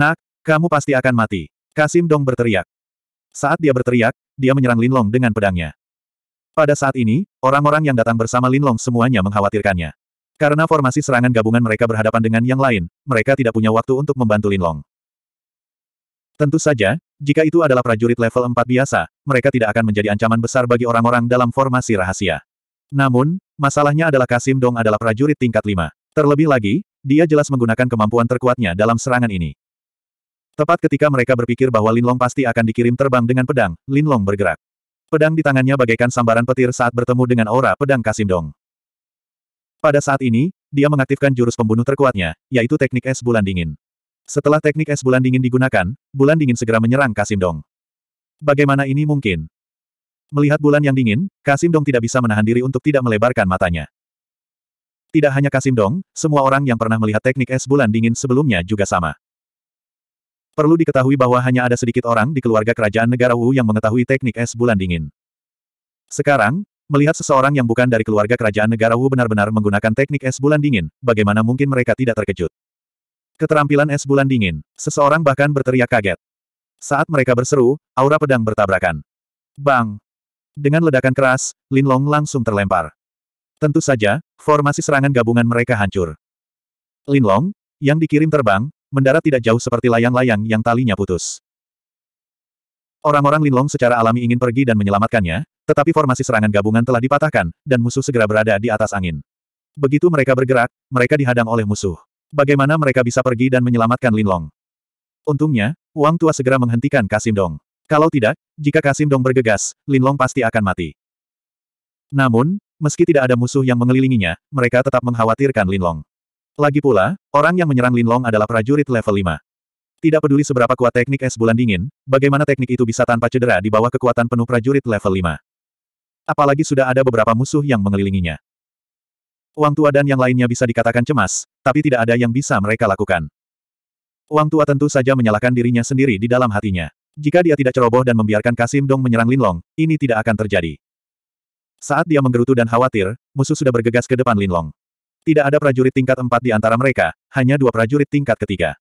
Nak, kamu pasti akan mati. Kasim Dong berteriak. Saat dia berteriak, dia menyerang Linlong dengan pedangnya. Pada saat ini, orang-orang yang datang bersama Linlong semuanya mengkhawatirkannya. Karena formasi serangan gabungan mereka berhadapan dengan yang lain, mereka tidak punya waktu untuk membantu Linlong. Tentu saja, jika itu adalah prajurit level 4 biasa, mereka tidak akan menjadi ancaman besar bagi orang-orang dalam formasi rahasia. Namun, masalahnya adalah Kasim Dong adalah prajurit tingkat 5. Terlebih lagi, dia jelas menggunakan kemampuan terkuatnya dalam serangan ini. Tepat ketika mereka berpikir bahwa Linlong pasti akan dikirim terbang dengan pedang, Linlong bergerak. Pedang di tangannya bagaikan sambaran petir saat bertemu dengan aura pedang Kasindong. Pada saat ini, dia mengaktifkan jurus pembunuh terkuatnya, yaitu teknik es bulan dingin. Setelah teknik es bulan dingin digunakan, bulan dingin segera menyerang Kasindong. Bagaimana ini mungkin? Melihat bulan yang dingin, Kasindong tidak bisa menahan diri untuk tidak melebarkan matanya. Tidak hanya Kasim Dong, semua orang yang pernah melihat teknik es bulan dingin sebelumnya juga sama. Perlu diketahui bahwa hanya ada sedikit orang di keluarga kerajaan negara Wu yang mengetahui teknik es bulan dingin. Sekarang, melihat seseorang yang bukan dari keluarga kerajaan negara Wu benar-benar menggunakan teknik es bulan dingin, bagaimana mungkin mereka tidak terkejut? Keterampilan es bulan dingin, seseorang bahkan berteriak kaget. Saat mereka berseru, aura pedang bertabrakan. Bang! Dengan ledakan keras, Lin Long langsung terlempar. Tentu saja, formasi serangan gabungan mereka hancur. Lin Long, yang dikirim terbang, mendarat tidak jauh seperti layang-layang yang talinya putus. Orang-orang Linlong secara alami ingin pergi dan menyelamatkannya, tetapi formasi serangan gabungan telah dipatahkan, dan musuh segera berada di atas angin. Begitu mereka bergerak, mereka dihadang oleh musuh. Bagaimana mereka bisa pergi dan menyelamatkan Linlong? Untungnya, Wang Tua segera menghentikan Kasim Dong. Kalau tidak, jika Kasim Dong bergegas, Linlong pasti akan mati. Namun, meski tidak ada musuh yang mengelilinginya, mereka tetap mengkhawatirkan Linlong. Lagi pula, orang yang menyerang Linlong adalah prajurit level 5. Tidak peduli seberapa kuat teknik es bulan dingin, bagaimana teknik itu bisa tanpa cedera di bawah kekuatan penuh prajurit level 5. Apalagi sudah ada beberapa musuh yang mengelilinginya. Wang Tua dan yang lainnya bisa dikatakan cemas, tapi tidak ada yang bisa mereka lakukan. Wang Tua tentu saja menyalahkan dirinya sendiri di dalam hatinya. Jika dia tidak ceroboh dan membiarkan Kasim Dong menyerang Linlong, ini tidak akan terjadi. Saat dia menggerutu dan khawatir, musuh sudah bergegas ke depan Linlong. Tidak ada prajurit tingkat empat di antara mereka, hanya dua prajurit tingkat ketiga.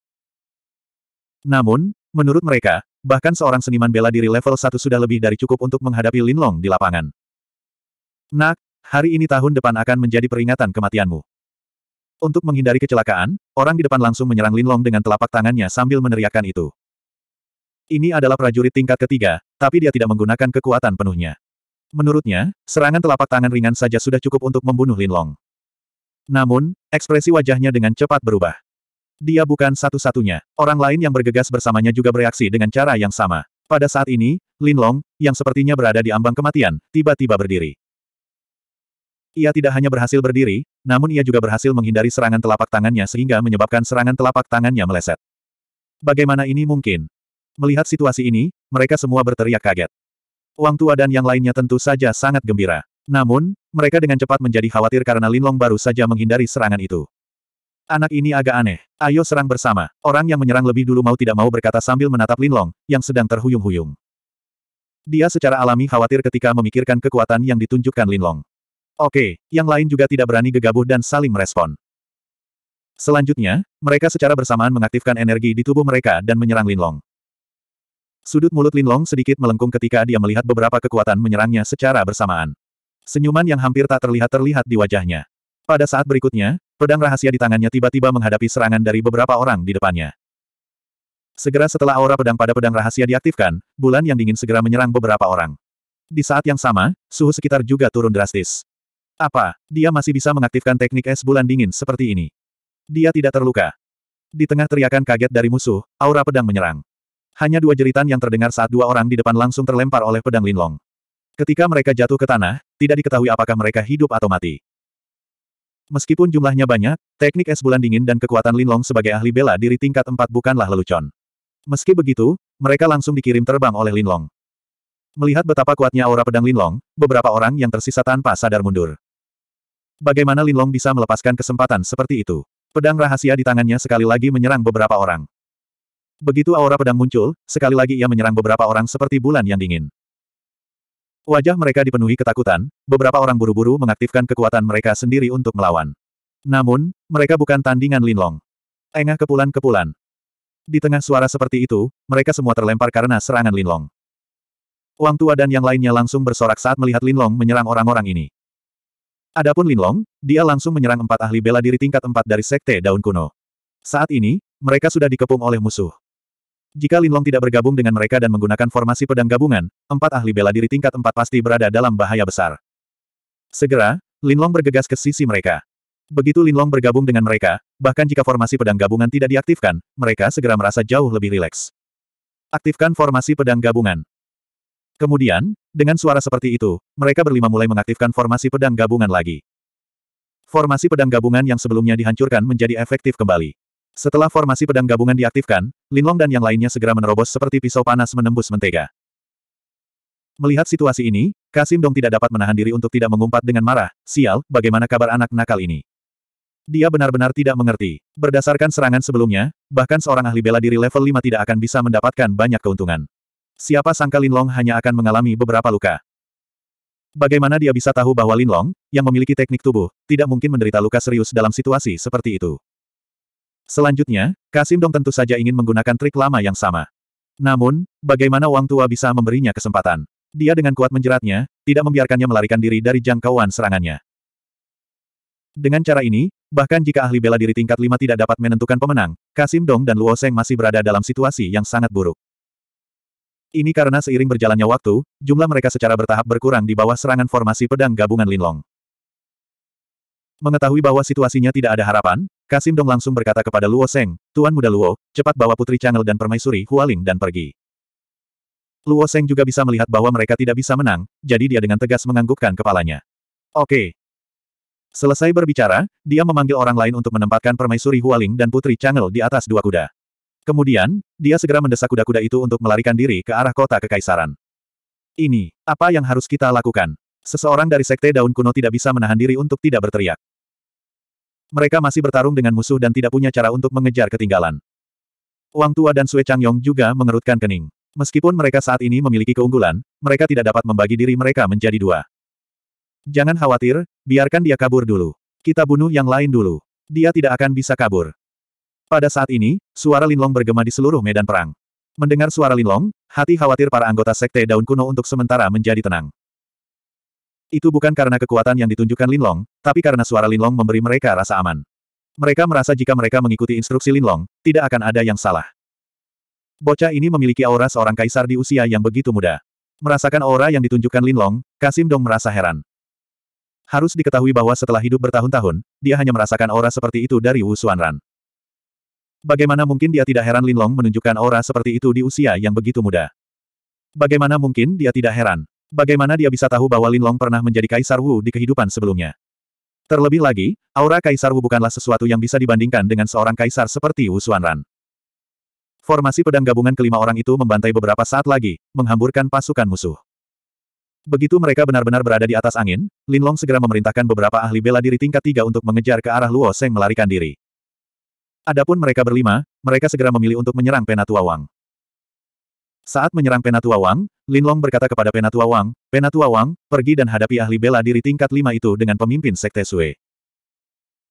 Namun, menurut mereka, bahkan seorang seniman bela diri level 1 sudah lebih dari cukup untuk menghadapi Linlong di lapangan. Nak, hari ini tahun depan akan menjadi peringatan kematianmu. Untuk menghindari kecelakaan, orang di depan langsung menyerang Linlong dengan telapak tangannya sambil meneriakkan itu. Ini adalah prajurit tingkat ketiga, tapi dia tidak menggunakan kekuatan penuhnya. Menurutnya, serangan telapak tangan ringan saja sudah cukup untuk membunuh Linlong. Namun, ekspresi wajahnya dengan cepat berubah. Dia bukan satu-satunya. Orang lain yang bergegas bersamanya juga bereaksi dengan cara yang sama. Pada saat ini, Lin Long, yang sepertinya berada di ambang kematian, tiba-tiba berdiri. Ia tidak hanya berhasil berdiri, namun ia juga berhasil menghindari serangan telapak tangannya sehingga menyebabkan serangan telapak tangannya meleset. Bagaimana ini mungkin? Melihat situasi ini, mereka semua berteriak kaget. Wang Tua dan yang lainnya tentu saja sangat gembira. Namun, mereka dengan cepat menjadi khawatir karena Linlong baru saja menghindari serangan itu. Anak ini agak aneh. Ayo serang bersama. Orang yang menyerang lebih dulu mau tidak mau berkata sambil menatap Linlong, yang sedang terhuyung-huyung. Dia secara alami khawatir ketika memikirkan kekuatan yang ditunjukkan Linlong. Oke, yang lain juga tidak berani gegabah dan saling merespon. Selanjutnya, mereka secara bersamaan mengaktifkan energi di tubuh mereka dan menyerang Linlong. Sudut mulut Linlong sedikit melengkung ketika dia melihat beberapa kekuatan menyerangnya secara bersamaan. Senyuman yang hampir tak terlihat terlihat di wajahnya. Pada saat berikutnya, pedang rahasia di tangannya tiba-tiba menghadapi serangan dari beberapa orang di depannya. Segera setelah aura pedang pada pedang rahasia diaktifkan, bulan yang dingin segera menyerang beberapa orang. Di saat yang sama, suhu sekitar juga turun drastis. Apa, dia masih bisa mengaktifkan teknik es bulan dingin seperti ini? Dia tidak terluka. Di tengah teriakan kaget dari musuh, aura pedang menyerang. Hanya dua jeritan yang terdengar saat dua orang di depan langsung terlempar oleh pedang Linlong. Ketika mereka jatuh ke tanah, tidak diketahui apakah mereka hidup atau mati. Meskipun jumlahnya banyak, teknik es bulan dingin dan kekuatan Linlong sebagai ahli bela diri tingkat 4 bukanlah lelucon. Meski begitu, mereka langsung dikirim terbang oleh Linlong. Melihat betapa kuatnya aura pedang Linlong, beberapa orang yang tersisa tanpa sadar mundur. Bagaimana Linlong bisa melepaskan kesempatan seperti itu? Pedang rahasia di tangannya sekali lagi menyerang beberapa orang. Begitu aura pedang muncul, sekali lagi ia menyerang beberapa orang seperti bulan yang dingin. Wajah mereka dipenuhi ketakutan, beberapa orang buru-buru mengaktifkan kekuatan mereka sendiri untuk melawan. Namun, mereka bukan tandingan Linlong. Engah kepulan-kepulan. Di tengah suara seperti itu, mereka semua terlempar karena serangan Linlong. Wang Tua dan yang lainnya langsung bersorak saat melihat Linlong menyerang orang-orang ini. Adapun Linlong, dia langsung menyerang empat ahli bela diri tingkat empat dari Sekte Daun Kuno. Saat ini, mereka sudah dikepung oleh musuh. Jika Linlong tidak bergabung dengan mereka dan menggunakan formasi pedang gabungan, empat ahli bela diri tingkat empat pasti berada dalam bahaya besar. Segera, Linlong bergegas ke sisi mereka. Begitu Linlong bergabung dengan mereka, bahkan jika formasi pedang gabungan tidak diaktifkan, mereka segera merasa jauh lebih rileks. Aktifkan formasi pedang gabungan. Kemudian, dengan suara seperti itu, mereka berlima mulai mengaktifkan formasi pedang gabungan lagi. Formasi pedang gabungan yang sebelumnya dihancurkan menjadi efektif kembali. Setelah formasi pedang gabungan diaktifkan, Linlong dan yang lainnya segera menerobos seperti pisau panas menembus mentega. Melihat situasi ini, Kasim Dong tidak dapat menahan diri untuk tidak mengumpat dengan marah, sial, bagaimana kabar anak nakal ini? Dia benar-benar tidak mengerti. Berdasarkan serangan sebelumnya, bahkan seorang ahli bela diri level 5 tidak akan bisa mendapatkan banyak keuntungan. Siapa sangka Linlong hanya akan mengalami beberapa luka. Bagaimana dia bisa tahu bahwa Linlong, yang memiliki teknik tubuh, tidak mungkin menderita luka serius dalam situasi seperti itu? Selanjutnya, Kasim Dong tentu saja ingin menggunakan trik lama yang sama. Namun, bagaimana Wang Tua bisa memberinya kesempatan? Dia dengan kuat menjeratnya, tidak membiarkannya melarikan diri dari jangkauan serangannya. Dengan cara ini, bahkan jika ahli bela diri tingkat 5 tidak dapat menentukan pemenang, Kasim Dong dan Luo Seng masih berada dalam situasi yang sangat buruk. Ini karena seiring berjalannya waktu, jumlah mereka secara bertahap berkurang di bawah serangan formasi pedang gabungan Linlong. Mengetahui bahwa situasinya tidak ada harapan, Kasim Dong langsung berkata kepada Luo Seng, Tuan Muda Luo, cepat bawa Putri Changel dan Permaisuri Hualing dan pergi. Luo Seng juga bisa melihat bahwa mereka tidak bisa menang, jadi dia dengan tegas menganggukkan kepalanya. Oke. Selesai berbicara, dia memanggil orang lain untuk menempatkan Permaisuri Hualing dan Putri Changel di atas dua kuda. Kemudian, dia segera mendesak kuda-kuda itu untuk melarikan diri ke arah kota Kekaisaran. Ini, apa yang harus kita lakukan? Seseorang dari Sekte Daun Kuno tidak bisa menahan diri untuk tidak berteriak. Mereka masih bertarung dengan musuh dan tidak punya cara untuk mengejar ketinggalan. Wang Tua dan Sue Chang Yong juga mengerutkan kening. Meskipun mereka saat ini memiliki keunggulan, mereka tidak dapat membagi diri mereka menjadi dua. Jangan khawatir, biarkan dia kabur dulu. Kita bunuh yang lain dulu. Dia tidak akan bisa kabur. Pada saat ini, suara Linlong bergema di seluruh medan perang. Mendengar suara Linlong, hati khawatir para anggota Sekte Daun Kuno untuk sementara menjadi tenang. Itu bukan karena kekuatan yang ditunjukkan Linlong, tapi karena suara Linlong memberi mereka rasa aman. Mereka merasa jika mereka mengikuti instruksi Linlong, tidak akan ada yang salah. Bocah ini memiliki aura seorang kaisar di usia yang begitu muda. Merasakan aura yang ditunjukkan Linlong, Kasim Dong merasa heran. Harus diketahui bahwa setelah hidup bertahun-tahun, dia hanya merasakan aura seperti itu dari Wu Xuanran. Bagaimana mungkin dia tidak heran Linlong menunjukkan aura seperti itu di usia yang begitu muda? Bagaimana mungkin dia tidak heran? Bagaimana dia bisa tahu bahwa Linlong pernah menjadi Kaisar Wu di kehidupan sebelumnya? Terlebih lagi, aura Kaisar Wu bukanlah sesuatu yang bisa dibandingkan dengan seorang kaisar seperti Wu Xuanran. Formasi pedang gabungan kelima orang itu membantai beberapa saat lagi, menghamburkan pasukan musuh. Begitu mereka benar-benar berada di atas angin, Linlong segera memerintahkan beberapa ahli bela diri tingkat tiga untuk mengejar ke arah Luo Seng melarikan diri. Adapun mereka berlima, mereka segera memilih untuk menyerang Penatua Wang. Saat menyerang Penatua Wang, Linlong berkata kepada Penatua Wang, Penatua Wang, pergi dan hadapi ahli bela diri tingkat lima itu dengan pemimpin Sekte Sui."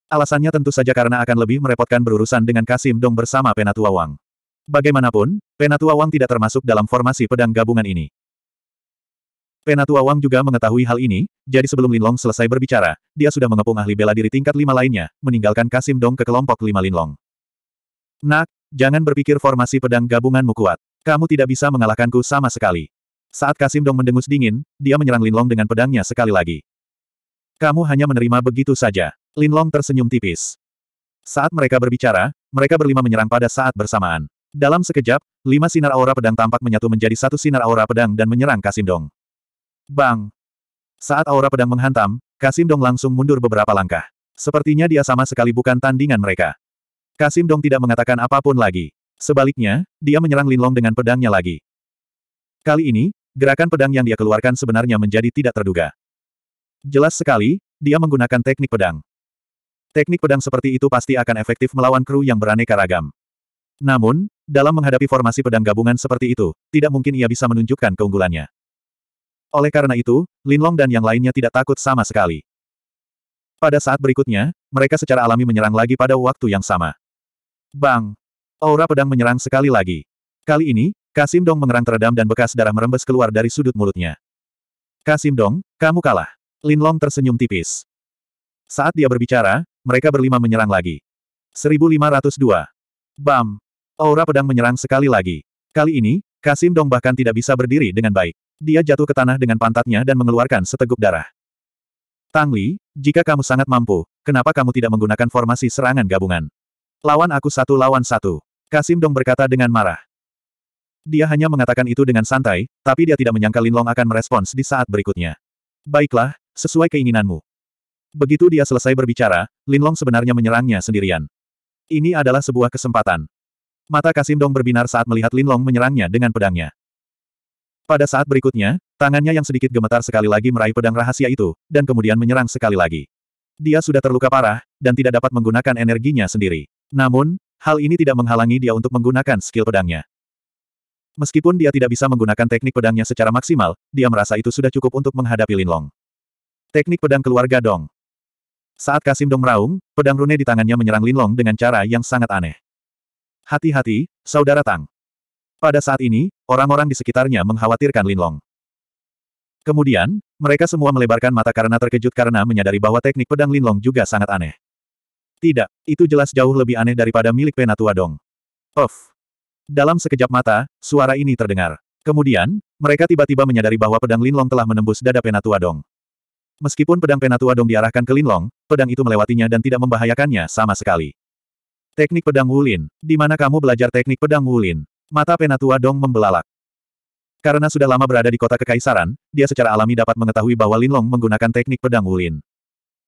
Alasannya tentu saja karena akan lebih merepotkan berurusan dengan Kasim Dong bersama Penatua Wang. Bagaimanapun, Penatua Wang tidak termasuk dalam formasi pedang gabungan ini. Penatua Wang juga mengetahui hal ini, jadi sebelum Linlong selesai berbicara, dia sudah mengepung ahli bela diri tingkat lima lainnya, meninggalkan Kasim Dong ke kelompok lima Linlong. Nak, jangan berpikir formasi pedang gabunganmu kuat. Kamu tidak bisa mengalahkanku sama sekali. Saat Kasim Dong mendengus dingin, dia menyerang Linlong dengan pedangnya sekali lagi. Kamu hanya menerima begitu saja. Linlong tersenyum tipis. Saat mereka berbicara, mereka berlima menyerang pada saat bersamaan. Dalam sekejap, lima sinar aura pedang tampak menyatu menjadi satu sinar aura pedang dan menyerang Kasim Dong. Bang! Saat aura pedang menghantam, Kasim Dong langsung mundur beberapa langkah. Sepertinya dia sama sekali bukan tandingan mereka. Kasim Dong tidak mengatakan apapun lagi. Sebaliknya, dia menyerang Linlong dengan pedangnya lagi. Kali ini, gerakan pedang yang dia keluarkan sebenarnya menjadi tidak terduga. Jelas sekali, dia menggunakan teknik pedang. Teknik pedang seperti itu pasti akan efektif melawan kru yang beraneka ragam. Namun, dalam menghadapi formasi pedang gabungan seperti itu, tidak mungkin ia bisa menunjukkan keunggulannya. Oleh karena itu, Linlong dan yang lainnya tidak takut sama sekali. Pada saat berikutnya, mereka secara alami menyerang lagi pada waktu yang sama. Bang! Aura pedang menyerang sekali lagi. Kali ini, Kasim Dong mengerang teredam dan bekas darah merembes keluar dari sudut mulutnya. Kasim Dong, kamu kalah. Lin Long tersenyum tipis. Saat dia berbicara, mereka berlima menyerang lagi. 1502. Bam! Aura pedang menyerang sekali lagi. Kali ini, Kasim Dong bahkan tidak bisa berdiri dengan baik. Dia jatuh ke tanah dengan pantatnya dan mengeluarkan seteguk darah. Tang Li, jika kamu sangat mampu, kenapa kamu tidak menggunakan formasi serangan gabungan? Lawan aku satu lawan satu. Kasim Dong berkata dengan marah. Dia hanya mengatakan itu dengan santai, tapi dia tidak menyangka Linlong akan merespons di saat berikutnya. Baiklah, sesuai keinginanmu. Begitu dia selesai berbicara, Linlong sebenarnya menyerangnya sendirian. Ini adalah sebuah kesempatan. Mata Kasim Dong berbinar saat melihat Linlong menyerangnya dengan pedangnya. Pada saat berikutnya, tangannya yang sedikit gemetar sekali lagi meraih pedang rahasia itu, dan kemudian menyerang sekali lagi. Dia sudah terluka parah, dan tidak dapat menggunakan energinya sendiri. Namun, Hal ini tidak menghalangi dia untuk menggunakan skill pedangnya. Meskipun dia tidak bisa menggunakan teknik pedangnya secara maksimal, dia merasa itu sudah cukup untuk menghadapi Linlong. Teknik pedang keluarga Dong. Saat Kasim Dong meraung, pedang rune di tangannya menyerang Linlong dengan cara yang sangat aneh. Hati-hati, Saudara Tang. Pada saat ini, orang-orang di sekitarnya mengkhawatirkan Linlong. Kemudian, mereka semua melebarkan mata karena terkejut karena menyadari bahwa teknik pedang Linlong juga sangat aneh. Tidak, itu jelas jauh lebih aneh daripada milik Penatua Dong. Of, Dalam sekejap mata, suara ini terdengar. Kemudian, mereka tiba-tiba menyadari bahwa pedang Linlong telah menembus dada Penatua Dong. Meskipun pedang Penatua Dong diarahkan ke Linlong, pedang itu melewatinya dan tidak membahayakannya sama sekali. Teknik pedang Wulin. Di mana kamu belajar teknik pedang Wulin? Mata Penatua Dong membelalak. Karena sudah lama berada di kota kekaisaran, dia secara alami dapat mengetahui bahwa Linlong menggunakan teknik pedang Wulin.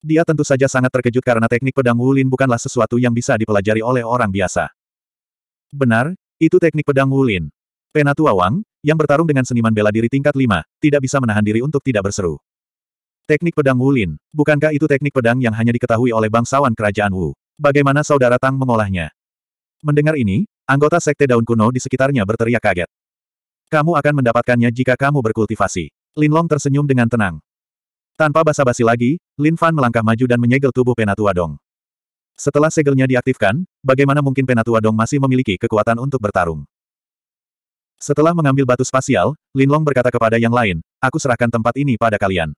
Dia tentu saja sangat terkejut karena teknik pedang Wulin bukanlah sesuatu yang bisa dipelajari oleh orang biasa. Benar, itu teknik pedang Wulin. Penatua Wang, yang bertarung dengan seniman bela diri tingkat 5, tidak bisa menahan diri untuk tidak berseru. Teknik pedang Wulin, bukankah itu teknik pedang yang hanya diketahui oleh bangsawan kerajaan Wu? Bagaimana saudara Tang mengolahnya? Mendengar ini, anggota sekte daun kuno di sekitarnya berteriak kaget. Kamu akan mendapatkannya jika kamu berkultivasi. Linlong tersenyum dengan tenang. Tanpa basa-basi lagi, Lin Fan melangkah maju dan menyegel tubuh Penatua Dong. Setelah segelnya diaktifkan, bagaimana mungkin Penatua Dong masih memiliki kekuatan untuk bertarung? Setelah mengambil batu spasial, Lin Long berkata kepada yang lain, aku serahkan tempat ini pada kalian.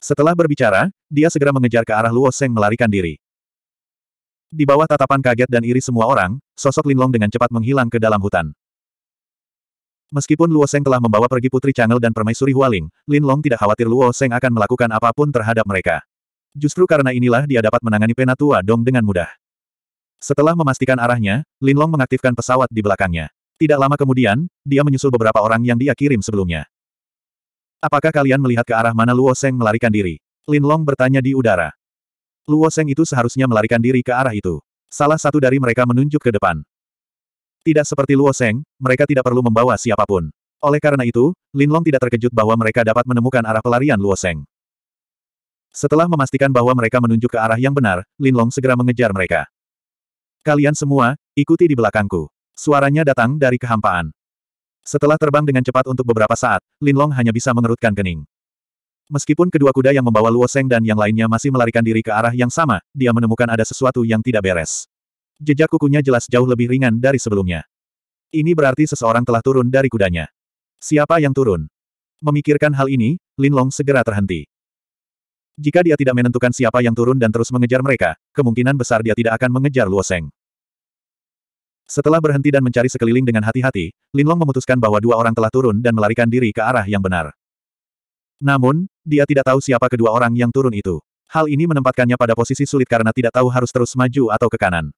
Setelah berbicara, dia segera mengejar ke arah Luo Seng melarikan diri. Di bawah tatapan kaget dan iri semua orang, sosok Lin Long dengan cepat menghilang ke dalam hutan. Meskipun Luo Seng telah membawa pergi Putri Changel dan Permaisuri Hualing, Lin Long tidak khawatir Luo Seng akan melakukan apapun terhadap mereka. Justru karena inilah dia dapat menangani Penatua Dong dengan mudah. Setelah memastikan arahnya, Lin Long mengaktifkan pesawat di belakangnya. Tidak lama kemudian, dia menyusul beberapa orang yang dia kirim sebelumnya. Apakah kalian melihat ke arah mana Luo Seng melarikan diri? Lin Long bertanya di udara. Luo Seng itu seharusnya melarikan diri ke arah itu. Salah satu dari mereka menunjuk ke depan. Tidak seperti Luo Seng, mereka tidak perlu membawa siapapun. Oleh karena itu, Linlong tidak terkejut bahwa mereka dapat menemukan arah pelarian Luo Seng. Setelah memastikan bahwa mereka menunjuk ke arah yang benar, Linlong segera mengejar mereka. Kalian semua, ikuti di belakangku. Suaranya datang dari kehampaan. Setelah terbang dengan cepat untuk beberapa saat, Linlong hanya bisa mengerutkan kening. Meskipun kedua kuda yang membawa Luo Seng dan yang lainnya masih melarikan diri ke arah yang sama, dia menemukan ada sesuatu yang tidak beres. Jejak kukunya jelas jauh lebih ringan dari sebelumnya. Ini berarti seseorang telah turun dari kudanya. Siapa yang turun? Memikirkan hal ini, Lin Long segera terhenti. Jika dia tidak menentukan siapa yang turun dan terus mengejar mereka, kemungkinan besar dia tidak akan mengejar Luo Luoseng. Setelah berhenti dan mencari sekeliling dengan hati-hati, Lin Long memutuskan bahwa dua orang telah turun dan melarikan diri ke arah yang benar. Namun, dia tidak tahu siapa kedua orang yang turun itu. Hal ini menempatkannya pada posisi sulit karena tidak tahu harus terus maju atau ke kanan.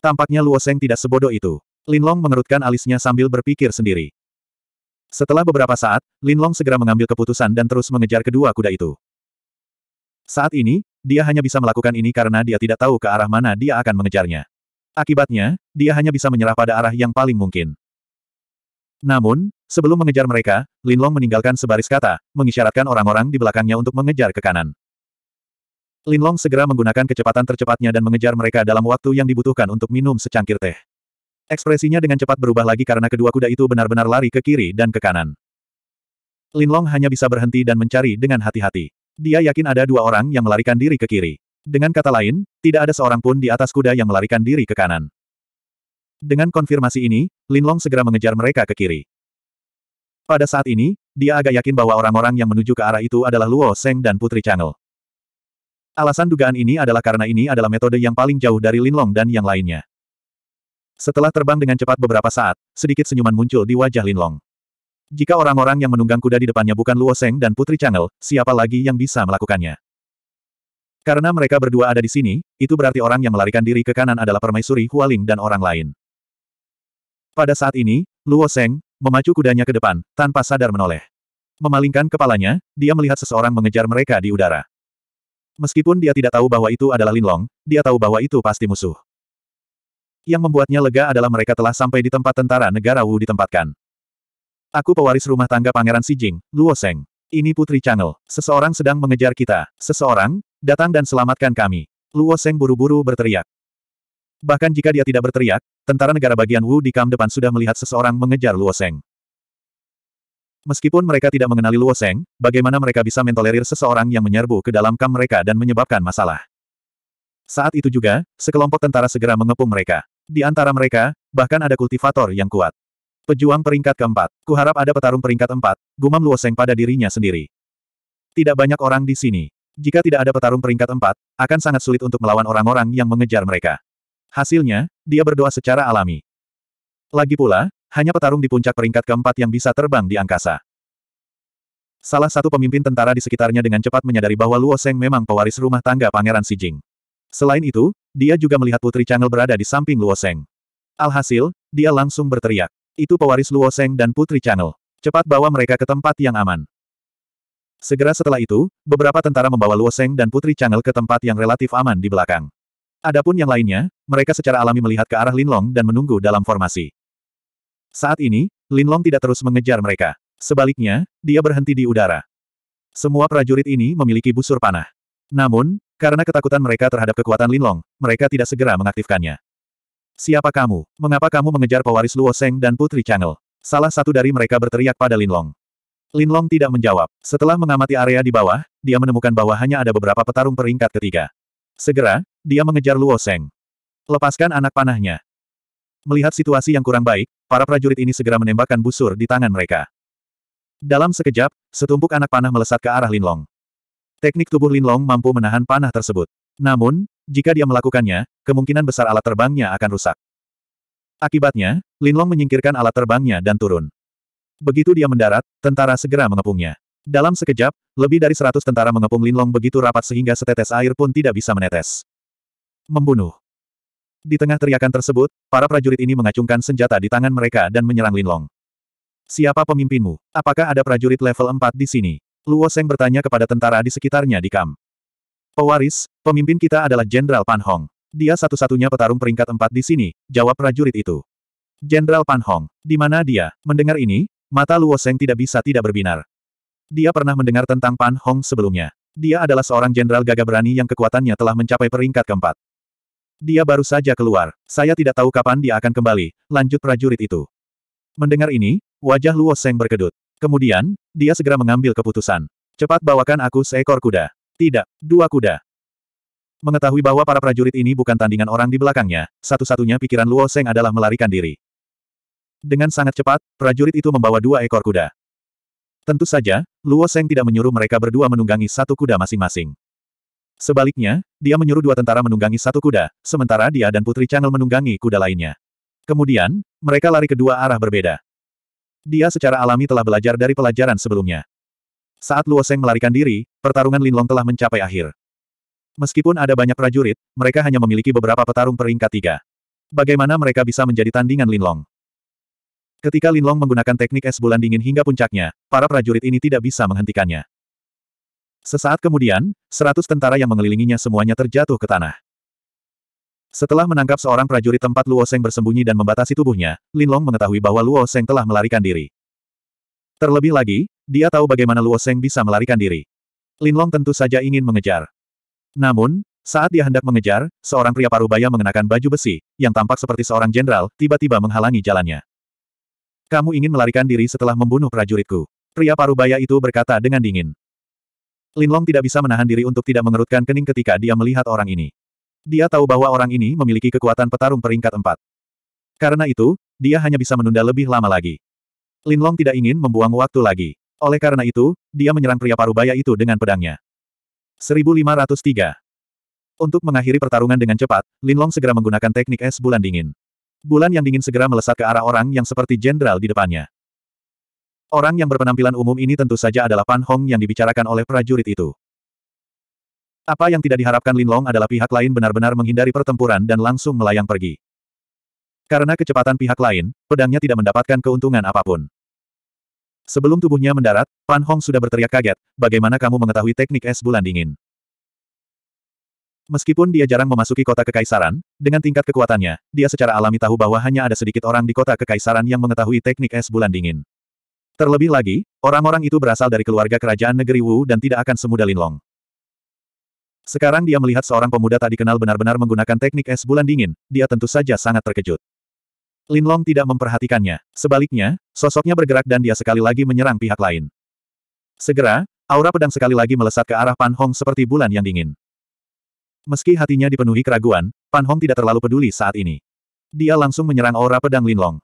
Tampaknya Luo Seng tidak sebodoh itu. Linlong mengerutkan alisnya sambil berpikir sendiri. Setelah beberapa saat, Linlong segera mengambil keputusan dan terus mengejar kedua kuda itu. Saat ini, dia hanya bisa melakukan ini karena dia tidak tahu ke arah mana dia akan mengejarnya. Akibatnya, dia hanya bisa menyerah pada arah yang paling mungkin. Namun, sebelum mengejar mereka, Linlong meninggalkan sebaris kata, mengisyaratkan orang-orang di belakangnya untuk mengejar ke kanan. Linlong segera menggunakan kecepatan tercepatnya dan mengejar mereka dalam waktu yang dibutuhkan untuk minum secangkir teh. Ekspresinya dengan cepat berubah lagi karena kedua kuda itu benar-benar lari ke kiri dan ke kanan. Linlong hanya bisa berhenti dan mencari dengan hati-hati. Dia yakin ada dua orang yang melarikan diri ke kiri. Dengan kata lain, tidak ada seorang pun di atas kuda yang melarikan diri ke kanan. Dengan konfirmasi ini, Linlong segera mengejar mereka ke kiri. Pada saat ini, dia agak yakin bahwa orang-orang yang menuju ke arah itu adalah Luo Seng dan Putri Changel. Alasan dugaan ini adalah karena ini adalah metode yang paling jauh dari Linlong dan yang lainnya. Setelah terbang dengan cepat beberapa saat, sedikit senyuman muncul di wajah Linlong. Jika orang-orang yang menunggang kuda di depannya bukan Luo Seng dan Putri Changel, siapa lagi yang bisa melakukannya? Karena mereka berdua ada di sini, itu berarti orang yang melarikan diri ke kanan adalah permaisuri Hualing dan orang lain. Pada saat ini, Luo Seng memacu kudanya ke depan, tanpa sadar menoleh. Memalingkan kepalanya, dia melihat seseorang mengejar mereka di udara. Meskipun dia tidak tahu bahwa itu adalah Linlong, dia tahu bahwa itu pasti musuh. Yang membuatnya lega adalah mereka telah sampai di tempat tentara negara Wu ditempatkan. Aku pewaris rumah tangga Pangeran Sijing, Luo Seng. Ini Putri Changel. Seseorang sedang mengejar kita. Seseorang, datang dan selamatkan kami. Luo Seng buru-buru berteriak. Bahkan jika dia tidak berteriak, tentara negara bagian Wu di kam depan sudah melihat seseorang mengejar Luo Seng. Meskipun mereka tidak mengenali Luo Seng, bagaimana mereka bisa mentolerir seseorang yang menyerbu ke dalam kamp mereka dan menyebabkan masalah. Saat itu juga, sekelompok tentara segera mengepung mereka. Di antara mereka, bahkan ada kultivator yang kuat. Pejuang peringkat keempat, kuharap ada petarung peringkat empat, gumam Luo Seng pada dirinya sendiri. Tidak banyak orang di sini. Jika tidak ada petarung peringkat empat, akan sangat sulit untuk melawan orang-orang yang mengejar mereka. Hasilnya, dia berdoa secara alami. Lagi pula, hanya petarung di puncak peringkat keempat yang bisa terbang di angkasa. Salah satu pemimpin tentara di sekitarnya dengan cepat menyadari bahwa Luo Seng memang pewaris rumah tangga Pangeran Si Jing. Selain itu, dia juga melihat Putri Changel berada di samping Luo Seng. Alhasil, dia langsung berteriak. Itu pewaris Luo Seng dan Putri Changel. Cepat bawa mereka ke tempat yang aman. Segera setelah itu, beberapa tentara membawa Luo Seng dan Putri Changel ke tempat yang relatif aman di belakang. Adapun yang lainnya, mereka secara alami melihat ke arah Linlong dan menunggu dalam formasi. Saat ini, Linlong tidak terus mengejar mereka. Sebaliknya, dia berhenti di udara. Semua prajurit ini memiliki busur panah. Namun, karena ketakutan mereka terhadap kekuatan Linlong, mereka tidak segera mengaktifkannya. Siapa kamu? Mengapa kamu mengejar pewaris Luo Seng dan Putri Changel? Salah satu dari mereka berteriak pada Linlong. Linlong tidak menjawab. Setelah mengamati area di bawah, dia menemukan bahwa hanya ada beberapa petarung peringkat ketiga. Segera, dia mengejar Luo Seng. Lepaskan anak panahnya. Melihat situasi yang kurang baik, para prajurit ini segera menembakkan busur di tangan mereka. Dalam sekejap, setumpuk anak panah melesat ke arah Linlong. Teknik tubuh Linlong mampu menahan panah tersebut. Namun, jika dia melakukannya, kemungkinan besar alat terbangnya akan rusak. Akibatnya, Linlong menyingkirkan alat terbangnya dan turun. Begitu dia mendarat, tentara segera mengepungnya. Dalam sekejap, lebih dari seratus tentara mengepung Linlong begitu rapat sehingga setetes air pun tidak bisa menetes. Membunuh. Di tengah teriakan tersebut, para prajurit ini mengacungkan senjata di tangan mereka dan menyerang Linlong. Siapa pemimpinmu? Apakah ada prajurit level 4 di sini? Luo Seng bertanya kepada tentara di sekitarnya di kam. Pewaris, pemimpin kita adalah Jenderal Pan Hong. Dia satu-satunya petarung peringkat 4 di sini, jawab prajurit itu. Jenderal Pan Hong, di mana dia? Mendengar ini, mata Luo Seng tidak bisa tidak berbinar. Dia pernah mendengar tentang Pan Hong sebelumnya. Dia adalah seorang jenderal gagah berani yang kekuatannya telah mencapai peringkat keempat. Dia baru saja keluar. Saya tidak tahu kapan dia akan kembali, lanjut prajurit itu. Mendengar ini, wajah Luo Seng berkedut. Kemudian, dia segera mengambil keputusan. Cepat bawakan aku seekor kuda. Tidak, dua kuda. Mengetahui bahwa para prajurit ini bukan tandingan orang di belakangnya, satu-satunya pikiran Luo Seng adalah melarikan diri. Dengan sangat cepat, prajurit itu membawa dua ekor kuda. Tentu saja, Luo Seng tidak menyuruh mereka berdua menunggangi satu kuda masing-masing. Sebaliknya, dia menyuruh dua tentara menunggangi satu kuda, sementara dia dan Putri Changel menunggangi kuda lainnya. Kemudian, mereka lari ke dua arah berbeda. Dia secara alami telah belajar dari pelajaran sebelumnya. Saat Luo Seng melarikan diri, pertarungan Linlong telah mencapai akhir. Meskipun ada banyak prajurit, mereka hanya memiliki beberapa petarung peringkat tiga. Bagaimana mereka bisa menjadi tandingan Linlong? Ketika Linlong menggunakan teknik es bulan dingin hingga puncaknya, para prajurit ini tidak bisa menghentikannya. Sesaat kemudian, seratus tentara yang mengelilinginya semuanya terjatuh ke tanah. Setelah menangkap seorang prajurit tempat Luo Seng bersembunyi dan membatasi tubuhnya, Lin Long mengetahui bahwa Luo Seng telah melarikan diri. Terlebih lagi, dia tahu bagaimana Luo Seng bisa melarikan diri. Lin Long tentu saja ingin mengejar. Namun, saat dia hendak mengejar, seorang pria parubaya mengenakan baju besi, yang tampak seperti seorang jenderal, tiba-tiba menghalangi jalannya. Kamu ingin melarikan diri setelah membunuh prajuritku. Pria parubaya itu berkata dengan dingin. Linlong tidak bisa menahan diri untuk tidak mengerutkan kening ketika dia melihat orang ini. Dia tahu bahwa orang ini memiliki kekuatan petarung peringkat empat. Karena itu, dia hanya bisa menunda lebih lama lagi. Linlong tidak ingin membuang waktu lagi. Oleh karena itu, dia menyerang pria parubaya itu dengan pedangnya. 1503 Untuk mengakhiri pertarungan dengan cepat, Linlong segera menggunakan teknik es bulan dingin. Bulan yang dingin segera melesat ke arah orang yang seperti jenderal di depannya. Orang yang berpenampilan umum ini tentu saja adalah Pan Hong yang dibicarakan oleh prajurit itu. Apa yang tidak diharapkan Lin Long adalah pihak lain benar-benar menghindari pertempuran dan langsung melayang pergi. Karena kecepatan pihak lain, pedangnya tidak mendapatkan keuntungan apapun. Sebelum tubuhnya mendarat, Pan Hong sudah berteriak kaget, bagaimana kamu mengetahui teknik es bulan dingin? Meskipun dia jarang memasuki kota kekaisaran, dengan tingkat kekuatannya, dia secara alami tahu bahwa hanya ada sedikit orang di kota kekaisaran yang mengetahui teknik es bulan dingin. Terlebih lagi, orang-orang itu berasal dari keluarga kerajaan negeri Wu dan tidak akan semudah Linlong. Sekarang dia melihat seorang pemuda tak dikenal benar-benar menggunakan teknik es bulan dingin, dia tentu saja sangat terkejut. Linlong tidak memperhatikannya. Sebaliknya, sosoknya bergerak dan dia sekali lagi menyerang pihak lain. Segera, aura pedang sekali lagi melesat ke arah Pan Hong seperti bulan yang dingin. Meski hatinya dipenuhi keraguan, Pan Hong tidak terlalu peduli saat ini. Dia langsung menyerang aura pedang Linlong.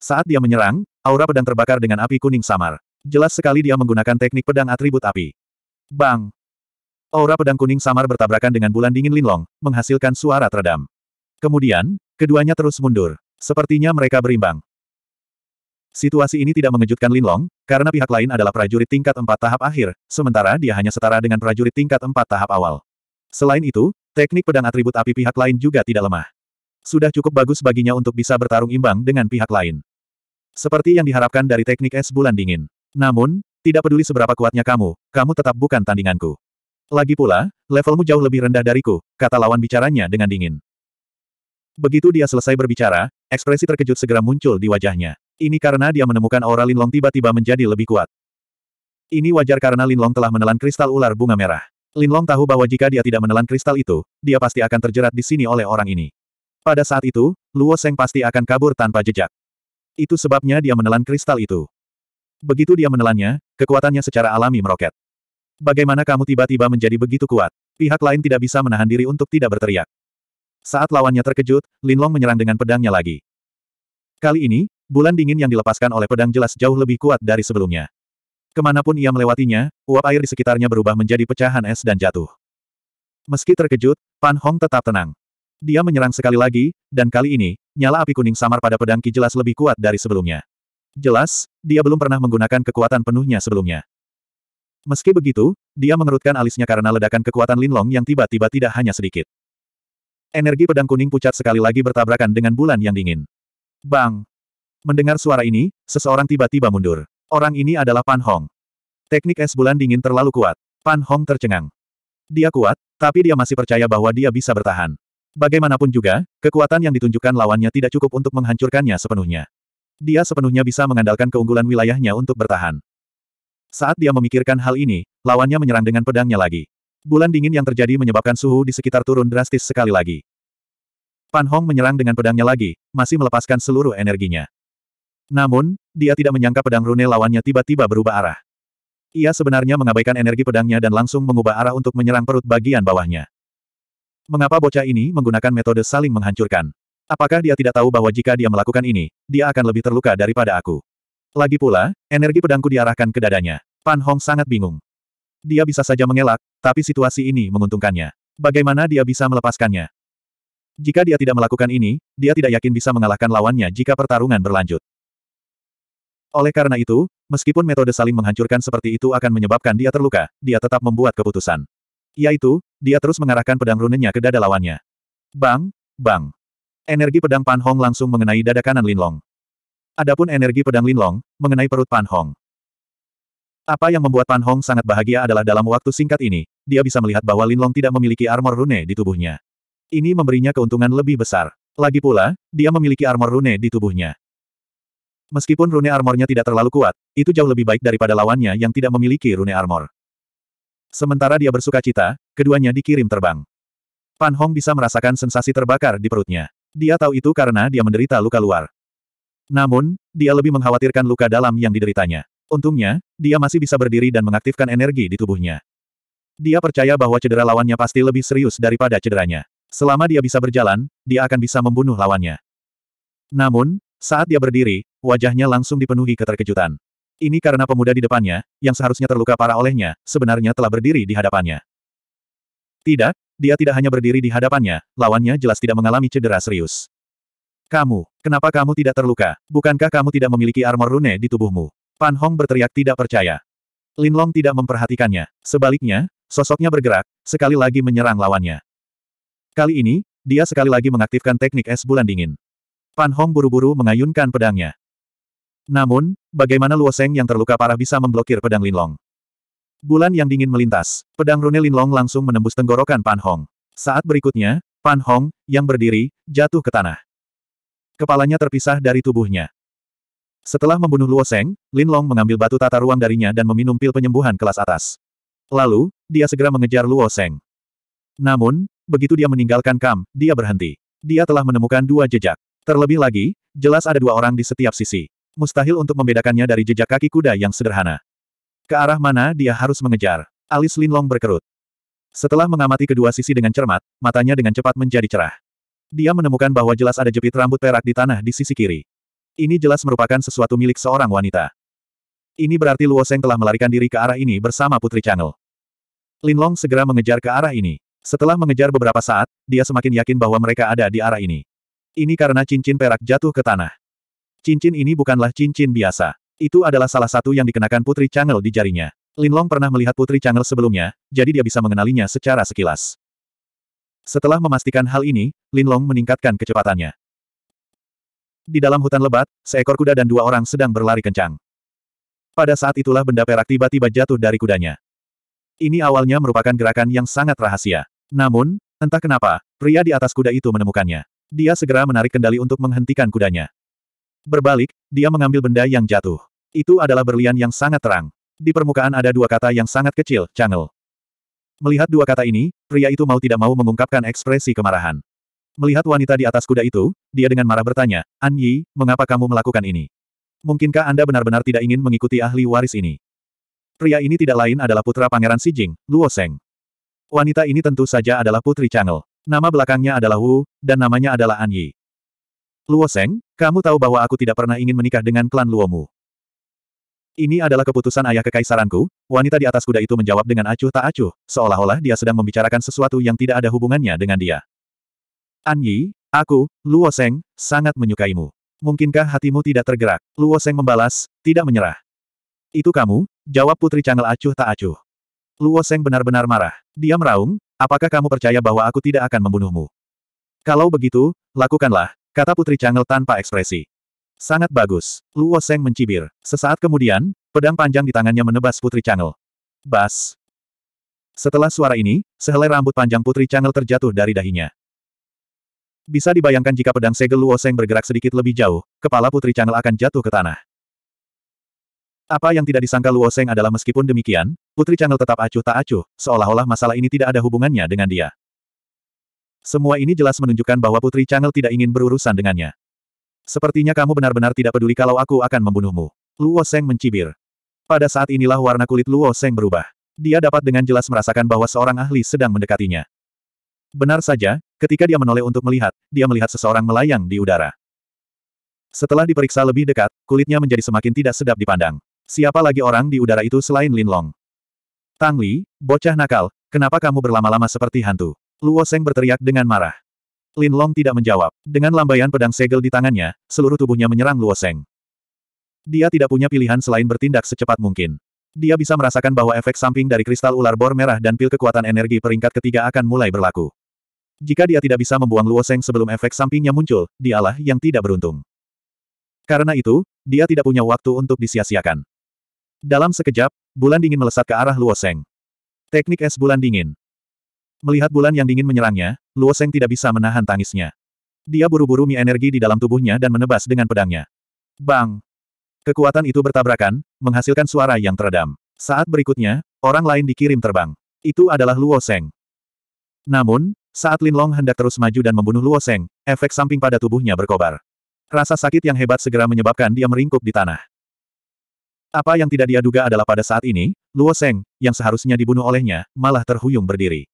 Saat dia menyerang, Aura pedang terbakar dengan api kuning samar. Jelas sekali dia menggunakan teknik pedang atribut api. Bang! Aura pedang kuning samar bertabrakan dengan bulan dingin linlong, menghasilkan suara teredam. Kemudian, keduanya terus mundur. Sepertinya mereka berimbang. Situasi ini tidak mengejutkan Linlong, karena pihak lain adalah prajurit tingkat empat tahap akhir, sementara dia hanya setara dengan prajurit tingkat empat tahap awal. Selain itu, teknik pedang atribut api pihak lain juga tidak lemah. Sudah cukup bagus baginya untuk bisa bertarung imbang dengan pihak lain. Seperti yang diharapkan dari teknik es bulan dingin. Namun, tidak peduli seberapa kuatnya kamu, kamu tetap bukan tandinganku. Lagi pula, levelmu jauh lebih rendah dariku, kata lawan bicaranya dengan dingin. Begitu dia selesai berbicara, ekspresi terkejut segera muncul di wajahnya. Ini karena dia menemukan aura Linlong tiba-tiba menjadi lebih kuat. Ini wajar karena Linlong telah menelan kristal ular bunga merah. Linlong tahu bahwa jika dia tidak menelan kristal itu, dia pasti akan terjerat di sini oleh orang ini. Pada saat itu, Luo Seng pasti akan kabur tanpa jejak. Itu sebabnya dia menelan kristal itu. Begitu dia menelannya, kekuatannya secara alami meroket. Bagaimana kamu tiba-tiba menjadi begitu kuat? Pihak lain tidak bisa menahan diri untuk tidak berteriak. Saat lawannya terkejut, Lin Long menyerang dengan pedangnya lagi. Kali ini, bulan dingin yang dilepaskan oleh pedang jelas jauh lebih kuat dari sebelumnya. Kemanapun ia melewatinya, uap air di sekitarnya berubah menjadi pecahan es dan jatuh. Meski terkejut, Pan Hong tetap tenang. Dia menyerang sekali lagi, dan kali ini, nyala api kuning samar pada pedang Ki jelas lebih kuat dari sebelumnya. Jelas, dia belum pernah menggunakan kekuatan penuhnya sebelumnya. Meski begitu, dia mengerutkan alisnya karena ledakan kekuatan Linlong yang tiba-tiba tidak hanya sedikit. Energi pedang kuning pucat sekali lagi bertabrakan dengan bulan yang dingin. Bang! Mendengar suara ini, seseorang tiba-tiba mundur. Orang ini adalah Pan Hong. Teknik es bulan dingin terlalu kuat. Pan Hong tercengang. Dia kuat, tapi dia masih percaya bahwa dia bisa bertahan. Bagaimanapun juga, kekuatan yang ditunjukkan lawannya tidak cukup untuk menghancurkannya sepenuhnya. Dia sepenuhnya bisa mengandalkan keunggulan wilayahnya untuk bertahan. Saat dia memikirkan hal ini, lawannya menyerang dengan pedangnya lagi. Bulan dingin yang terjadi menyebabkan suhu di sekitar turun drastis sekali lagi. Pan Hong menyerang dengan pedangnya lagi, masih melepaskan seluruh energinya. Namun, dia tidak menyangka pedang rune lawannya tiba-tiba berubah arah. Ia sebenarnya mengabaikan energi pedangnya dan langsung mengubah arah untuk menyerang perut bagian bawahnya. Mengapa bocah ini menggunakan metode saling menghancurkan? Apakah dia tidak tahu bahwa jika dia melakukan ini, dia akan lebih terluka daripada aku? Lagi pula, energi pedangku diarahkan ke dadanya. Pan Hong sangat bingung. Dia bisa saja mengelak, tapi situasi ini menguntungkannya. Bagaimana dia bisa melepaskannya? Jika dia tidak melakukan ini, dia tidak yakin bisa mengalahkan lawannya jika pertarungan berlanjut. Oleh karena itu, meskipun metode saling menghancurkan seperti itu akan menyebabkan dia terluka, dia tetap membuat keputusan. Yaitu, dia terus mengarahkan pedang runenya ke dada lawannya. Bang, bang. Energi pedang Pan Hong langsung mengenai dada kanan Linlong. Adapun energi pedang Linlong, mengenai perut Pan Hong. Apa yang membuat Pan Hong sangat bahagia adalah dalam waktu singkat ini, dia bisa melihat bahwa Linlong tidak memiliki armor rune di tubuhnya. Ini memberinya keuntungan lebih besar. Lagi pula, dia memiliki armor rune di tubuhnya. Meskipun rune armornya tidak terlalu kuat, itu jauh lebih baik daripada lawannya yang tidak memiliki rune armor. Sementara dia bersuka cita, keduanya dikirim terbang. Pan Hong bisa merasakan sensasi terbakar di perutnya. Dia tahu itu karena dia menderita luka luar. Namun, dia lebih mengkhawatirkan luka dalam yang dideritanya. Untungnya, dia masih bisa berdiri dan mengaktifkan energi di tubuhnya. Dia percaya bahwa cedera lawannya pasti lebih serius daripada cederanya. Selama dia bisa berjalan, dia akan bisa membunuh lawannya. Namun, saat dia berdiri, wajahnya langsung dipenuhi keterkejutan. Ini karena pemuda di depannya, yang seharusnya terluka parah olehnya, sebenarnya telah berdiri di hadapannya. Tidak, dia tidak hanya berdiri di hadapannya, lawannya jelas tidak mengalami cedera serius. Kamu, kenapa kamu tidak terluka? Bukankah kamu tidak memiliki armor rune di tubuhmu? Pan Hong berteriak tidak percaya. Lin Long tidak memperhatikannya. Sebaliknya, sosoknya bergerak, sekali lagi menyerang lawannya. Kali ini, dia sekali lagi mengaktifkan teknik es bulan dingin. Pan Hong buru-buru mengayunkan pedangnya. Namun, bagaimana Luoseng yang terluka parah bisa memblokir pedang Linlong. Bulan yang dingin melintas, pedang rune Linlong langsung menembus tenggorokan Pan Hong. Saat berikutnya, Pan Hong, yang berdiri, jatuh ke tanah. Kepalanya terpisah dari tubuhnya. Setelah membunuh Luoseng, Linlong mengambil batu tata ruang darinya dan meminum pil penyembuhan kelas atas. Lalu, dia segera mengejar Luoseng. Namun, begitu dia meninggalkan Kam, dia berhenti. Dia telah menemukan dua jejak. Terlebih lagi, jelas ada dua orang di setiap sisi. Mustahil untuk membedakannya dari jejak kaki kuda yang sederhana. Ke arah mana dia harus mengejar? Alis Linlong berkerut. Setelah mengamati kedua sisi dengan cermat, matanya dengan cepat menjadi cerah. Dia menemukan bahwa jelas ada jepit rambut perak di tanah di sisi kiri. Ini jelas merupakan sesuatu milik seorang wanita. Ini berarti Luo Seng telah melarikan diri ke arah ini bersama Putri Changel. Linlong segera mengejar ke arah ini. Setelah mengejar beberapa saat, dia semakin yakin bahwa mereka ada di arah ini. Ini karena cincin perak jatuh ke tanah. Cincin ini bukanlah cincin biasa. Itu adalah salah satu yang dikenakan Putri Changel di jarinya. Linlong pernah melihat Putri Changel sebelumnya, jadi dia bisa mengenalinya secara sekilas. Setelah memastikan hal ini, Linlong meningkatkan kecepatannya. Di dalam hutan lebat, seekor kuda dan dua orang sedang berlari kencang. Pada saat itulah benda perak tiba-tiba jatuh dari kudanya. Ini awalnya merupakan gerakan yang sangat rahasia. Namun, entah kenapa, pria di atas kuda itu menemukannya. Dia segera menarik kendali untuk menghentikan kudanya. Berbalik, dia mengambil benda yang jatuh. Itu adalah berlian yang sangat terang. Di permukaan ada dua kata yang sangat kecil, Channel. Melihat dua kata ini, pria itu mau tidak mau mengungkapkan ekspresi kemarahan. Melihat wanita di atas kuda itu, dia dengan marah bertanya, An Yi, mengapa kamu melakukan ini? Mungkinkah Anda benar-benar tidak ingin mengikuti ahli waris ini? Pria ini tidak lain adalah putra Pangeran Jing, Luo Seng. Wanita ini tentu saja adalah Putri Changel. Nama belakangnya adalah Wu, dan namanya adalah An Yi. Luo Seng, kamu tahu bahwa aku tidak pernah ingin menikah dengan klan Luomu. Ini adalah keputusan ayah kekaisaranku, wanita di atas kuda itu menjawab dengan acuh tak acuh, seolah-olah dia sedang membicarakan sesuatu yang tidak ada hubungannya dengan dia. An Yi, aku, Luo Seng, sangat menyukaimu. Mungkinkah hatimu tidak tergerak? Luo Seng membalas, tidak menyerah. Itu kamu, jawab Putri Changel acuh tak acuh. Luo Seng benar-benar marah. Dia meraung, apakah kamu percaya bahwa aku tidak akan membunuhmu? Kalau begitu, lakukanlah, Kata Putri Changel tanpa ekspresi. Sangat bagus. Luo Seng mencibir. Sesaat kemudian, pedang panjang di tangannya menebas Putri Changel. Bas. Setelah suara ini, sehelai rambut panjang Putri Changel terjatuh dari dahinya. Bisa dibayangkan jika pedang segel Luo Seng bergerak sedikit lebih jauh, kepala Putri Changel akan jatuh ke tanah. Apa yang tidak disangka Luo Seng adalah meskipun demikian, Putri Changel tetap acuh tak acuh, seolah-olah masalah ini tidak ada hubungannya dengan dia. Semua ini jelas menunjukkan bahwa Putri Changel tidak ingin berurusan dengannya. Sepertinya kamu benar-benar tidak peduli kalau aku akan membunuhmu. Luo Seng mencibir. Pada saat inilah warna kulit Luo Seng berubah. Dia dapat dengan jelas merasakan bahwa seorang ahli sedang mendekatinya. Benar saja, ketika dia menoleh untuk melihat, dia melihat seseorang melayang di udara. Setelah diperiksa lebih dekat, kulitnya menjadi semakin tidak sedap dipandang. Siapa lagi orang di udara itu selain Lin Long? Tang Li, bocah nakal, kenapa kamu berlama-lama seperti hantu? Luo Seng berteriak dengan marah. Lin Long tidak menjawab. Dengan lambaian pedang segel di tangannya, seluruh tubuhnya menyerang Luo Seng. Dia tidak punya pilihan selain bertindak secepat mungkin. Dia bisa merasakan bahwa efek samping dari kristal ular bor merah dan pil kekuatan energi peringkat ketiga akan mulai berlaku. Jika dia tidak bisa membuang Luo Seng sebelum efek sampingnya muncul, dialah yang tidak beruntung. Karena itu, dia tidak punya waktu untuk disia-siakan. Dalam sekejap, bulan dingin melesat ke arah Luo Seng. Teknik es bulan dingin. Melihat bulan yang dingin menyerangnya, Luo Seng tidak bisa menahan tangisnya. Dia buru-buru mie energi di dalam tubuhnya dan menebas dengan pedangnya. Bang! Kekuatan itu bertabrakan, menghasilkan suara yang teredam. Saat berikutnya, orang lain dikirim terbang. Itu adalah Luo Seng. Namun, saat Lin Long hendak terus maju dan membunuh Luo Seng, efek samping pada tubuhnya berkobar. Rasa sakit yang hebat segera menyebabkan dia meringkuk di tanah. Apa yang tidak dia duga adalah pada saat ini, Luo Seng, yang seharusnya dibunuh olehnya, malah terhuyung berdiri.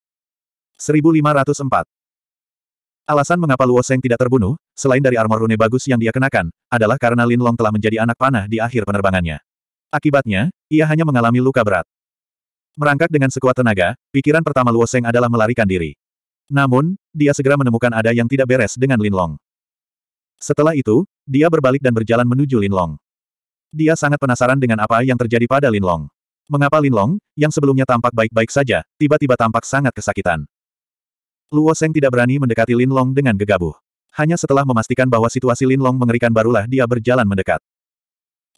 1504. Alasan mengapa Luo Seng tidak terbunuh, selain dari armor rune bagus yang dia kenakan, adalah karena Lin Long telah menjadi anak panah di akhir penerbangannya. Akibatnya, ia hanya mengalami luka berat. Merangkak dengan sekuat tenaga, pikiran pertama Luo Seng adalah melarikan diri. Namun, dia segera menemukan ada yang tidak beres dengan Lin Long. Setelah itu, dia berbalik dan berjalan menuju Lin Long. Dia sangat penasaran dengan apa yang terjadi pada Lin Long. Mengapa Lin Long, yang sebelumnya tampak baik-baik saja, tiba-tiba tampak sangat kesakitan. Luo Seng tidak berani mendekati Lin Long dengan gegabah. Hanya setelah memastikan bahwa situasi Lin Long mengerikan barulah dia berjalan mendekat.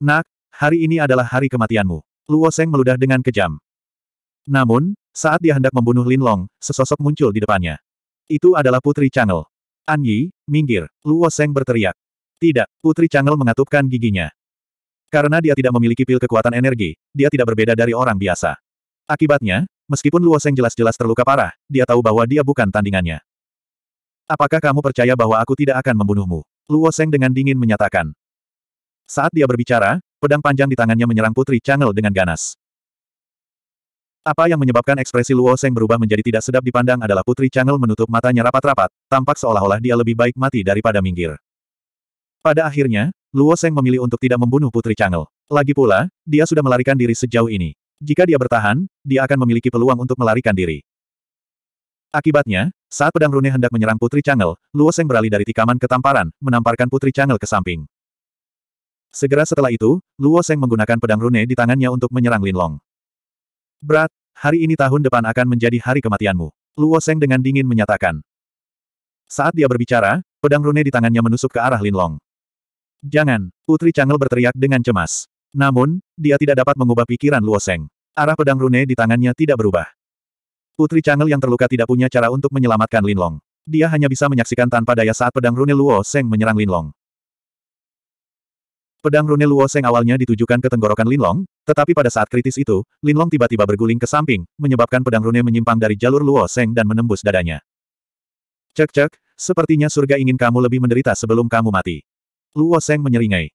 Nak, hari ini adalah hari kematianmu. Luo Seng meludah dengan kejam. Namun, saat dia hendak membunuh Lin Long, sesosok muncul di depannya. Itu adalah Putri Changel. An Yi, minggir, Luo Seng berteriak. Tidak, Putri Changel mengatupkan giginya. Karena dia tidak memiliki pil kekuatan energi, dia tidak berbeda dari orang biasa. Akibatnya, Meskipun Luo Seng jelas-jelas terluka parah, dia tahu bahwa dia bukan tandingannya. Apakah kamu percaya bahwa aku tidak akan membunuhmu? Luo Seng dengan dingin menyatakan. Saat dia berbicara, pedang panjang di tangannya menyerang Putri Changel dengan ganas. Apa yang menyebabkan ekspresi Luo Seng berubah menjadi tidak sedap dipandang adalah Putri Changel menutup matanya rapat-rapat, tampak seolah-olah dia lebih baik mati daripada minggir. Pada akhirnya, Luo Seng memilih untuk tidak membunuh Putri Changel. Lagi pula, dia sudah melarikan diri sejauh ini. Jika dia bertahan, dia akan memiliki peluang untuk melarikan diri. Akibatnya, saat pedang rune hendak menyerang Putri Changel, Luo Seng beralih dari tikaman ke tamparan, menamparkan Putri Changel ke samping. Segera setelah itu, Luo Seng menggunakan pedang rune di tangannya untuk menyerang Linlong. Berat, hari ini tahun depan akan menjadi hari kematianmu. Luo Seng dengan dingin menyatakan. Saat dia berbicara, pedang rune di tangannya menusuk ke arah Linlong. Jangan, Putri Changel berteriak dengan cemas. Namun, dia tidak dapat mengubah pikiran Luo Seng. Arah pedang rune di tangannya tidak berubah. Putri Changel yang terluka tidak punya cara untuk menyelamatkan Linlong. Dia hanya bisa menyaksikan tanpa daya saat pedang rune Luo Seng menyerang Linlong. Pedang rune Luo Seng awalnya ditujukan ke tenggorokan Linlong, tetapi pada saat kritis itu, Linlong tiba-tiba berguling ke samping, menyebabkan pedang rune menyimpang dari jalur Luo Seng dan menembus dadanya. Cek-cek, sepertinya surga ingin kamu lebih menderita sebelum kamu mati. Luo Seng menyeringai.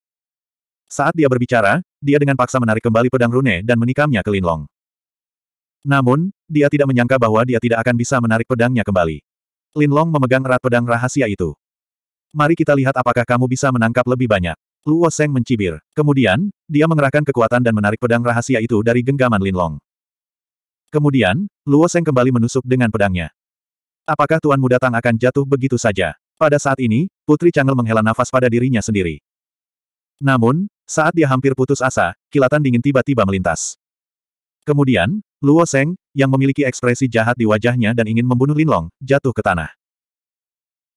Saat dia berbicara, dia dengan paksa menarik kembali pedang rune dan menikamnya ke Linlong. Namun, dia tidak menyangka bahwa dia tidak akan bisa menarik pedangnya kembali. Linlong memegang erat pedang rahasia itu. Mari kita lihat apakah kamu bisa menangkap lebih banyak. Luo Seng mencibir. Kemudian, dia mengerahkan kekuatan dan menarik pedang rahasia itu dari genggaman Linlong. Kemudian, Luo Seng kembali menusuk dengan pedangnya. Apakah Tuan Muda Tang akan jatuh begitu saja? Pada saat ini, Putri Changel menghela nafas pada dirinya sendiri. Namun, saat dia hampir putus asa, kilatan dingin tiba-tiba melintas. Kemudian, Luo Seng, yang memiliki ekspresi jahat di wajahnya dan ingin membunuh Linlong, jatuh ke tanah.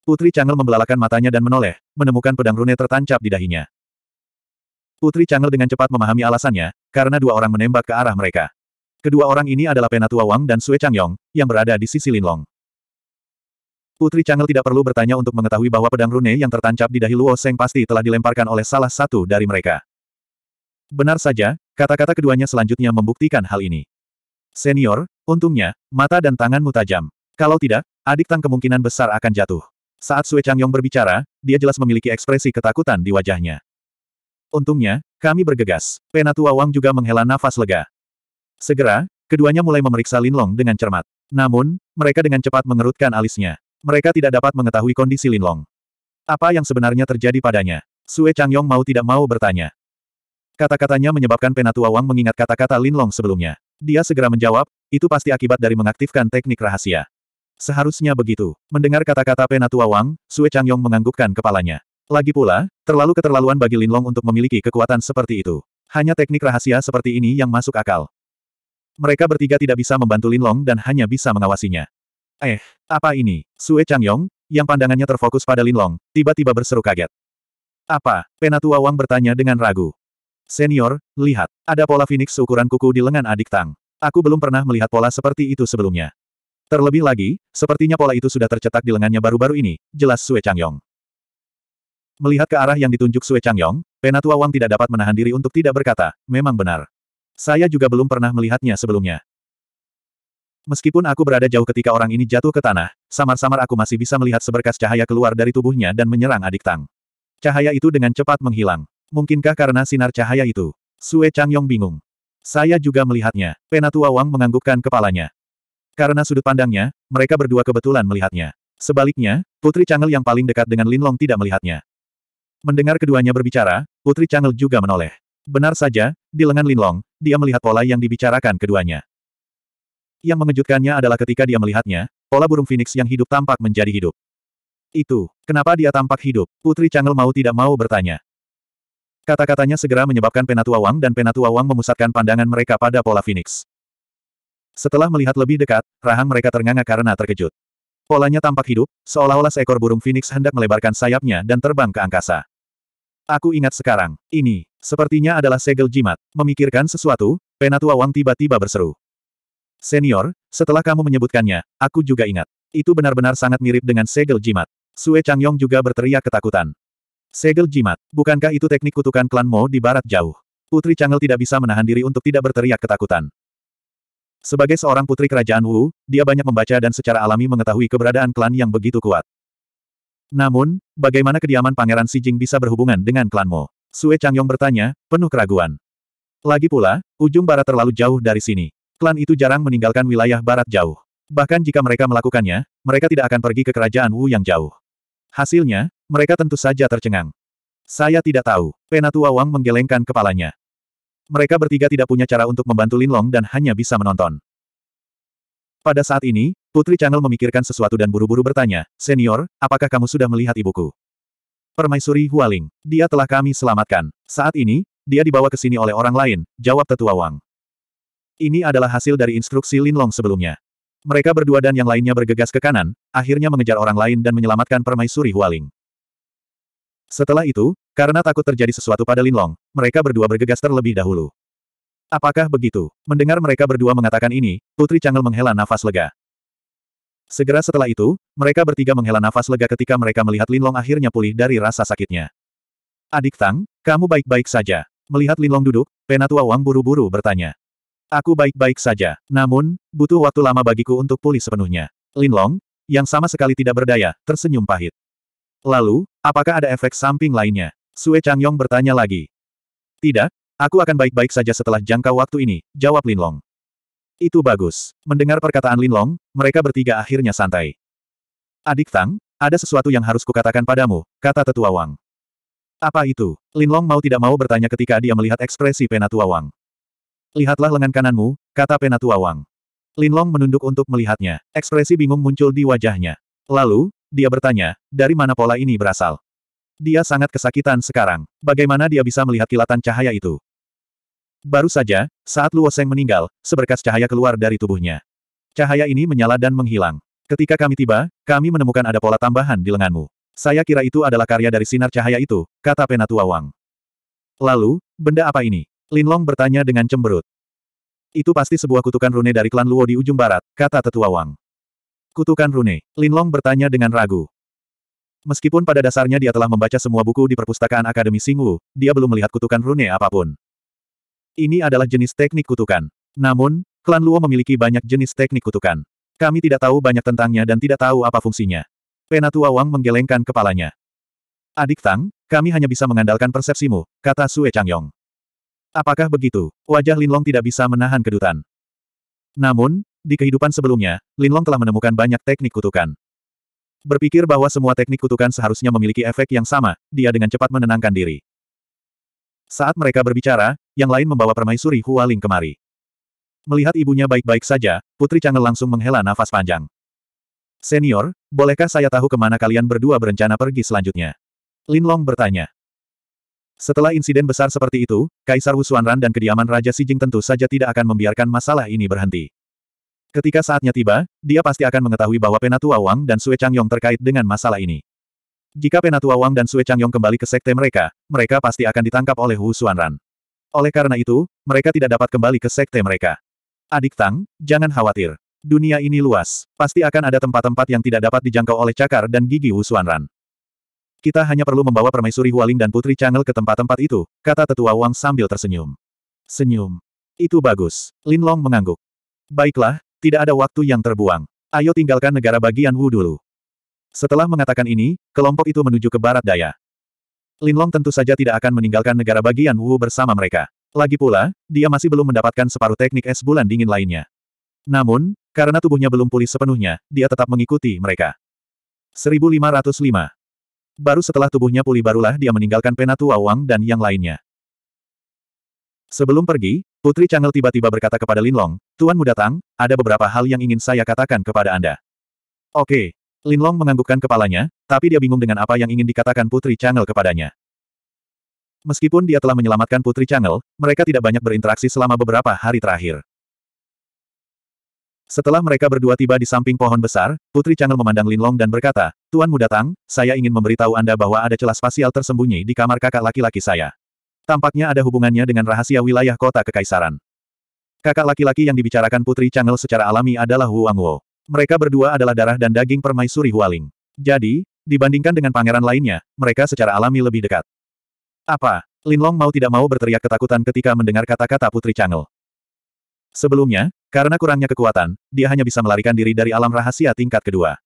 Putri Changel membelalakan matanya dan menoleh, menemukan pedang rune tertancap di dahinya. Putri Changel dengan cepat memahami alasannya, karena dua orang menembak ke arah mereka. Kedua orang ini adalah Penatua Wang dan Sue Changyong, yang berada di sisi Linlong. Putri Changel tidak perlu bertanya untuk mengetahui bahwa pedang rune yang tertancap di dahi Luo Seng pasti telah dilemparkan oleh salah satu dari mereka. Benar saja, kata-kata keduanya selanjutnya membuktikan hal ini. Senior, untungnya, mata dan tanganmu tajam. Kalau tidak, adik Tang kemungkinan besar akan jatuh. Saat Sue Changyong berbicara, dia jelas memiliki ekspresi ketakutan di wajahnya. Untungnya, kami bergegas. Penatua Wang juga menghela nafas lega. Segera, keduanya mulai memeriksa Linlong dengan cermat. Namun, mereka dengan cepat mengerutkan alisnya. Mereka tidak dapat mengetahui kondisi Lin Long. Apa yang sebenarnya terjadi padanya? Sue Changyong mau tidak mau bertanya. Kata-katanya menyebabkan Penatua Wang mengingat kata-kata Lin Long sebelumnya. Dia segera menjawab, itu pasti akibat dari mengaktifkan teknik rahasia. Seharusnya begitu. Mendengar kata-kata Penatua Wang, Sue Changyong menganggukkan kepalanya. Lagi pula, terlalu keterlaluan bagi Lin Long untuk memiliki kekuatan seperti itu. Hanya teknik rahasia seperti ini yang masuk akal. Mereka bertiga tidak bisa membantu Lin Long dan hanya bisa mengawasinya. Eh, apa ini? Sue Changyong, yang pandangannya terfokus pada Lin Long, tiba-tiba berseru kaget. Apa? Penatua Wang bertanya dengan ragu. Senior, lihat, ada pola Phoenix seukuran kuku di lengan adik Tang. Aku belum pernah melihat pola seperti itu sebelumnya. Terlebih lagi, sepertinya pola itu sudah tercetak di lengannya baru-baru ini, jelas Sue Changyong. Melihat ke arah yang ditunjuk Sue Changyong, Penatua Wang tidak dapat menahan diri untuk tidak berkata, memang benar. Saya juga belum pernah melihatnya sebelumnya. Meskipun aku berada jauh ketika orang ini jatuh ke tanah, samar-samar aku masih bisa melihat seberkas cahaya keluar dari tubuhnya dan menyerang adik Tang. Cahaya itu dengan cepat menghilang. Mungkinkah karena sinar cahaya itu? Sue Changyong bingung. Saya juga melihatnya. Penatua Wang menganggukkan kepalanya. Karena sudut pandangnya, mereka berdua kebetulan melihatnya. Sebaliknya, Putri Changel yang paling dekat dengan Lin Long tidak melihatnya. Mendengar keduanya berbicara, Putri Changel juga menoleh. Benar saja, di lengan Lin Long, dia melihat pola yang dibicarakan keduanya. Yang mengejutkannya adalah ketika dia melihatnya, pola burung phoenix yang hidup tampak menjadi hidup. Itu, kenapa dia tampak hidup? Putri Changel mau tidak mau bertanya. Kata-katanya segera menyebabkan Penatua Wang dan Penatua Wang memusatkan pandangan mereka pada pola Phoenix. Setelah melihat lebih dekat, rahang mereka ternganga karena terkejut. Polanya tampak hidup, seolah-olah seekor burung Phoenix hendak melebarkan sayapnya dan terbang ke angkasa. Aku ingat sekarang, ini, sepertinya adalah segel jimat. Memikirkan sesuatu, Penatua Wang tiba-tiba berseru. Senior, setelah kamu menyebutkannya, aku juga ingat. Itu benar-benar sangat mirip dengan segel jimat. Sue Changyong juga berteriak ketakutan. Segel jimat, bukankah itu teknik kutukan klan Mo di barat jauh? Putri Changel tidak bisa menahan diri untuk tidak berteriak ketakutan. Sebagai seorang putri kerajaan Wu, dia banyak membaca dan secara alami mengetahui keberadaan klan yang begitu kuat. Namun, bagaimana kediaman Pangeran Xi Jing bisa berhubungan dengan klan Mo? Sue Changyong bertanya, penuh keraguan. Lagi pula, ujung barat terlalu jauh dari sini. Klan itu jarang meninggalkan wilayah barat jauh. Bahkan jika mereka melakukannya, mereka tidak akan pergi ke kerajaan Wu yang jauh. Hasilnya, mereka tentu saja tercengang. Saya tidak tahu. Penatua Wang menggelengkan kepalanya. Mereka bertiga tidak punya cara untuk membantu Lin Long dan hanya bisa menonton. Pada saat ini, Putri Changel memikirkan sesuatu dan buru-buru bertanya, Senior, apakah kamu sudah melihat ibuku? Permaisuri Hualing, dia telah kami selamatkan. Saat ini, dia dibawa ke sini oleh orang lain, jawab Tetua Wang. Ini adalah hasil dari instruksi Linlong sebelumnya. Mereka berdua dan yang lainnya bergegas ke kanan, akhirnya mengejar orang lain dan menyelamatkan permaisuri Hualing. Setelah itu, karena takut terjadi sesuatu pada Linlong, mereka berdua bergegas terlebih dahulu. Apakah begitu? Mendengar mereka berdua mengatakan ini, Putri Changel menghela nafas lega. Segera setelah itu, mereka bertiga menghela nafas lega ketika mereka melihat Linlong akhirnya pulih dari rasa sakitnya. Adik Tang, kamu baik-baik saja. Melihat Linlong duduk, penatua Wang buru-buru bertanya. Aku baik-baik saja. Namun, butuh waktu lama bagiku untuk pulih sepenuhnya. Linlong, yang sama sekali tidak berdaya, tersenyum pahit. Lalu, apakah ada efek samping lainnya? Sue Changyong bertanya lagi. Tidak, aku akan baik-baik saja setelah jangka waktu ini, jawab Linlong. Itu bagus. Mendengar perkataan Linlong, mereka bertiga akhirnya santai. Adik Tang, ada sesuatu yang harus kukatakan padamu, kata tetua Wang. Apa itu? Linlong mau tidak mau bertanya ketika dia melihat ekspresi Penatua Wang. Lihatlah lengan kananmu, kata Wang. Wang. Linlong menunduk untuk melihatnya. Ekspresi bingung muncul di wajahnya. Lalu, dia bertanya, dari mana pola ini berasal? Dia sangat kesakitan sekarang. Bagaimana dia bisa melihat kilatan cahaya itu? Baru saja, saat Luo Seng meninggal, seberkas cahaya keluar dari tubuhnya. Cahaya ini menyala dan menghilang. Ketika kami tiba, kami menemukan ada pola tambahan di lenganmu. Saya kira itu adalah karya dari sinar cahaya itu, kata Penatua Wang. Lalu, benda apa ini? Linlong bertanya dengan cemberut. Itu pasti sebuah kutukan rune dari klan Luo di ujung barat, kata tetua Wang. Kutukan rune, Linlong bertanya dengan ragu. Meskipun pada dasarnya dia telah membaca semua buku di perpustakaan Akademi Singwu, dia belum melihat kutukan rune apapun. Ini adalah jenis teknik kutukan. Namun, klan Luo memiliki banyak jenis teknik kutukan. Kami tidak tahu banyak tentangnya dan tidak tahu apa fungsinya. Penatua Wang menggelengkan kepalanya. Adik Tang, kami hanya bisa mengandalkan persepsimu, kata Sue Changyong. Apakah begitu? Wajah Linlong tidak bisa menahan kedutan. Namun, di kehidupan sebelumnya, Linlong telah menemukan banyak teknik kutukan. Berpikir bahwa semua teknik kutukan seharusnya memiliki efek yang sama, dia dengan cepat menenangkan diri. Saat mereka berbicara, yang lain membawa permaisuri Hualing kemari. Melihat ibunya baik-baik saja, Putri Chang'e langsung menghela nafas panjang. Senior, bolehkah saya tahu kemana kalian berdua berencana pergi selanjutnya? Linlong bertanya. Setelah insiden besar seperti itu, Kaisar Xuanran dan kediaman Raja Sijing tentu saja tidak akan membiarkan masalah ini berhenti. Ketika saatnya tiba, dia pasti akan mengetahui bahwa Penatua Wang dan Sue Changyong terkait dengan masalah ini. Jika Penatua Wang dan Sue Changyong kembali ke sekte mereka, mereka pasti akan ditangkap oleh Wu Xuanran. Oleh karena itu, mereka tidak dapat kembali ke sekte mereka. Adik Tang, jangan khawatir. Dunia ini luas, pasti akan ada tempat-tempat yang tidak dapat dijangkau oleh cakar dan gigi Wu Xuanran. Kita hanya perlu membawa permaisuri Hualing dan Putri Changel ke tempat-tempat itu, kata tetua Wang sambil tersenyum. Senyum. Itu bagus. Lin Long mengangguk. Baiklah, tidak ada waktu yang terbuang. Ayo tinggalkan negara bagian Wu dulu. Setelah mengatakan ini, kelompok itu menuju ke barat daya. Lin Long tentu saja tidak akan meninggalkan negara bagian Wu bersama mereka. Lagi pula, dia masih belum mendapatkan separuh teknik es bulan dingin lainnya. Namun, karena tubuhnya belum pulih sepenuhnya, dia tetap mengikuti mereka. 1505 Baru setelah tubuhnya pulih barulah dia meninggalkan Penatua Wang dan yang lainnya. Sebelum pergi, Putri Changel tiba-tiba berkata kepada Linlong, Tuanmu datang, ada beberapa hal yang ingin saya katakan kepada Anda. Oke. Linlong menganggukkan kepalanya, tapi dia bingung dengan apa yang ingin dikatakan Putri Changel kepadanya. Meskipun dia telah menyelamatkan Putri Changel, mereka tidak banyak berinteraksi selama beberapa hari terakhir. Setelah mereka berdua tiba di samping pohon besar, Putri Changel memandang Linlong dan berkata, Tuanmu datang, saya ingin memberitahu Anda bahwa ada celah spasial tersembunyi di kamar kakak laki-laki saya. Tampaknya ada hubungannya dengan rahasia wilayah kota kekaisaran. Kakak laki-laki yang dibicarakan Putri Changel secara alami adalah Wu Angwo. Mereka berdua adalah darah dan daging permaisuri Hualing. Jadi, dibandingkan dengan pangeran lainnya, mereka secara alami lebih dekat. Apa? Lin Long mau tidak mau berteriak ketakutan ketika mendengar kata-kata Putri Changel. Sebelumnya, karena kurangnya kekuatan, dia hanya bisa melarikan diri dari alam rahasia tingkat kedua.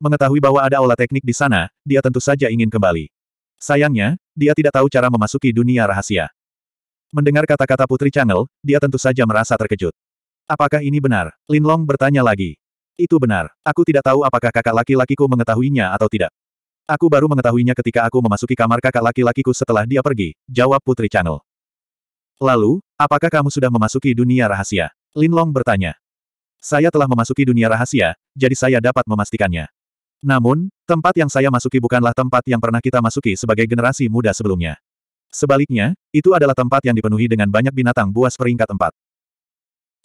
Mengetahui bahwa ada aula teknik di sana, dia tentu saja ingin kembali. Sayangnya, dia tidak tahu cara memasuki dunia rahasia. Mendengar kata-kata Putri Changel, dia tentu saja merasa terkejut. Apakah ini benar? Lin Long bertanya lagi. Itu benar. Aku tidak tahu apakah kakak laki-lakiku mengetahuinya atau tidak. Aku baru mengetahuinya ketika aku memasuki kamar kakak laki-lakiku setelah dia pergi, jawab Putri Channel. Lalu, apakah kamu sudah memasuki dunia rahasia? Lin Long bertanya. Saya telah memasuki dunia rahasia, jadi saya dapat memastikannya. Namun, tempat yang saya masuki bukanlah tempat yang pernah kita masuki sebagai generasi muda sebelumnya. Sebaliknya, itu adalah tempat yang dipenuhi dengan banyak binatang buas peringkat empat.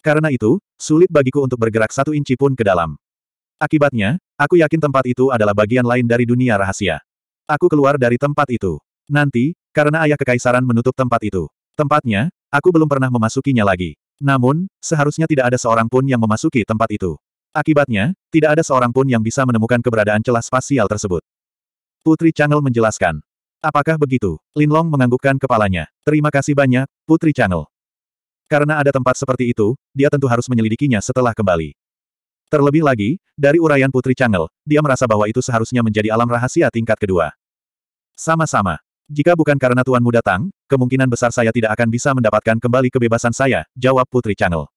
Karena itu, sulit bagiku untuk bergerak satu inci pun ke dalam. Akibatnya, aku yakin tempat itu adalah bagian lain dari dunia rahasia. Aku keluar dari tempat itu. Nanti, karena ayah kekaisaran menutup tempat itu. Tempatnya, aku belum pernah memasukinya lagi. Namun, seharusnya tidak ada seorang pun yang memasuki tempat itu. Akibatnya, tidak ada seorang pun yang bisa menemukan keberadaan celah spasial tersebut. Putri Changel menjelaskan. Apakah begitu? Linlong menganggukkan kepalanya. Terima kasih banyak, Putri Changel. Karena ada tempat seperti itu, dia tentu harus menyelidikinya setelah kembali. Terlebih lagi, dari uraian Putri Changel, dia merasa bahwa itu seharusnya menjadi alam rahasia tingkat kedua. Sama-sama. Jika bukan karena tuanmu datang, kemungkinan besar saya tidak akan bisa mendapatkan kembali kebebasan saya, jawab Putri Changel.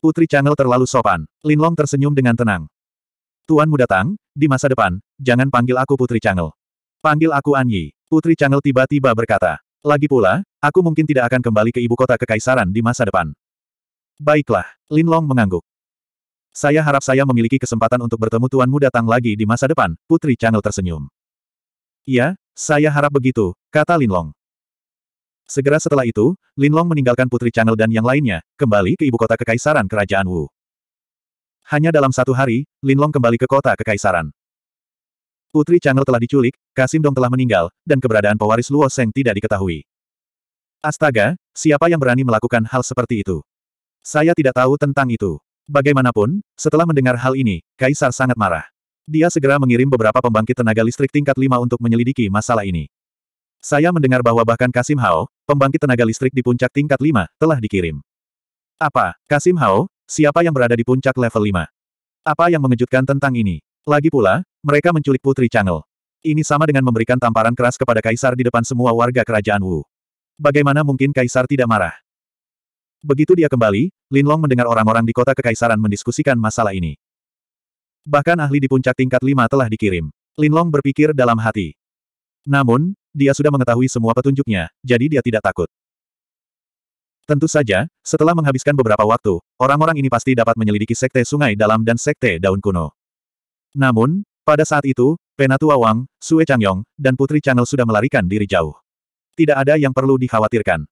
Putri Channel terlalu sopan. Linlong tersenyum dengan tenang. Tuan muda tang, di masa depan, jangan panggil aku Putri Channel. Panggil aku An Yi. Putri Channel tiba-tiba berkata. Lagi pula, aku mungkin tidak akan kembali ke ibu kota kekaisaran di masa depan. Baiklah, Linlong mengangguk. Saya harap saya memiliki kesempatan untuk bertemu Tuan muda tang lagi di masa depan, Putri Channel tersenyum. Iya, saya harap begitu, kata Linlong. Segera setelah itu, Linlong meninggalkan Putri Channel dan yang lainnya, kembali ke ibu kota kekaisaran Kerajaan Wu. Hanya dalam satu hari, Linlong kembali ke kota kekaisaran. Putri Channel telah diculik, Kasim Dong telah meninggal, dan keberadaan pewaris Luo Seng tidak diketahui. Astaga, siapa yang berani melakukan hal seperti itu? Saya tidak tahu tentang itu. Bagaimanapun, setelah mendengar hal ini, Kaisar sangat marah. Dia segera mengirim beberapa pembangkit tenaga listrik tingkat 5 untuk menyelidiki masalah ini. Saya mendengar bahwa bahkan Kasim Hao, pembangkit tenaga listrik di puncak tingkat 5, telah dikirim. Apa, Kasim Hao, siapa yang berada di puncak level 5? Apa yang mengejutkan tentang ini? Lagi pula, mereka menculik Putri Changel. Ini sama dengan memberikan tamparan keras kepada Kaisar di depan semua warga kerajaan Wu. Bagaimana mungkin Kaisar tidak marah? Begitu dia kembali, Lin Long mendengar orang-orang di kota kekaisaran mendiskusikan masalah ini. Bahkan ahli di puncak tingkat 5 telah dikirim. Lin Long berpikir dalam hati. Namun, dia sudah mengetahui semua petunjuknya, jadi dia tidak takut. Tentu saja, setelah menghabiskan beberapa waktu, orang-orang ini pasti dapat menyelidiki sekte sungai dalam dan sekte daun kuno. Namun, pada saat itu, Penatua Wang, Sue Changyong, dan Putri Changel sudah melarikan diri jauh. Tidak ada yang perlu dikhawatirkan.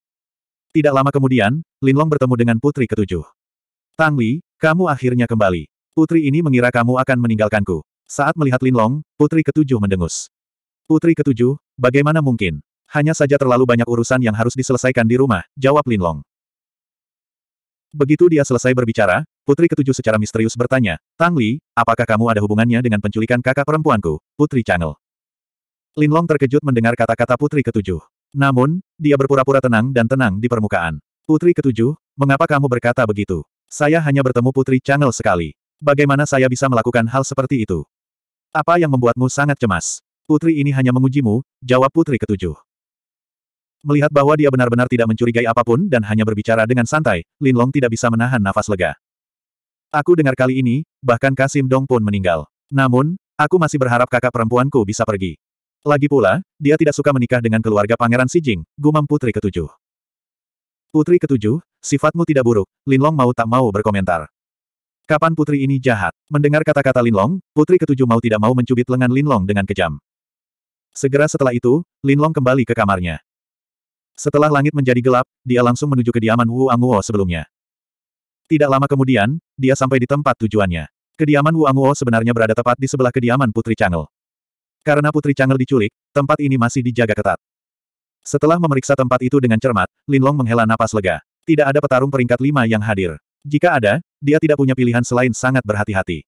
Tidak lama kemudian, Linlong bertemu dengan Putri Ketujuh. Tang Li, kamu akhirnya kembali. Putri ini mengira kamu akan meninggalkanku. Saat melihat Linlong, Putri Ketujuh mendengus. Putri ketujuh, bagaimana mungkin? Hanya saja terlalu banyak urusan yang harus diselesaikan di rumah, jawab Lin Long. Begitu dia selesai berbicara, Putri ketujuh secara misterius bertanya, Tang Li, apakah kamu ada hubungannya dengan penculikan kakak perempuanku, Putri Changel? Long terkejut mendengar kata-kata Putri ketujuh. Namun, dia berpura-pura tenang dan tenang di permukaan. Putri ketujuh, mengapa kamu berkata begitu? Saya hanya bertemu Putri Changel sekali. Bagaimana saya bisa melakukan hal seperti itu? Apa yang membuatmu sangat cemas? Putri ini hanya mengujimu, jawab putri ketujuh. Melihat bahwa dia benar-benar tidak mencurigai apapun dan hanya berbicara dengan santai, Lin Long tidak bisa menahan nafas lega. Aku dengar kali ini, bahkan Kasim Dong pun meninggal. Namun, aku masih berharap kakak perempuanku bisa pergi. Lagi pula, dia tidak suka menikah dengan keluarga Pangeran Si Jing," gumam putri ketujuh. Putri ketujuh, sifatmu tidak buruk, Lin Long mau tak mau berkomentar. Kapan putri ini jahat? Mendengar kata-kata Lin Long, putri ketujuh mau tidak mau mencubit lengan Lin Long dengan kejam. Segera setelah itu, Linlong kembali ke kamarnya. Setelah langit menjadi gelap, dia langsung menuju kediaman Wu Anguo sebelumnya. Tidak lama kemudian, dia sampai di tempat tujuannya. Kediaman Wu Anguo sebenarnya berada tepat di sebelah kediaman Putri Changel. Karena Putri Changel diculik, tempat ini masih dijaga ketat. Setelah memeriksa tempat itu dengan cermat, Linlong menghela napas lega. Tidak ada petarung peringkat lima yang hadir. Jika ada, dia tidak punya pilihan selain sangat berhati-hati.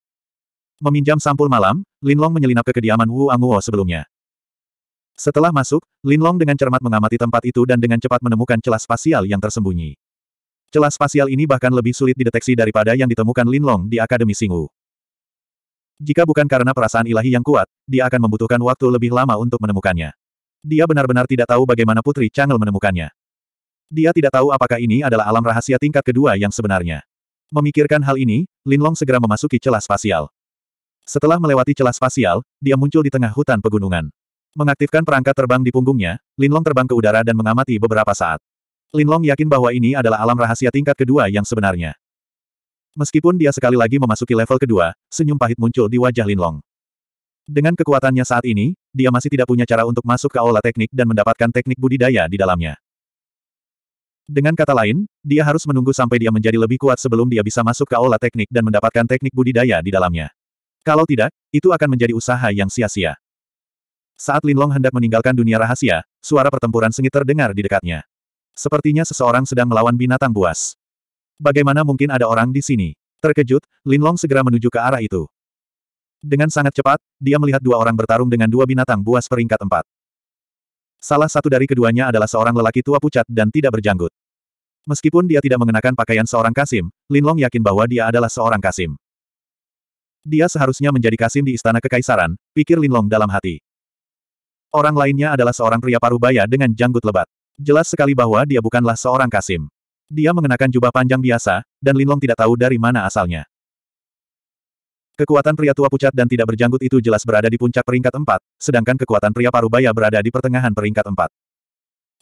Meminjam sampul malam, Linlong menyelinap ke kediaman Wu Anguo sebelumnya. Setelah masuk, Linlong dengan cermat mengamati tempat itu dan dengan cepat menemukan celah spasial yang tersembunyi. Celah spasial ini bahkan lebih sulit dideteksi daripada yang ditemukan Linlong di Akademi Singu. Jika bukan karena perasaan ilahi yang kuat, dia akan membutuhkan waktu lebih lama untuk menemukannya. Dia benar-benar tidak tahu bagaimana Putri Changel menemukannya. Dia tidak tahu apakah ini adalah alam rahasia tingkat kedua yang sebenarnya. Memikirkan hal ini, Linlong segera memasuki celah spasial. Setelah melewati celah spasial, dia muncul di tengah hutan pegunungan. Mengaktifkan perangkat terbang di punggungnya, Linlong terbang ke udara dan mengamati beberapa saat. Linlong yakin bahwa ini adalah alam rahasia tingkat kedua yang sebenarnya. Meskipun dia sekali lagi memasuki level kedua, senyum pahit muncul di wajah Linlong. Dengan kekuatannya saat ini, dia masih tidak punya cara untuk masuk ke aula teknik dan mendapatkan teknik budidaya di dalamnya. Dengan kata lain, dia harus menunggu sampai dia menjadi lebih kuat sebelum dia bisa masuk ke aula teknik dan mendapatkan teknik budidaya di dalamnya. Kalau tidak, itu akan menjadi usaha yang sia-sia. Saat Linlong hendak meninggalkan dunia rahasia, suara pertempuran sengit terdengar di dekatnya. Sepertinya seseorang sedang melawan binatang buas. Bagaimana mungkin ada orang di sini? Terkejut, Linlong segera menuju ke arah itu. Dengan sangat cepat, dia melihat dua orang bertarung dengan dua binatang buas peringkat empat. Salah satu dari keduanya adalah seorang lelaki tua pucat dan tidak berjanggut. Meskipun dia tidak mengenakan pakaian seorang Kasim, Linlong yakin bahwa dia adalah seorang Kasim. Dia seharusnya menjadi Kasim di Istana Kekaisaran, pikir Linlong dalam hati. Orang lainnya adalah seorang pria parubaya dengan janggut lebat. Jelas sekali bahwa dia bukanlah seorang Kasim. Dia mengenakan jubah panjang biasa, dan Linlong tidak tahu dari mana asalnya. Kekuatan pria tua pucat dan tidak berjanggut itu jelas berada di puncak peringkat empat, sedangkan kekuatan pria parubaya berada di pertengahan peringkat empat.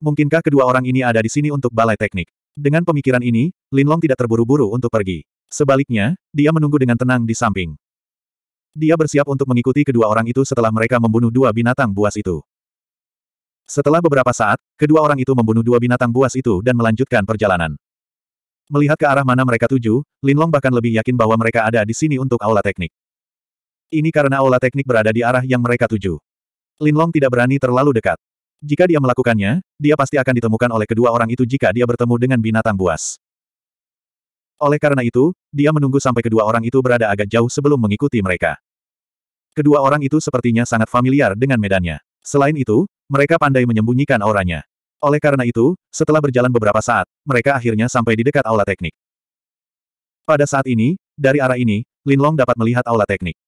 Mungkinkah kedua orang ini ada di sini untuk balai teknik? Dengan pemikiran ini, Linlong tidak terburu-buru untuk pergi. Sebaliknya, dia menunggu dengan tenang di samping. Dia bersiap untuk mengikuti kedua orang itu setelah mereka membunuh dua binatang buas itu. Setelah beberapa saat, kedua orang itu membunuh dua binatang buas itu dan melanjutkan perjalanan. Melihat ke arah mana mereka tuju, Lin Long bahkan lebih yakin bahwa mereka ada di sini untuk aula teknik. Ini karena aula teknik berada di arah yang mereka tuju. Lin Long tidak berani terlalu dekat. Jika dia melakukannya, dia pasti akan ditemukan oleh kedua orang itu jika dia bertemu dengan binatang buas. Oleh karena itu, dia menunggu sampai kedua orang itu berada agak jauh sebelum mengikuti mereka. Kedua orang itu sepertinya sangat familiar dengan medannya. Selain itu, mereka pandai menyembunyikan auranya. Oleh karena itu, setelah berjalan beberapa saat, mereka akhirnya sampai di dekat aula teknik. Pada saat ini, dari arah ini, Lin Long dapat melihat aula teknik.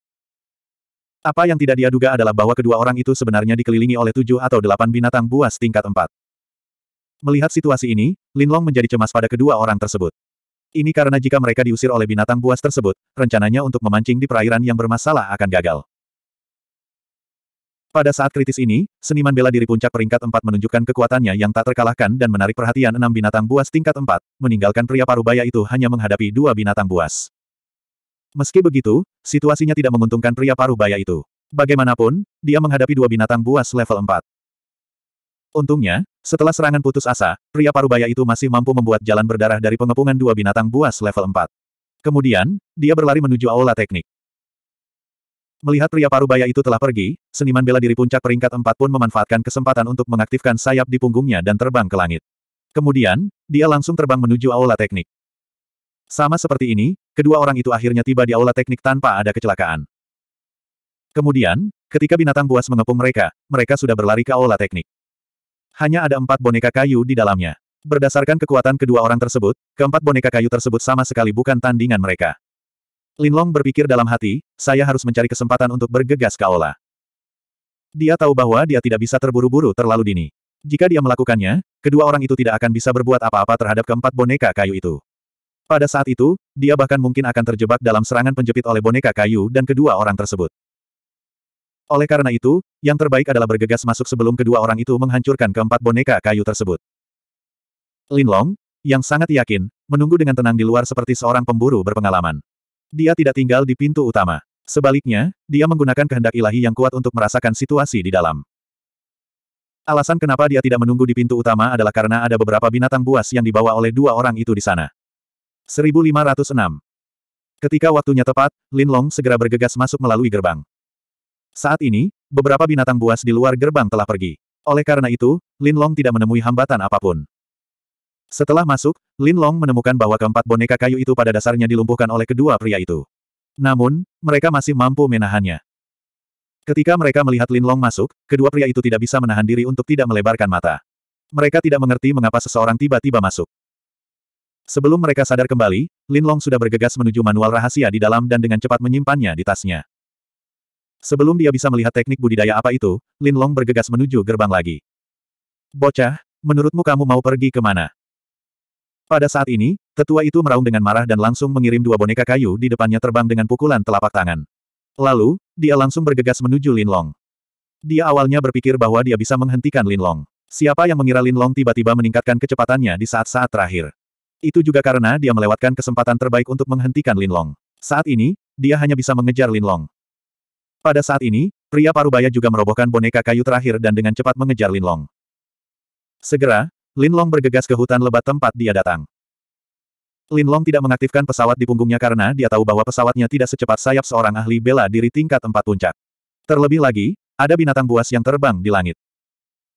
Apa yang tidak dia duga adalah bahwa kedua orang itu sebenarnya dikelilingi oleh tujuh atau delapan binatang buas tingkat empat. Melihat situasi ini, Lin Long menjadi cemas pada kedua orang tersebut. Ini karena jika mereka diusir oleh binatang buas tersebut, rencananya untuk memancing di perairan yang bermasalah akan gagal. Pada saat kritis ini, seniman bela diri puncak peringkat 4 menunjukkan kekuatannya yang tak terkalahkan dan menarik perhatian enam binatang buas tingkat 4, meninggalkan pria parubaya itu hanya menghadapi dua binatang buas. Meski begitu, situasinya tidak menguntungkan pria parubaya itu. Bagaimanapun, dia menghadapi dua binatang buas level 4. Untungnya, setelah serangan putus asa, pria parubaya itu masih mampu membuat jalan berdarah dari pengepungan dua binatang buas level 4. Kemudian, dia berlari menuju aula teknik. Melihat pria parubaya itu telah pergi, seniman bela diri puncak peringkat 4 pun memanfaatkan kesempatan untuk mengaktifkan sayap di punggungnya dan terbang ke langit. Kemudian, dia langsung terbang menuju aula teknik. Sama seperti ini, kedua orang itu akhirnya tiba di aula teknik tanpa ada kecelakaan. Kemudian, ketika binatang buas mengepung mereka, mereka sudah berlari ke aula teknik hanya ada empat boneka kayu di dalamnya. Berdasarkan kekuatan kedua orang tersebut, keempat boneka kayu tersebut sama sekali bukan tandingan mereka. Linlong berpikir dalam hati, saya harus mencari kesempatan untuk bergegas ke aula. Dia tahu bahwa dia tidak bisa terburu-buru terlalu dini. Jika dia melakukannya, kedua orang itu tidak akan bisa berbuat apa-apa terhadap keempat boneka kayu itu. Pada saat itu, dia bahkan mungkin akan terjebak dalam serangan penjepit oleh boneka kayu dan kedua orang tersebut. Oleh karena itu, yang terbaik adalah bergegas masuk sebelum kedua orang itu menghancurkan keempat boneka kayu tersebut. Lin Long, yang sangat yakin, menunggu dengan tenang di luar seperti seorang pemburu berpengalaman. Dia tidak tinggal di pintu utama. Sebaliknya, dia menggunakan kehendak ilahi yang kuat untuk merasakan situasi di dalam. Alasan kenapa dia tidak menunggu di pintu utama adalah karena ada beberapa binatang buas yang dibawa oleh dua orang itu di sana. 1506 Ketika waktunya tepat, Lin Long segera bergegas masuk melalui gerbang. Saat ini, beberapa binatang buas di luar gerbang telah pergi. Oleh karena itu, Lin Long tidak menemui hambatan apapun. Setelah masuk, Lin Long menemukan bahwa keempat boneka kayu itu pada dasarnya dilumpuhkan oleh kedua pria itu. Namun, mereka masih mampu menahannya. Ketika mereka melihat Lin Long masuk, kedua pria itu tidak bisa menahan diri untuk tidak melebarkan mata. Mereka tidak mengerti mengapa seseorang tiba-tiba masuk. Sebelum mereka sadar kembali, Lin Long sudah bergegas menuju manual rahasia di dalam dan dengan cepat menyimpannya di tasnya. Sebelum dia bisa melihat teknik budidaya apa itu, Lin Long bergegas menuju gerbang lagi. Bocah, menurutmu kamu mau pergi ke mana? Pada saat ini, tetua itu meraung dengan marah dan langsung mengirim dua boneka kayu di depannya terbang dengan pukulan telapak tangan. Lalu, dia langsung bergegas menuju Lin Long. Dia awalnya berpikir bahwa dia bisa menghentikan Lin Long. Siapa yang mengira Lin Long tiba-tiba meningkatkan kecepatannya di saat-saat terakhir? Itu juga karena dia melewatkan kesempatan terbaik untuk menghentikan Lin Long. Saat ini, dia hanya bisa mengejar Lin Long. Pada saat ini, pria parubaya juga merobohkan boneka kayu terakhir dan dengan cepat mengejar Lin Long. Segera, Lin Long bergegas ke hutan lebat tempat dia datang. Lin Long tidak mengaktifkan pesawat di punggungnya karena dia tahu bahwa pesawatnya tidak secepat sayap seorang ahli bela diri tingkat empat puncak. Terlebih lagi, ada binatang buas yang terbang di langit.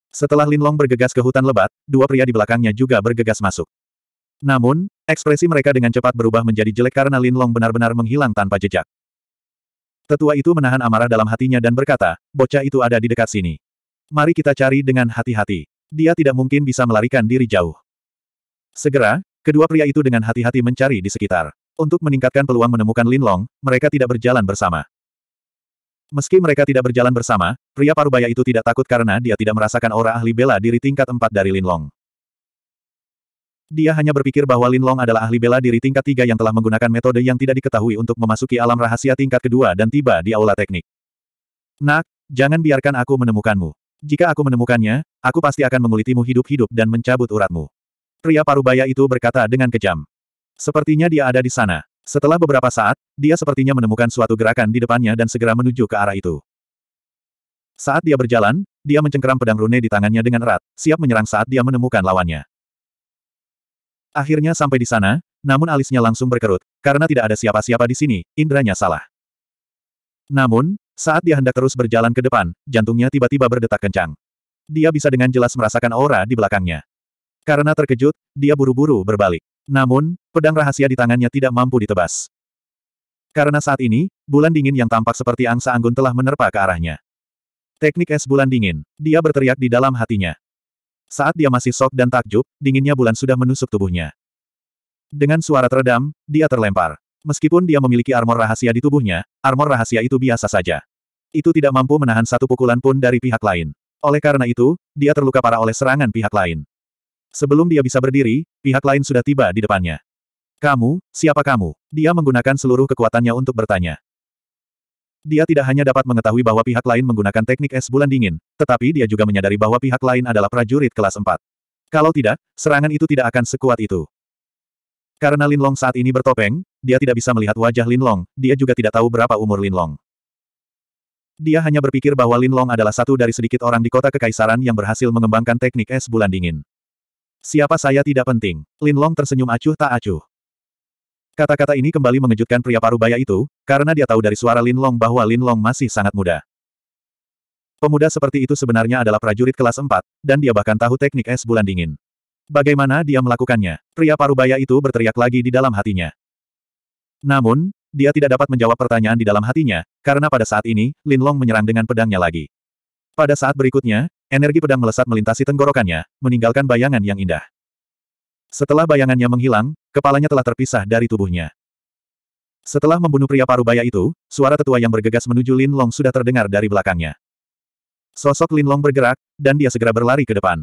Setelah Lin Long bergegas ke hutan lebat, dua pria di belakangnya juga bergegas masuk. Namun, ekspresi mereka dengan cepat berubah menjadi jelek karena Lin Long benar-benar menghilang tanpa jejak. Tetua itu menahan amarah dalam hatinya dan berkata, bocah itu ada di dekat sini. Mari kita cari dengan hati-hati. Dia tidak mungkin bisa melarikan diri jauh. Segera, kedua pria itu dengan hati-hati mencari di sekitar. Untuk meningkatkan peluang menemukan Linlong, mereka tidak berjalan bersama. Meski mereka tidak berjalan bersama, pria parubaya itu tidak takut karena dia tidak merasakan aura ahli bela diri tingkat 4 dari Linlong. Dia hanya berpikir bahwa Lin Long adalah ahli bela diri tingkat tiga yang telah menggunakan metode yang tidak diketahui untuk memasuki alam rahasia tingkat kedua dan tiba di aula teknik. Nak, jangan biarkan aku menemukanmu. Jika aku menemukannya, aku pasti akan mengulitimu hidup-hidup dan mencabut uratmu. Pria parubaya itu berkata dengan kejam. Sepertinya dia ada di sana. Setelah beberapa saat, dia sepertinya menemukan suatu gerakan di depannya dan segera menuju ke arah itu. Saat dia berjalan, dia mencengkeram pedang rune di tangannya dengan erat, siap menyerang saat dia menemukan lawannya. Akhirnya sampai di sana, namun alisnya langsung berkerut, karena tidak ada siapa-siapa di sini, indranya salah. Namun, saat dia hendak terus berjalan ke depan, jantungnya tiba-tiba berdetak kencang. Dia bisa dengan jelas merasakan aura di belakangnya. Karena terkejut, dia buru-buru berbalik. Namun, pedang rahasia di tangannya tidak mampu ditebas. Karena saat ini, bulan dingin yang tampak seperti angsa anggun telah menerpa ke arahnya. Teknik es bulan dingin, dia berteriak di dalam hatinya. Saat dia masih sok dan takjub, dinginnya bulan sudah menusuk tubuhnya. Dengan suara teredam, dia terlempar. Meskipun dia memiliki armor rahasia di tubuhnya, armor rahasia itu biasa saja. Itu tidak mampu menahan satu pukulan pun dari pihak lain. Oleh karena itu, dia terluka parah oleh serangan pihak lain. Sebelum dia bisa berdiri, pihak lain sudah tiba di depannya. Kamu, siapa kamu? Dia menggunakan seluruh kekuatannya untuk bertanya. Dia tidak hanya dapat mengetahui bahwa pihak lain menggunakan teknik es bulan dingin, tetapi dia juga menyadari bahwa pihak lain adalah prajurit kelas 4. Kalau tidak, serangan itu tidak akan sekuat itu. Karena Lin Long saat ini bertopeng, dia tidak bisa melihat wajah Lin Long. dia juga tidak tahu berapa umur Lin Long. Dia hanya berpikir bahwa Lin Long adalah satu dari sedikit orang di kota kekaisaran yang berhasil mengembangkan teknik es bulan dingin. Siapa saya tidak penting. Lin Long tersenyum acuh tak acuh. Kata-kata ini kembali mengejutkan pria parubaya itu, karena dia tahu dari suara Lin Long bahwa Lin Long masih sangat muda. Pemuda seperti itu sebenarnya adalah prajurit kelas 4, dan dia bahkan tahu teknik es bulan dingin. Bagaimana dia melakukannya? Pria parubaya itu berteriak lagi di dalam hatinya. Namun, dia tidak dapat menjawab pertanyaan di dalam hatinya, karena pada saat ini, Lin Long menyerang dengan pedangnya lagi. Pada saat berikutnya, energi pedang melesat melintasi tenggorokannya, meninggalkan bayangan yang indah. Setelah bayangannya menghilang, kepalanya telah terpisah dari tubuhnya. Setelah membunuh pria parubaya itu, suara tetua yang bergegas menuju Lin Long sudah terdengar dari belakangnya. Sosok Lin Long bergerak, dan dia segera berlari ke depan.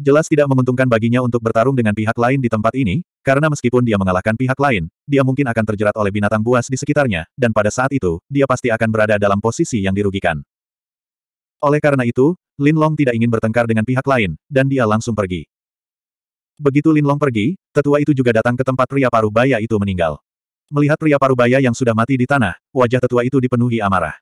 Jelas tidak menguntungkan baginya untuk bertarung dengan pihak lain di tempat ini, karena meskipun dia mengalahkan pihak lain, dia mungkin akan terjerat oleh binatang buas di sekitarnya, dan pada saat itu, dia pasti akan berada dalam posisi yang dirugikan. Oleh karena itu, Lin Long tidak ingin bertengkar dengan pihak lain, dan dia langsung pergi. Begitu Lin Long pergi, tetua itu juga datang ke tempat pria parubaya itu meninggal. Melihat pria parubaya yang sudah mati di tanah, wajah tetua itu dipenuhi amarah.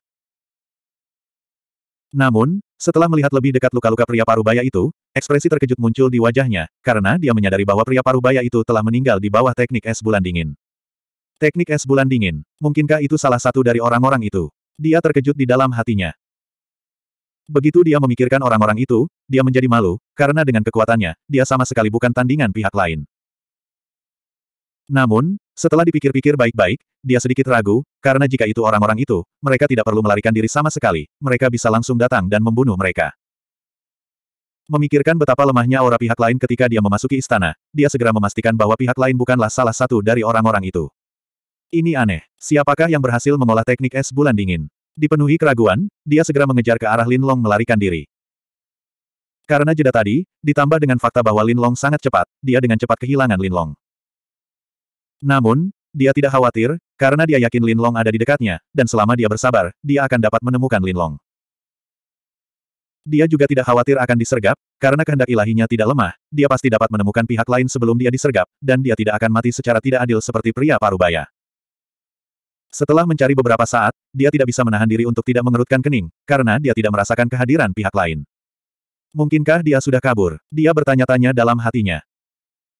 Namun, setelah melihat lebih dekat luka-luka pria parubaya itu, ekspresi terkejut muncul di wajahnya, karena dia menyadari bahwa pria parubaya itu telah meninggal di bawah teknik es bulan dingin. Teknik es bulan dingin, mungkinkah itu salah satu dari orang-orang itu? Dia terkejut di dalam hatinya. Begitu dia memikirkan orang-orang itu, dia menjadi malu, karena dengan kekuatannya, dia sama sekali bukan tandingan pihak lain. Namun, setelah dipikir-pikir baik-baik, dia sedikit ragu, karena jika itu orang-orang itu, mereka tidak perlu melarikan diri sama sekali, mereka bisa langsung datang dan membunuh mereka. Memikirkan betapa lemahnya aura pihak lain ketika dia memasuki istana, dia segera memastikan bahwa pihak lain bukanlah salah satu dari orang-orang itu. Ini aneh, siapakah yang berhasil mengolah teknik es bulan dingin? Dipenuhi keraguan, dia segera mengejar ke arah Linlong melarikan diri. Karena jeda tadi, ditambah dengan fakta bahwa Linlong sangat cepat, dia dengan cepat kehilangan Linlong. Namun, dia tidak khawatir, karena dia yakin Linlong ada di dekatnya, dan selama dia bersabar, dia akan dapat menemukan Linlong. Dia juga tidak khawatir akan disergap, karena kehendak ilahinya tidak lemah, dia pasti dapat menemukan pihak lain sebelum dia disergap, dan dia tidak akan mati secara tidak adil seperti pria parubaya. Setelah mencari beberapa saat, dia tidak bisa menahan diri untuk tidak mengerutkan kening, karena dia tidak merasakan kehadiran pihak lain. Mungkinkah dia sudah kabur? Dia bertanya-tanya dalam hatinya.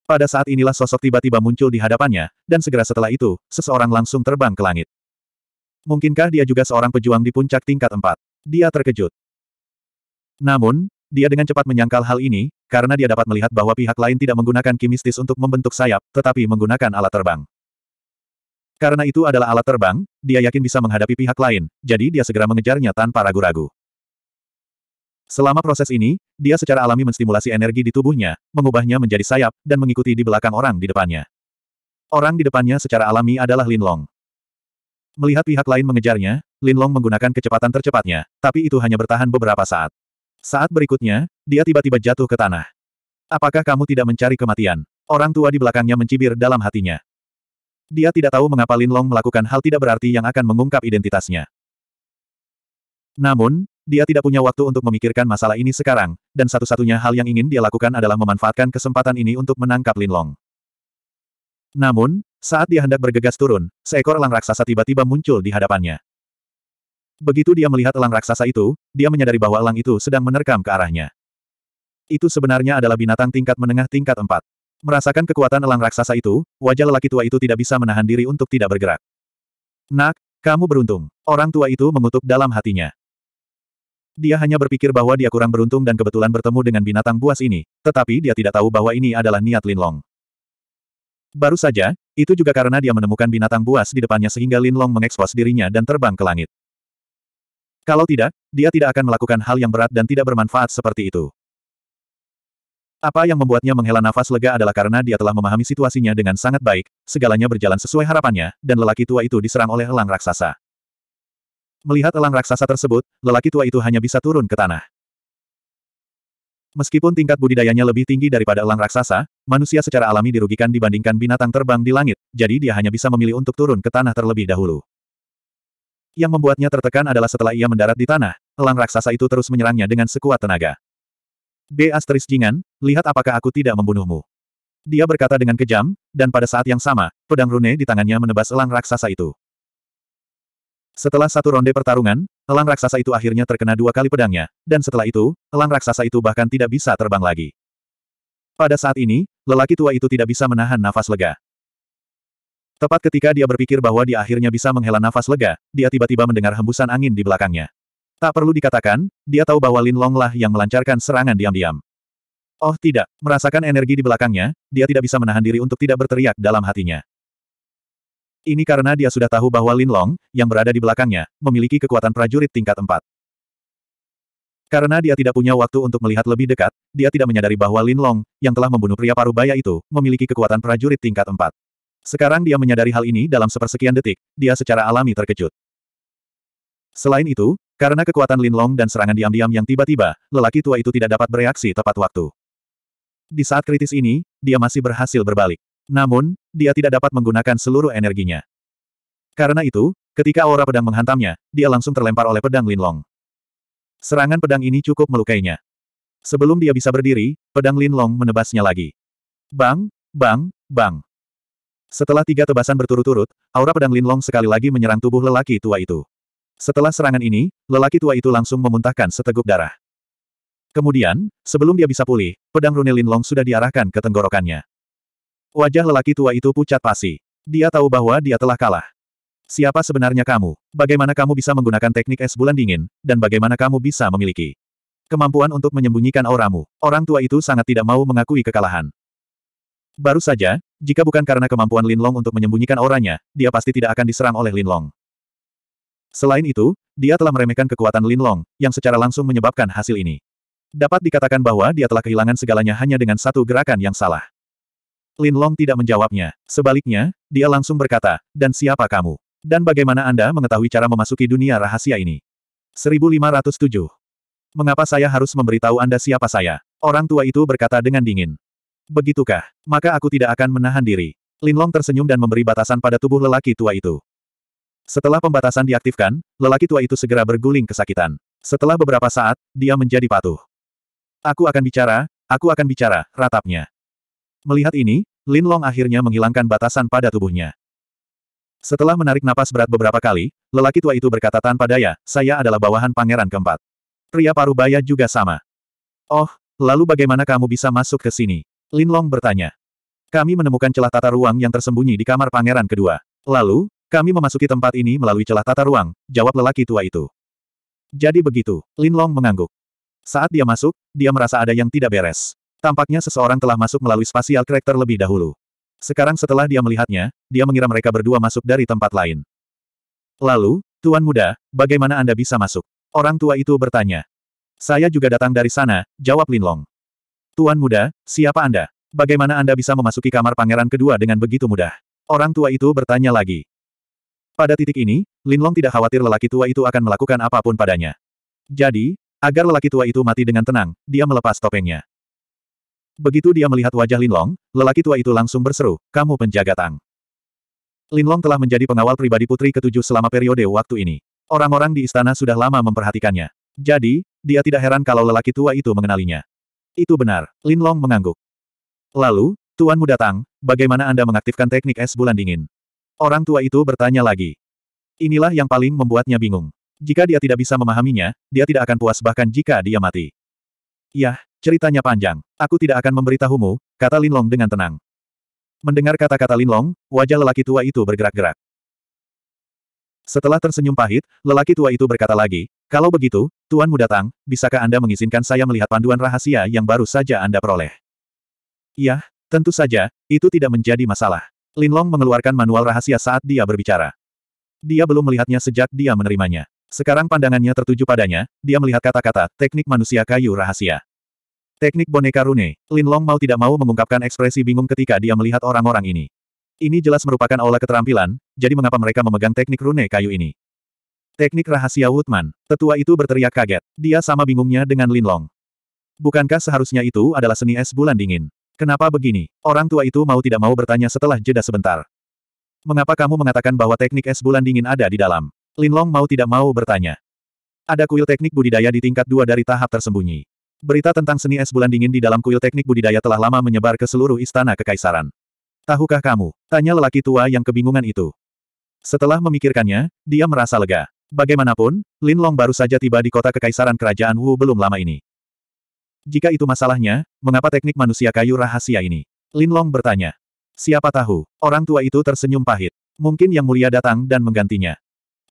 Pada saat inilah sosok tiba-tiba muncul di hadapannya, dan segera setelah itu, seseorang langsung terbang ke langit. Mungkinkah dia juga seorang pejuang di puncak tingkat 4? Dia terkejut. Namun, dia dengan cepat menyangkal hal ini, karena dia dapat melihat bahwa pihak lain tidak menggunakan kimistis untuk membentuk sayap, tetapi menggunakan alat terbang. Karena itu adalah alat terbang, dia yakin bisa menghadapi pihak lain, jadi dia segera mengejarnya tanpa ragu-ragu. Selama proses ini, dia secara alami menstimulasi energi di tubuhnya, mengubahnya menjadi sayap, dan mengikuti di belakang orang di depannya. Orang di depannya secara alami adalah Lin Long. Melihat pihak lain mengejarnya, Lin Long menggunakan kecepatan tercepatnya, tapi itu hanya bertahan beberapa saat. Saat berikutnya, dia tiba-tiba jatuh ke tanah. Apakah kamu tidak mencari kematian? Orang tua di belakangnya mencibir dalam hatinya. Dia tidak tahu mengapa Lin Long melakukan hal tidak berarti yang akan mengungkap identitasnya. Namun, dia tidak punya waktu untuk memikirkan masalah ini sekarang, dan satu-satunya hal yang ingin dia lakukan adalah memanfaatkan kesempatan ini untuk menangkap Lin Long. Namun, saat dia hendak bergegas turun, seekor elang raksasa tiba-tiba muncul di hadapannya. Begitu dia melihat elang raksasa itu, dia menyadari bahwa elang itu sedang menerkam ke arahnya. Itu sebenarnya adalah binatang tingkat menengah tingkat 4. Merasakan kekuatan elang raksasa itu, wajah lelaki tua itu tidak bisa menahan diri untuk tidak bergerak. Nak, kamu beruntung. Orang tua itu mengutuk dalam hatinya. Dia hanya berpikir bahwa dia kurang beruntung dan kebetulan bertemu dengan binatang buas ini, tetapi dia tidak tahu bahwa ini adalah niat Lin Long. Baru saja, itu juga karena dia menemukan binatang buas di depannya sehingga Lin Long mengekspos dirinya dan terbang ke langit. Kalau tidak, dia tidak akan melakukan hal yang berat dan tidak bermanfaat seperti itu. Apa yang membuatnya menghela nafas lega adalah karena dia telah memahami situasinya dengan sangat baik, segalanya berjalan sesuai harapannya, dan lelaki tua itu diserang oleh elang raksasa. Melihat elang raksasa tersebut, lelaki tua itu hanya bisa turun ke tanah. Meskipun tingkat budidayanya lebih tinggi daripada elang raksasa, manusia secara alami dirugikan dibandingkan binatang terbang di langit, jadi dia hanya bisa memilih untuk turun ke tanah terlebih dahulu. Yang membuatnya tertekan adalah setelah ia mendarat di tanah, elang raksasa itu terus menyerangnya dengan sekuat tenaga. D. Asteris Jingan, lihat apakah aku tidak membunuhmu. Dia berkata dengan kejam, dan pada saat yang sama, pedang rune di tangannya menebas elang raksasa itu. Setelah satu ronde pertarungan, elang raksasa itu akhirnya terkena dua kali pedangnya, dan setelah itu, elang raksasa itu bahkan tidak bisa terbang lagi. Pada saat ini, lelaki tua itu tidak bisa menahan nafas lega. Tepat ketika dia berpikir bahwa dia akhirnya bisa menghela nafas lega, dia tiba-tiba mendengar hembusan angin di belakangnya. Tak perlu dikatakan, dia tahu bahwa Lin Longlah yang melancarkan serangan diam-diam. Oh tidak, merasakan energi di belakangnya, dia tidak bisa menahan diri untuk tidak berteriak dalam hatinya. Ini karena dia sudah tahu bahwa Lin Long, yang berada di belakangnya, memiliki kekuatan prajurit tingkat 4. Karena dia tidak punya waktu untuk melihat lebih dekat, dia tidak menyadari bahwa Lin Long, yang telah membunuh pria parubaya itu, memiliki kekuatan prajurit tingkat 4. Sekarang dia menyadari hal ini dalam sepersekian detik, dia secara alami terkejut. Selain itu, karena kekuatan Lin Long dan serangan diam-diam yang tiba-tiba, lelaki tua itu tidak dapat bereaksi tepat waktu. Di saat kritis ini, dia masih berhasil berbalik. Namun, dia tidak dapat menggunakan seluruh energinya. Karena itu, ketika aura pedang menghantamnya, dia langsung terlempar oleh pedang Lin Long. Serangan pedang ini cukup melukainya. Sebelum dia bisa berdiri, pedang Lin Long menebasnya lagi. Bang, bang, bang. Setelah tiga tebasan berturut-turut, aura pedang Lin Long sekali lagi menyerang tubuh lelaki tua itu. Setelah serangan ini, lelaki tua itu langsung memuntahkan seteguk darah. Kemudian, sebelum dia bisa pulih, pedang Rune Long sudah diarahkan ke tenggorokannya. Wajah lelaki tua itu pucat pasi. Dia tahu bahwa dia telah kalah. Siapa sebenarnya kamu? Bagaimana kamu bisa menggunakan teknik es bulan dingin, dan bagaimana kamu bisa memiliki kemampuan untuk menyembunyikan auramu? Orang tua itu sangat tidak mau mengakui kekalahan. Baru saja, jika bukan karena kemampuan Lin Long untuk menyembunyikan auranya, dia pasti tidak akan diserang oleh Lin Long. Selain itu, dia telah meremehkan kekuatan Lin Long, yang secara langsung menyebabkan hasil ini. Dapat dikatakan bahwa dia telah kehilangan segalanya hanya dengan satu gerakan yang salah. Lin Long tidak menjawabnya. Sebaliknya, dia langsung berkata, dan siapa kamu? Dan bagaimana Anda mengetahui cara memasuki dunia rahasia ini? 1507. Mengapa saya harus memberitahu Anda siapa saya? Orang tua itu berkata dengan dingin. Begitukah? Maka aku tidak akan menahan diri. Lin Long tersenyum dan memberi batasan pada tubuh lelaki tua itu. Setelah pembatasan diaktifkan, lelaki tua itu segera berguling kesakitan. Setelah beberapa saat, dia menjadi patuh. Aku akan bicara, aku akan bicara, ratapnya. Melihat ini, Lin Long akhirnya menghilangkan batasan pada tubuhnya. Setelah menarik napas berat beberapa kali, lelaki tua itu berkata tanpa daya, saya adalah bawahan pangeran keempat. Pria paruh baya juga sama. Oh, lalu bagaimana kamu bisa masuk ke sini? Lin Long bertanya. Kami menemukan celah tata ruang yang tersembunyi di kamar pangeran kedua. Lalu, kami memasuki tempat ini melalui celah tata ruang, jawab lelaki tua itu. Jadi begitu, Lin Long mengangguk. Saat dia masuk, dia merasa ada yang tidak beres. Tampaknya seseorang telah masuk melalui spasial karakter lebih dahulu. Sekarang setelah dia melihatnya, dia mengira mereka berdua masuk dari tempat lain. Lalu, Tuan Muda, bagaimana Anda bisa masuk? Orang tua itu bertanya. Saya juga datang dari sana, jawab Lin Long. Tuan Muda, siapa Anda? Bagaimana Anda bisa memasuki kamar pangeran kedua dengan begitu mudah? Orang tua itu bertanya lagi. Pada titik ini, Linlong tidak khawatir lelaki tua itu akan melakukan apapun padanya. Jadi, agar lelaki tua itu mati dengan tenang, dia melepas topengnya. Begitu dia melihat wajah Linlong, lelaki tua itu langsung berseru, kamu penjaga Tang. Linlong telah menjadi pengawal pribadi putri ketujuh selama periode waktu ini. Orang-orang di istana sudah lama memperhatikannya. Jadi, dia tidak heran kalau lelaki tua itu mengenalinya. Itu benar, Linlong mengangguk. Lalu, Tuanmu datang, bagaimana Anda mengaktifkan teknik es bulan dingin? Orang tua itu bertanya lagi. Inilah yang paling membuatnya bingung. Jika dia tidak bisa memahaminya, dia tidak akan puas bahkan jika dia mati. Yah, ceritanya panjang. Aku tidak akan memberitahumu, kata Linlong dengan tenang. Mendengar kata-kata Linlong, wajah lelaki tua itu bergerak-gerak. Setelah tersenyum pahit, lelaki tua itu berkata lagi, kalau begitu, tuanmu datang, bisakah Anda mengizinkan saya melihat panduan rahasia yang baru saja Anda peroleh? Yah, tentu saja, itu tidak menjadi masalah. Linlong mengeluarkan manual rahasia saat dia berbicara. Dia belum melihatnya sejak dia menerimanya. Sekarang pandangannya tertuju padanya, dia melihat kata-kata, teknik manusia kayu rahasia. Teknik boneka rune, Linlong mau tidak mau mengungkapkan ekspresi bingung ketika dia melihat orang-orang ini. Ini jelas merupakan aula keterampilan, jadi mengapa mereka memegang teknik rune kayu ini? Teknik rahasia Woodman, tetua itu berteriak kaget. Dia sama bingungnya dengan Linlong. Bukankah seharusnya itu adalah seni es bulan dingin? Kenapa begini? Orang tua itu mau tidak mau bertanya setelah jeda sebentar. Mengapa kamu mengatakan bahwa teknik es bulan dingin ada di dalam? Linlong mau tidak mau bertanya. Ada kuil teknik budidaya di tingkat dua dari tahap tersembunyi. Berita tentang seni es bulan dingin di dalam kuil teknik budidaya telah lama menyebar ke seluruh istana kekaisaran. Tahukah kamu? Tanya lelaki tua yang kebingungan itu. Setelah memikirkannya, dia merasa lega. Bagaimanapun, Linlong baru saja tiba di kota kekaisaran kerajaan Wu belum lama ini. Jika itu masalahnya, mengapa teknik manusia kayu rahasia ini? Lin Long bertanya. Siapa tahu, orang tua itu tersenyum pahit. Mungkin Yang Mulia datang dan menggantinya.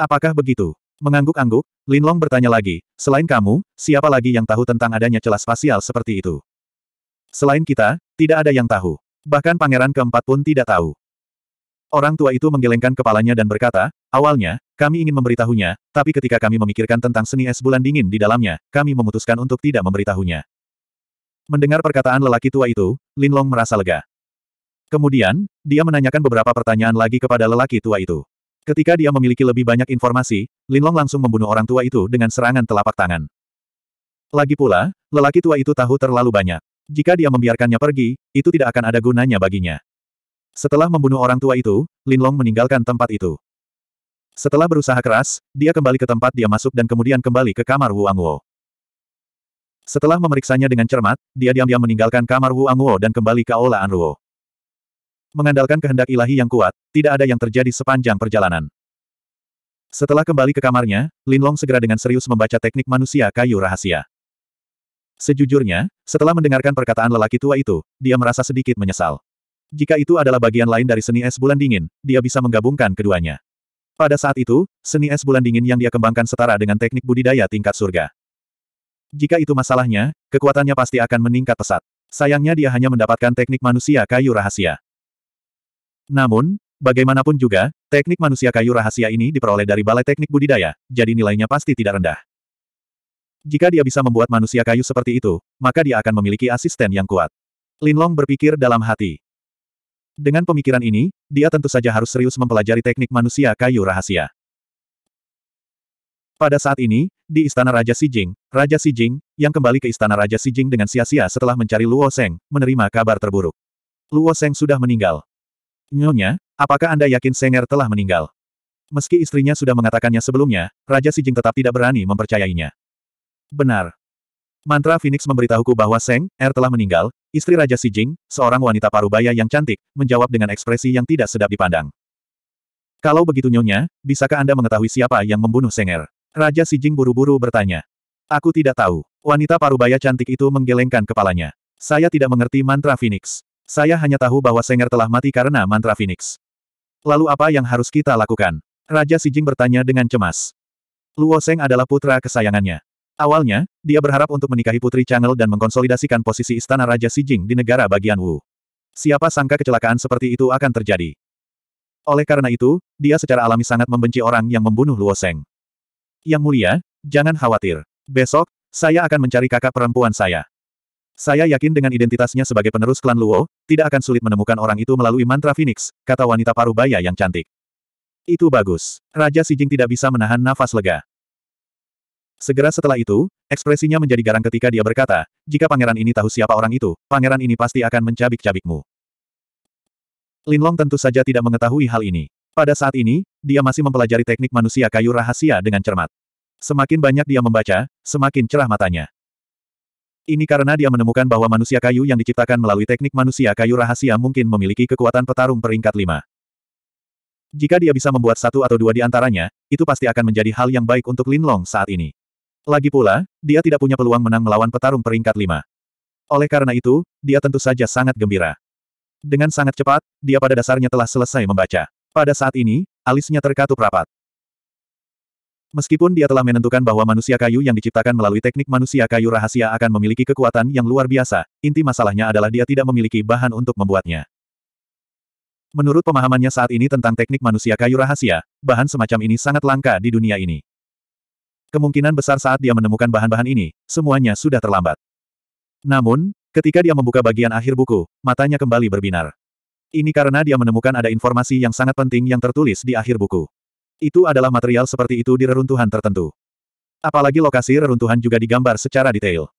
Apakah begitu? Mengangguk-angguk, Lin Long bertanya lagi, selain kamu, siapa lagi yang tahu tentang adanya celah spasial seperti itu? Selain kita, tidak ada yang tahu. Bahkan pangeran keempat pun tidak tahu. Orang tua itu menggelengkan kepalanya dan berkata, awalnya, kami ingin memberitahunya, tapi ketika kami memikirkan tentang seni es bulan dingin di dalamnya, kami memutuskan untuk tidak memberitahunya. Mendengar perkataan lelaki tua itu, Linlong merasa lega. Kemudian, dia menanyakan beberapa pertanyaan lagi kepada lelaki tua itu. Ketika dia memiliki lebih banyak informasi, Linlong langsung membunuh orang tua itu dengan serangan telapak tangan. Lagi pula, lelaki tua itu tahu terlalu banyak. Jika dia membiarkannya pergi, itu tidak akan ada gunanya baginya. Setelah membunuh orang tua itu, Linlong meninggalkan tempat itu. Setelah berusaha keras, dia kembali ke tempat dia masuk dan kemudian kembali ke kamar Wu Angwo. Setelah memeriksanya dengan cermat, dia diam-diam meninggalkan kamar Wu Anguo dan kembali ke Aula Anruo. Mengandalkan kehendak ilahi yang kuat, tidak ada yang terjadi sepanjang perjalanan. Setelah kembali ke kamarnya, Lin Long segera dengan serius membaca teknik manusia kayu rahasia. Sejujurnya, setelah mendengarkan perkataan lelaki tua itu, dia merasa sedikit menyesal. Jika itu adalah bagian lain dari seni es bulan dingin, dia bisa menggabungkan keduanya. Pada saat itu, seni es bulan dingin yang dia kembangkan setara dengan teknik budidaya tingkat surga. Jika itu masalahnya, kekuatannya pasti akan meningkat pesat. Sayangnya dia hanya mendapatkan teknik manusia kayu rahasia. Namun, bagaimanapun juga, teknik manusia kayu rahasia ini diperoleh dari Balai Teknik Budidaya, jadi nilainya pasti tidak rendah. Jika dia bisa membuat manusia kayu seperti itu, maka dia akan memiliki asisten yang kuat. Linlong berpikir dalam hati. Dengan pemikiran ini, dia tentu saja harus serius mempelajari teknik manusia kayu rahasia. Pada saat ini, di istana Raja Sijing, Raja Sijing, yang kembali ke istana Raja Sijing dengan sia-sia setelah mencari Luo Seng, menerima kabar terburuk. Luo Seng sudah meninggal. Nyonya, apakah Anda yakin Senger telah meninggal? Meski istrinya sudah mengatakannya sebelumnya, Raja Sijing tetap tidak berani mempercayainya. Benar. Mantra Phoenix memberitahuku bahwa Seng, Er telah meninggal, istri Raja Sijing, seorang wanita parubaya yang cantik, menjawab dengan ekspresi yang tidak sedap dipandang. Kalau begitu nyonya, bisakah Anda mengetahui siapa yang membunuh Senger? Raja Sijing buru-buru bertanya. Aku tidak tahu. Wanita parubaya cantik itu menggelengkan kepalanya. Saya tidak mengerti mantra Phoenix. Saya hanya tahu bahwa Senger telah mati karena mantra Phoenix. Lalu apa yang harus kita lakukan? Raja Sijing bertanya dengan cemas. Luo Seng adalah putra kesayangannya. Awalnya, dia berharap untuk menikahi Putri Changel dan mengkonsolidasikan posisi istana Raja Sijing di negara bagian Wu. Siapa sangka kecelakaan seperti itu akan terjadi. Oleh karena itu, dia secara alami sangat membenci orang yang membunuh Luo Seng. Yang mulia, jangan khawatir. Besok, saya akan mencari kakak perempuan saya. Saya yakin dengan identitasnya sebagai penerus klan Luo, tidak akan sulit menemukan orang itu melalui mantra Phoenix, kata wanita paruh baya yang cantik. Itu bagus. Raja Si Jing tidak bisa menahan nafas lega. Segera setelah itu, ekspresinya menjadi garang ketika dia berkata, jika pangeran ini tahu siapa orang itu, pangeran ini pasti akan mencabik-cabikmu. Linlong tentu saja tidak mengetahui hal ini. Pada saat ini, dia masih mempelajari teknik manusia kayu rahasia dengan cermat. Semakin banyak dia membaca, semakin cerah matanya. Ini karena dia menemukan bahwa manusia kayu yang diciptakan melalui teknik manusia kayu rahasia mungkin memiliki kekuatan petarung peringkat lima. Jika dia bisa membuat satu atau dua di antaranya, itu pasti akan menjadi hal yang baik untuk Lin Long saat ini. Lagi pula, dia tidak punya peluang menang melawan petarung peringkat lima. Oleh karena itu, dia tentu saja sangat gembira. Dengan sangat cepat, dia pada dasarnya telah selesai membaca. Pada saat ini, alisnya terkatup rapat. Meskipun dia telah menentukan bahwa manusia kayu yang diciptakan melalui teknik manusia kayu rahasia akan memiliki kekuatan yang luar biasa, inti masalahnya adalah dia tidak memiliki bahan untuk membuatnya. Menurut pemahamannya saat ini tentang teknik manusia kayu rahasia, bahan semacam ini sangat langka di dunia ini. Kemungkinan besar saat dia menemukan bahan-bahan ini, semuanya sudah terlambat. Namun, ketika dia membuka bagian akhir buku, matanya kembali berbinar. Ini karena dia menemukan ada informasi yang sangat penting yang tertulis di akhir buku. Itu adalah material seperti itu di reruntuhan tertentu. Apalagi lokasi reruntuhan juga digambar secara detail.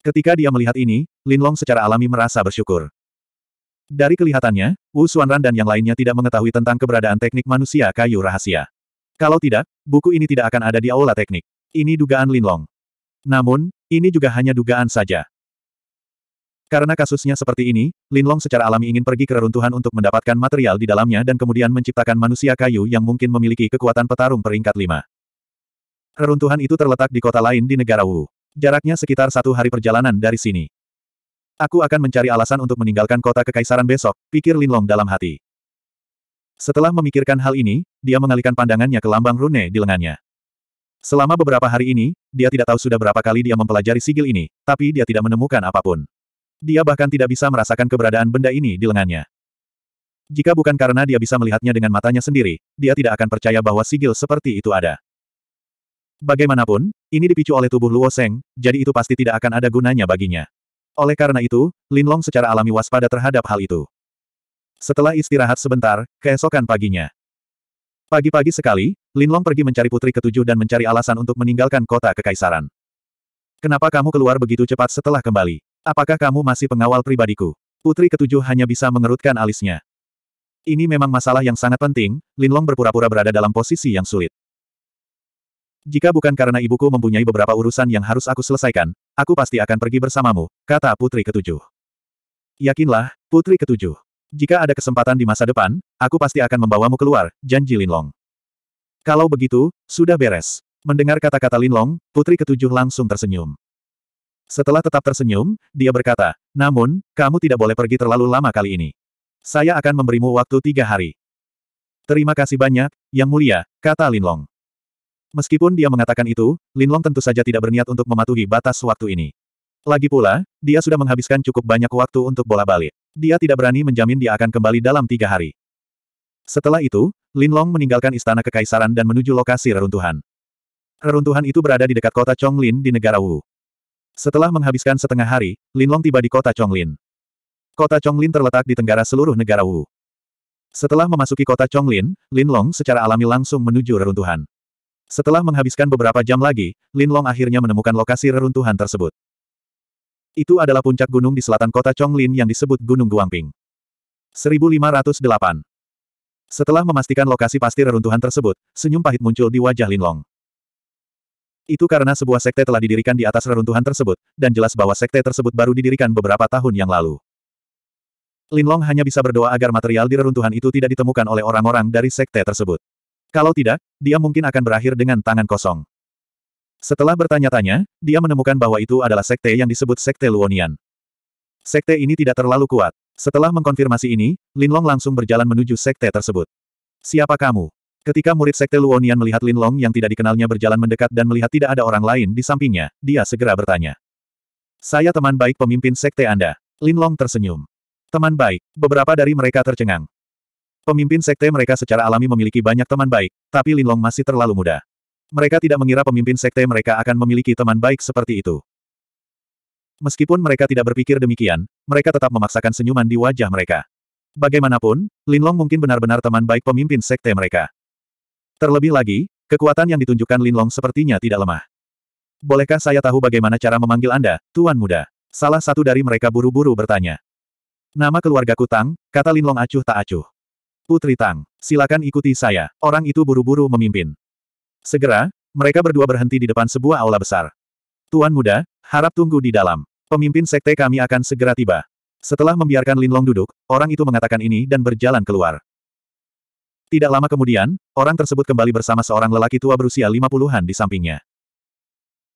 Ketika dia melihat ini, Linlong secara alami merasa bersyukur. Dari kelihatannya, Wu Xuanran dan yang lainnya tidak mengetahui tentang keberadaan teknik manusia kayu rahasia. Kalau tidak, buku ini tidak akan ada di aula teknik. Ini dugaan Linlong. Namun, ini juga hanya dugaan saja. Karena kasusnya seperti ini, Linlong secara alami ingin pergi ke reruntuhan untuk mendapatkan material di dalamnya dan kemudian menciptakan manusia kayu yang mungkin memiliki kekuatan petarung peringkat 5. Reruntuhan itu terletak di kota lain di negara Wu. Jaraknya sekitar satu hari perjalanan dari sini. Aku akan mencari alasan untuk meninggalkan kota kekaisaran besok, pikir Linlong dalam hati. Setelah memikirkan hal ini, dia mengalihkan pandangannya ke lambang rune di lengannya. Selama beberapa hari ini, dia tidak tahu sudah berapa kali dia mempelajari sigil ini, tapi dia tidak menemukan apapun. Dia bahkan tidak bisa merasakan keberadaan benda ini di lengannya. Jika bukan karena dia bisa melihatnya dengan matanya sendiri, dia tidak akan percaya bahwa sigil seperti itu ada. Bagaimanapun, ini dipicu oleh tubuh Luo Seng, jadi itu pasti tidak akan ada gunanya baginya. Oleh karena itu, Lin Long secara alami waspada terhadap hal itu. Setelah istirahat sebentar, keesokan paginya. Pagi-pagi sekali, Lin Long pergi mencari putri ketujuh dan mencari alasan untuk meninggalkan kota kekaisaran. Kenapa kamu keluar begitu cepat setelah kembali? Apakah kamu masih pengawal pribadiku? Putri ketujuh hanya bisa mengerutkan alisnya. Ini memang masalah yang sangat penting, Linlong berpura-pura berada dalam posisi yang sulit. Jika bukan karena ibuku mempunyai beberapa urusan yang harus aku selesaikan, aku pasti akan pergi bersamamu, kata Putri Ketujuh. Yakinlah, Putri Ketujuh. Jika ada kesempatan di masa depan, aku pasti akan membawamu keluar, janji Linlong. Kalau begitu, sudah beres. Mendengar kata-kata Linlong, Putri Ketujuh langsung tersenyum. Setelah tetap tersenyum, dia berkata, namun, kamu tidak boleh pergi terlalu lama kali ini. Saya akan memberimu waktu tiga hari. Terima kasih banyak, Yang Mulia, kata Linlong. Meskipun dia mengatakan itu, Linlong tentu saja tidak berniat untuk mematuhi batas waktu ini. Lagi pula, dia sudah menghabiskan cukup banyak waktu untuk bola balik. Dia tidak berani menjamin dia akan kembali dalam tiga hari. Setelah itu, Linlong meninggalkan istana kekaisaran dan menuju lokasi reruntuhan. Reruntuhan itu berada di dekat kota Chonglin di negara Wu. Setelah menghabiskan setengah hari, Lin Long tiba di kota Chonglin. Kota Chonglin terletak di tenggara seluruh negara Wu. Setelah memasuki kota Chonglin, Lin Long secara alami langsung menuju reruntuhan. Setelah menghabiskan beberapa jam lagi, Lin Long akhirnya menemukan lokasi reruntuhan tersebut. Itu adalah puncak gunung di selatan kota Chonglin yang disebut Gunung Guangping. 1508 Setelah memastikan lokasi pasti reruntuhan tersebut, senyum pahit muncul di wajah Lin Long. Itu karena sebuah sekte telah didirikan di atas reruntuhan tersebut, dan jelas bahwa sekte tersebut baru didirikan beberapa tahun yang lalu. Linlong hanya bisa berdoa agar material di reruntuhan itu tidak ditemukan oleh orang-orang dari sekte tersebut. Kalau tidak, dia mungkin akan berakhir dengan tangan kosong. Setelah bertanya-tanya, dia menemukan bahwa itu adalah sekte yang disebut sekte Luonian. Sekte ini tidak terlalu kuat. Setelah mengkonfirmasi ini, Linlong langsung berjalan menuju sekte tersebut. Siapa kamu? Ketika murid sekte Luonian melihat Lin Long yang tidak dikenalnya berjalan mendekat dan melihat tidak ada orang lain di sampingnya, dia segera bertanya. Saya teman baik pemimpin sekte Anda. Lin Long tersenyum. Teman baik, beberapa dari mereka tercengang. Pemimpin sekte mereka secara alami memiliki banyak teman baik, tapi Lin Long masih terlalu muda. Mereka tidak mengira pemimpin sekte mereka akan memiliki teman baik seperti itu. Meskipun mereka tidak berpikir demikian, mereka tetap memaksakan senyuman di wajah mereka. Bagaimanapun, Lin Long mungkin benar-benar teman baik pemimpin sekte mereka. Terlebih lagi, kekuatan yang ditunjukkan Linlong sepertinya tidak lemah. Bolehkah saya tahu bagaimana cara memanggil Anda, Tuan Muda? Salah satu dari mereka buru-buru bertanya. Nama keluarga Tang, kata Linlong acuh tak acuh. Putri Tang, silakan ikuti saya. Orang itu buru-buru memimpin. Segera, mereka berdua berhenti di depan sebuah aula besar. Tuan muda, harap tunggu di dalam. Pemimpin sekte kami akan segera tiba. Setelah membiarkan Linlong duduk, orang itu mengatakan ini dan berjalan keluar. Tidak lama kemudian, orang tersebut kembali bersama seorang lelaki tua berusia lima puluhan di sampingnya.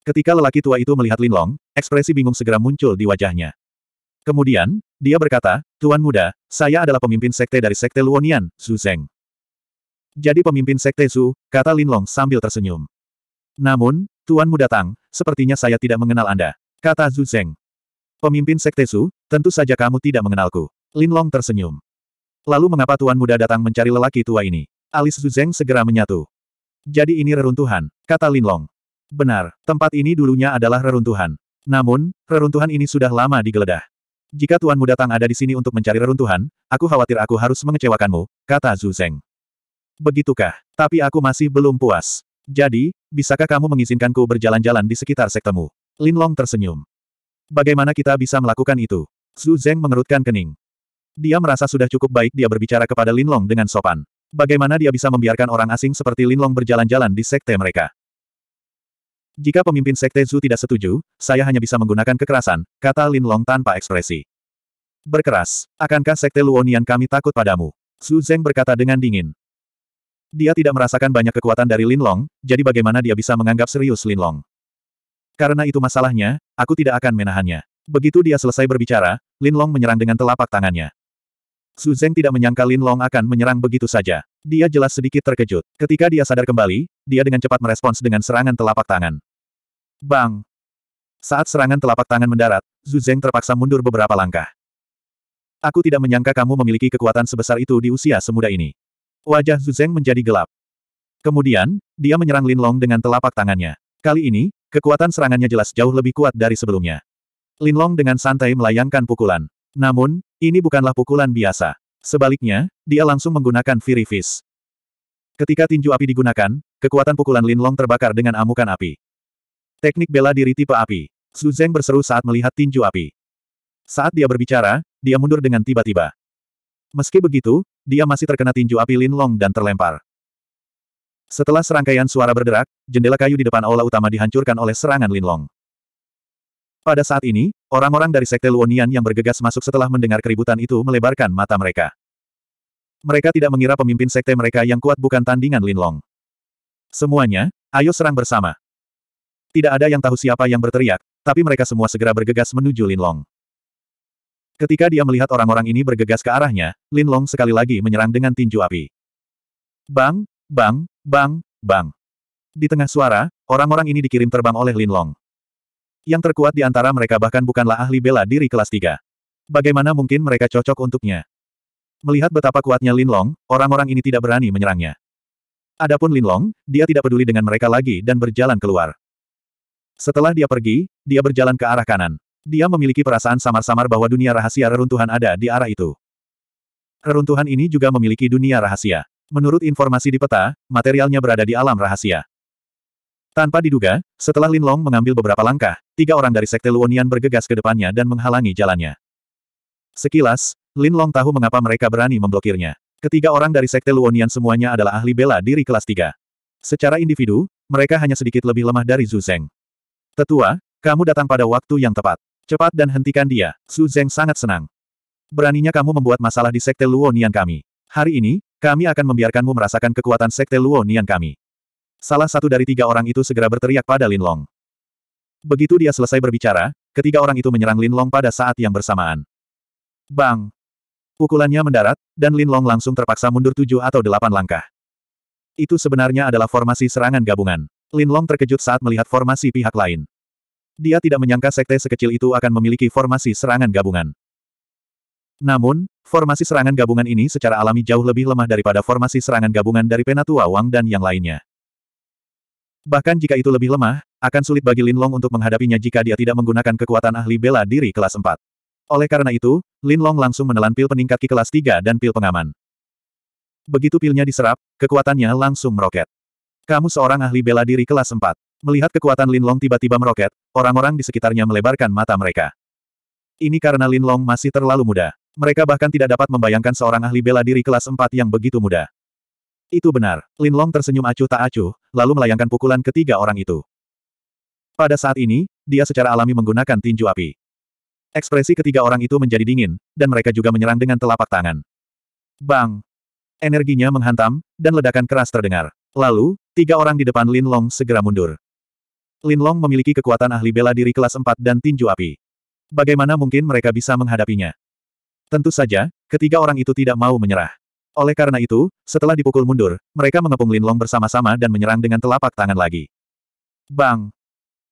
Ketika lelaki tua itu melihat Linlong, ekspresi bingung segera muncul di wajahnya. Kemudian, dia berkata, Tuan Muda, saya adalah pemimpin sekte dari sekte Luonian, Su Zeng. Jadi pemimpin sekte Su, kata Linlong sambil tersenyum. Namun, Tuan Muda Tang, sepertinya saya tidak mengenal Anda, kata Zhu Zeng. Pemimpin sekte Su, tentu saja kamu tidak mengenalku. Linlong tersenyum. Lalu mengapa tuan muda datang mencari lelaki tua ini? Alis Zuzeng segera menyatu. Jadi ini reruntuhan, kata Lin Long. Benar, tempat ini dulunya adalah reruntuhan. Namun, reruntuhan ini sudah lama digeledah. Jika tuan muda datang ada di sini untuk mencari reruntuhan, aku khawatir aku harus mengecewakanmu, kata Zuzeng. Begitukah, tapi aku masih belum puas. Jadi, bisakah kamu mengizinkanku berjalan-jalan di sekitar sektemu? Long tersenyum. Bagaimana kita bisa melakukan itu? Zhu Zeng mengerutkan kening. Dia merasa sudah cukup baik dia berbicara kepada Linlong dengan sopan. Bagaimana dia bisa membiarkan orang asing seperti Linlong berjalan-jalan di sekte mereka? Jika pemimpin sekte Zhu tidak setuju, saya hanya bisa menggunakan kekerasan, kata Linlong tanpa ekspresi. Berkeras, akankah sekte Luonian kami takut padamu? Zhu Zeng berkata dengan dingin. Dia tidak merasakan banyak kekuatan dari Linlong, jadi bagaimana dia bisa menganggap serius Linlong? Karena itu masalahnya, aku tidak akan menahannya. Begitu dia selesai berbicara, Linlong menyerang dengan telapak tangannya. Su Zeng tidak menyangka Lin Long akan menyerang begitu saja. Dia jelas sedikit terkejut. Ketika dia sadar kembali, dia dengan cepat merespons dengan serangan telapak tangan. Bang! Saat serangan telapak tangan mendarat, Zhu Zeng terpaksa mundur beberapa langkah. Aku tidak menyangka kamu memiliki kekuatan sebesar itu di usia semuda ini. Wajah Zhu Zeng menjadi gelap. Kemudian, dia menyerang Lin Long dengan telapak tangannya. Kali ini, kekuatan serangannya jelas jauh lebih kuat dari sebelumnya. Lin Long dengan santai melayangkan pukulan. Namun, ini bukanlah pukulan biasa. Sebaliknya, dia langsung menggunakan Fury Fist. Ketika tinju api digunakan, kekuatan pukulan Lin Long terbakar dengan amukan api. Teknik bela diri tipe api. Su Zeng berseru saat melihat tinju api. Saat dia berbicara, dia mundur dengan tiba-tiba. Meski begitu, dia masih terkena tinju api Lin Long dan terlempar. Setelah serangkaian suara berderak, jendela kayu di depan aula utama dihancurkan oleh serangan Lin Long. Pada saat ini, Orang-orang dari Sekte Luonian yang bergegas masuk setelah mendengar keributan itu melebarkan mata mereka. Mereka tidak mengira pemimpin sekte mereka yang kuat bukan tandingan Linlong. Semuanya, ayo serang bersama. Tidak ada yang tahu siapa yang berteriak, tapi mereka semua segera bergegas menuju Linlong. Ketika dia melihat orang-orang ini bergegas ke arahnya, Linlong sekali lagi menyerang dengan tinju api. Bang, bang, bang, bang. Di tengah suara, orang-orang ini dikirim terbang oleh Linlong. Yang terkuat di antara mereka bahkan bukanlah ahli bela diri kelas 3. Bagaimana mungkin mereka cocok untuknya? Melihat betapa kuatnya Lin Long, orang-orang ini tidak berani menyerangnya. Adapun Lin Long, dia tidak peduli dengan mereka lagi dan berjalan keluar. Setelah dia pergi, dia berjalan ke arah kanan. Dia memiliki perasaan samar-samar bahwa dunia rahasia reruntuhan ada di arah itu. Reruntuhan ini juga memiliki dunia rahasia. Menurut informasi di peta, materialnya berada di alam rahasia. Tanpa diduga, setelah Lin Long mengambil beberapa langkah, tiga orang dari Sekte Luonian bergegas ke depannya dan menghalangi jalannya. Sekilas, Lin Long tahu mengapa mereka berani memblokirnya. Ketiga orang dari Sekte Luonian semuanya adalah ahli bela diri kelas tiga. Secara individu, mereka hanya sedikit lebih lemah dari Zhu Zeng. Tetua, kamu datang pada waktu yang tepat. Cepat dan hentikan dia. Zhu Zeng sangat senang. Beraninya kamu membuat masalah di Sekte Luonian kami. Hari ini, kami akan membiarkanmu merasakan kekuatan Sekte Luonian kami. Salah satu dari tiga orang itu segera berteriak pada Linlong. Begitu dia selesai berbicara, ketiga orang itu menyerang Linlong pada saat yang bersamaan. Bang! Pukulannya mendarat, dan Linlong langsung terpaksa mundur tujuh atau delapan langkah. Itu sebenarnya adalah formasi serangan gabungan. Linlong terkejut saat melihat formasi pihak lain. Dia tidak menyangka sekte sekecil itu akan memiliki formasi serangan gabungan. Namun, formasi serangan gabungan ini secara alami jauh lebih lemah daripada formasi serangan gabungan dari Penatua Wang dan yang lainnya. Bahkan jika itu lebih lemah, akan sulit bagi Lin Long untuk menghadapinya jika dia tidak menggunakan kekuatan ahli bela diri kelas 4. Oleh karena itu, Lin Long langsung menelan pil peningkat ki kelas 3 dan pil pengaman. Begitu pilnya diserap, kekuatannya langsung meroket. Kamu seorang ahli bela diri kelas 4. Melihat kekuatan Lin Long tiba-tiba meroket, orang-orang di sekitarnya melebarkan mata mereka. Ini karena Lin Long masih terlalu muda. Mereka bahkan tidak dapat membayangkan seorang ahli bela diri kelas 4 yang begitu muda. Itu benar. Lin Long tersenyum acuh tak acuh, lalu melayangkan pukulan ketiga orang itu. Pada saat ini, dia secara alami menggunakan tinju api. Ekspresi ketiga orang itu menjadi dingin, dan mereka juga menyerang dengan telapak tangan. Bang! Energinya menghantam, dan ledakan keras terdengar. Lalu, tiga orang di depan Lin Long segera mundur. Lin Long memiliki kekuatan ahli bela diri kelas 4 dan tinju api. Bagaimana mungkin mereka bisa menghadapinya? Tentu saja, ketiga orang itu tidak mau menyerah. Oleh karena itu, setelah dipukul mundur, mereka mengepung Lin Long bersama-sama dan menyerang dengan telapak tangan lagi. Bang!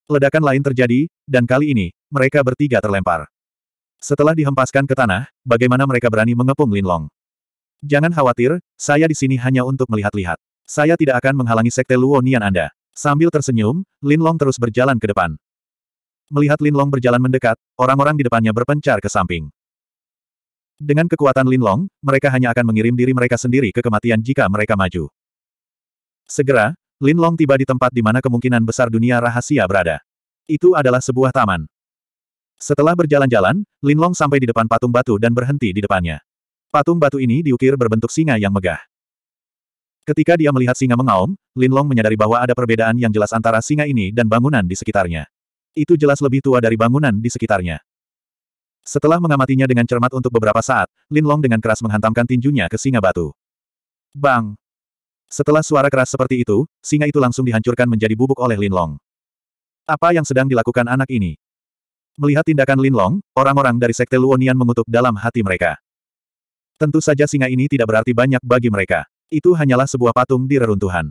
Ledakan lain terjadi, dan kali ini, mereka bertiga terlempar. Setelah dihempaskan ke tanah, bagaimana mereka berani mengepung Lin Long? Jangan khawatir, saya di sini hanya untuk melihat-lihat. Saya tidak akan menghalangi sekte Luonian Anda. Sambil tersenyum, Lin Long terus berjalan ke depan. Melihat Lin Long berjalan mendekat, orang-orang di depannya berpencar ke samping. Dengan kekuatan Linlong, mereka hanya akan mengirim diri mereka sendiri ke kematian jika mereka maju. Segera, Linlong tiba di tempat di mana kemungkinan besar dunia rahasia berada. Itu adalah sebuah taman. Setelah berjalan-jalan, Linlong sampai di depan patung batu dan berhenti di depannya. Patung batu ini diukir berbentuk singa yang megah. Ketika dia melihat singa mengaum, Linlong menyadari bahwa ada perbedaan yang jelas antara singa ini dan bangunan di sekitarnya. Itu jelas lebih tua dari bangunan di sekitarnya. Setelah mengamatinya dengan cermat untuk beberapa saat, Lin Long dengan keras menghantamkan tinjunya ke singa batu. Bang! Setelah suara keras seperti itu, singa itu langsung dihancurkan menjadi bubuk oleh Lin Long. Apa yang sedang dilakukan anak ini? Melihat tindakan Lin Long, orang-orang dari Sekte Luonian mengutuk dalam hati mereka. Tentu saja singa ini tidak berarti banyak bagi mereka. Itu hanyalah sebuah patung di reruntuhan.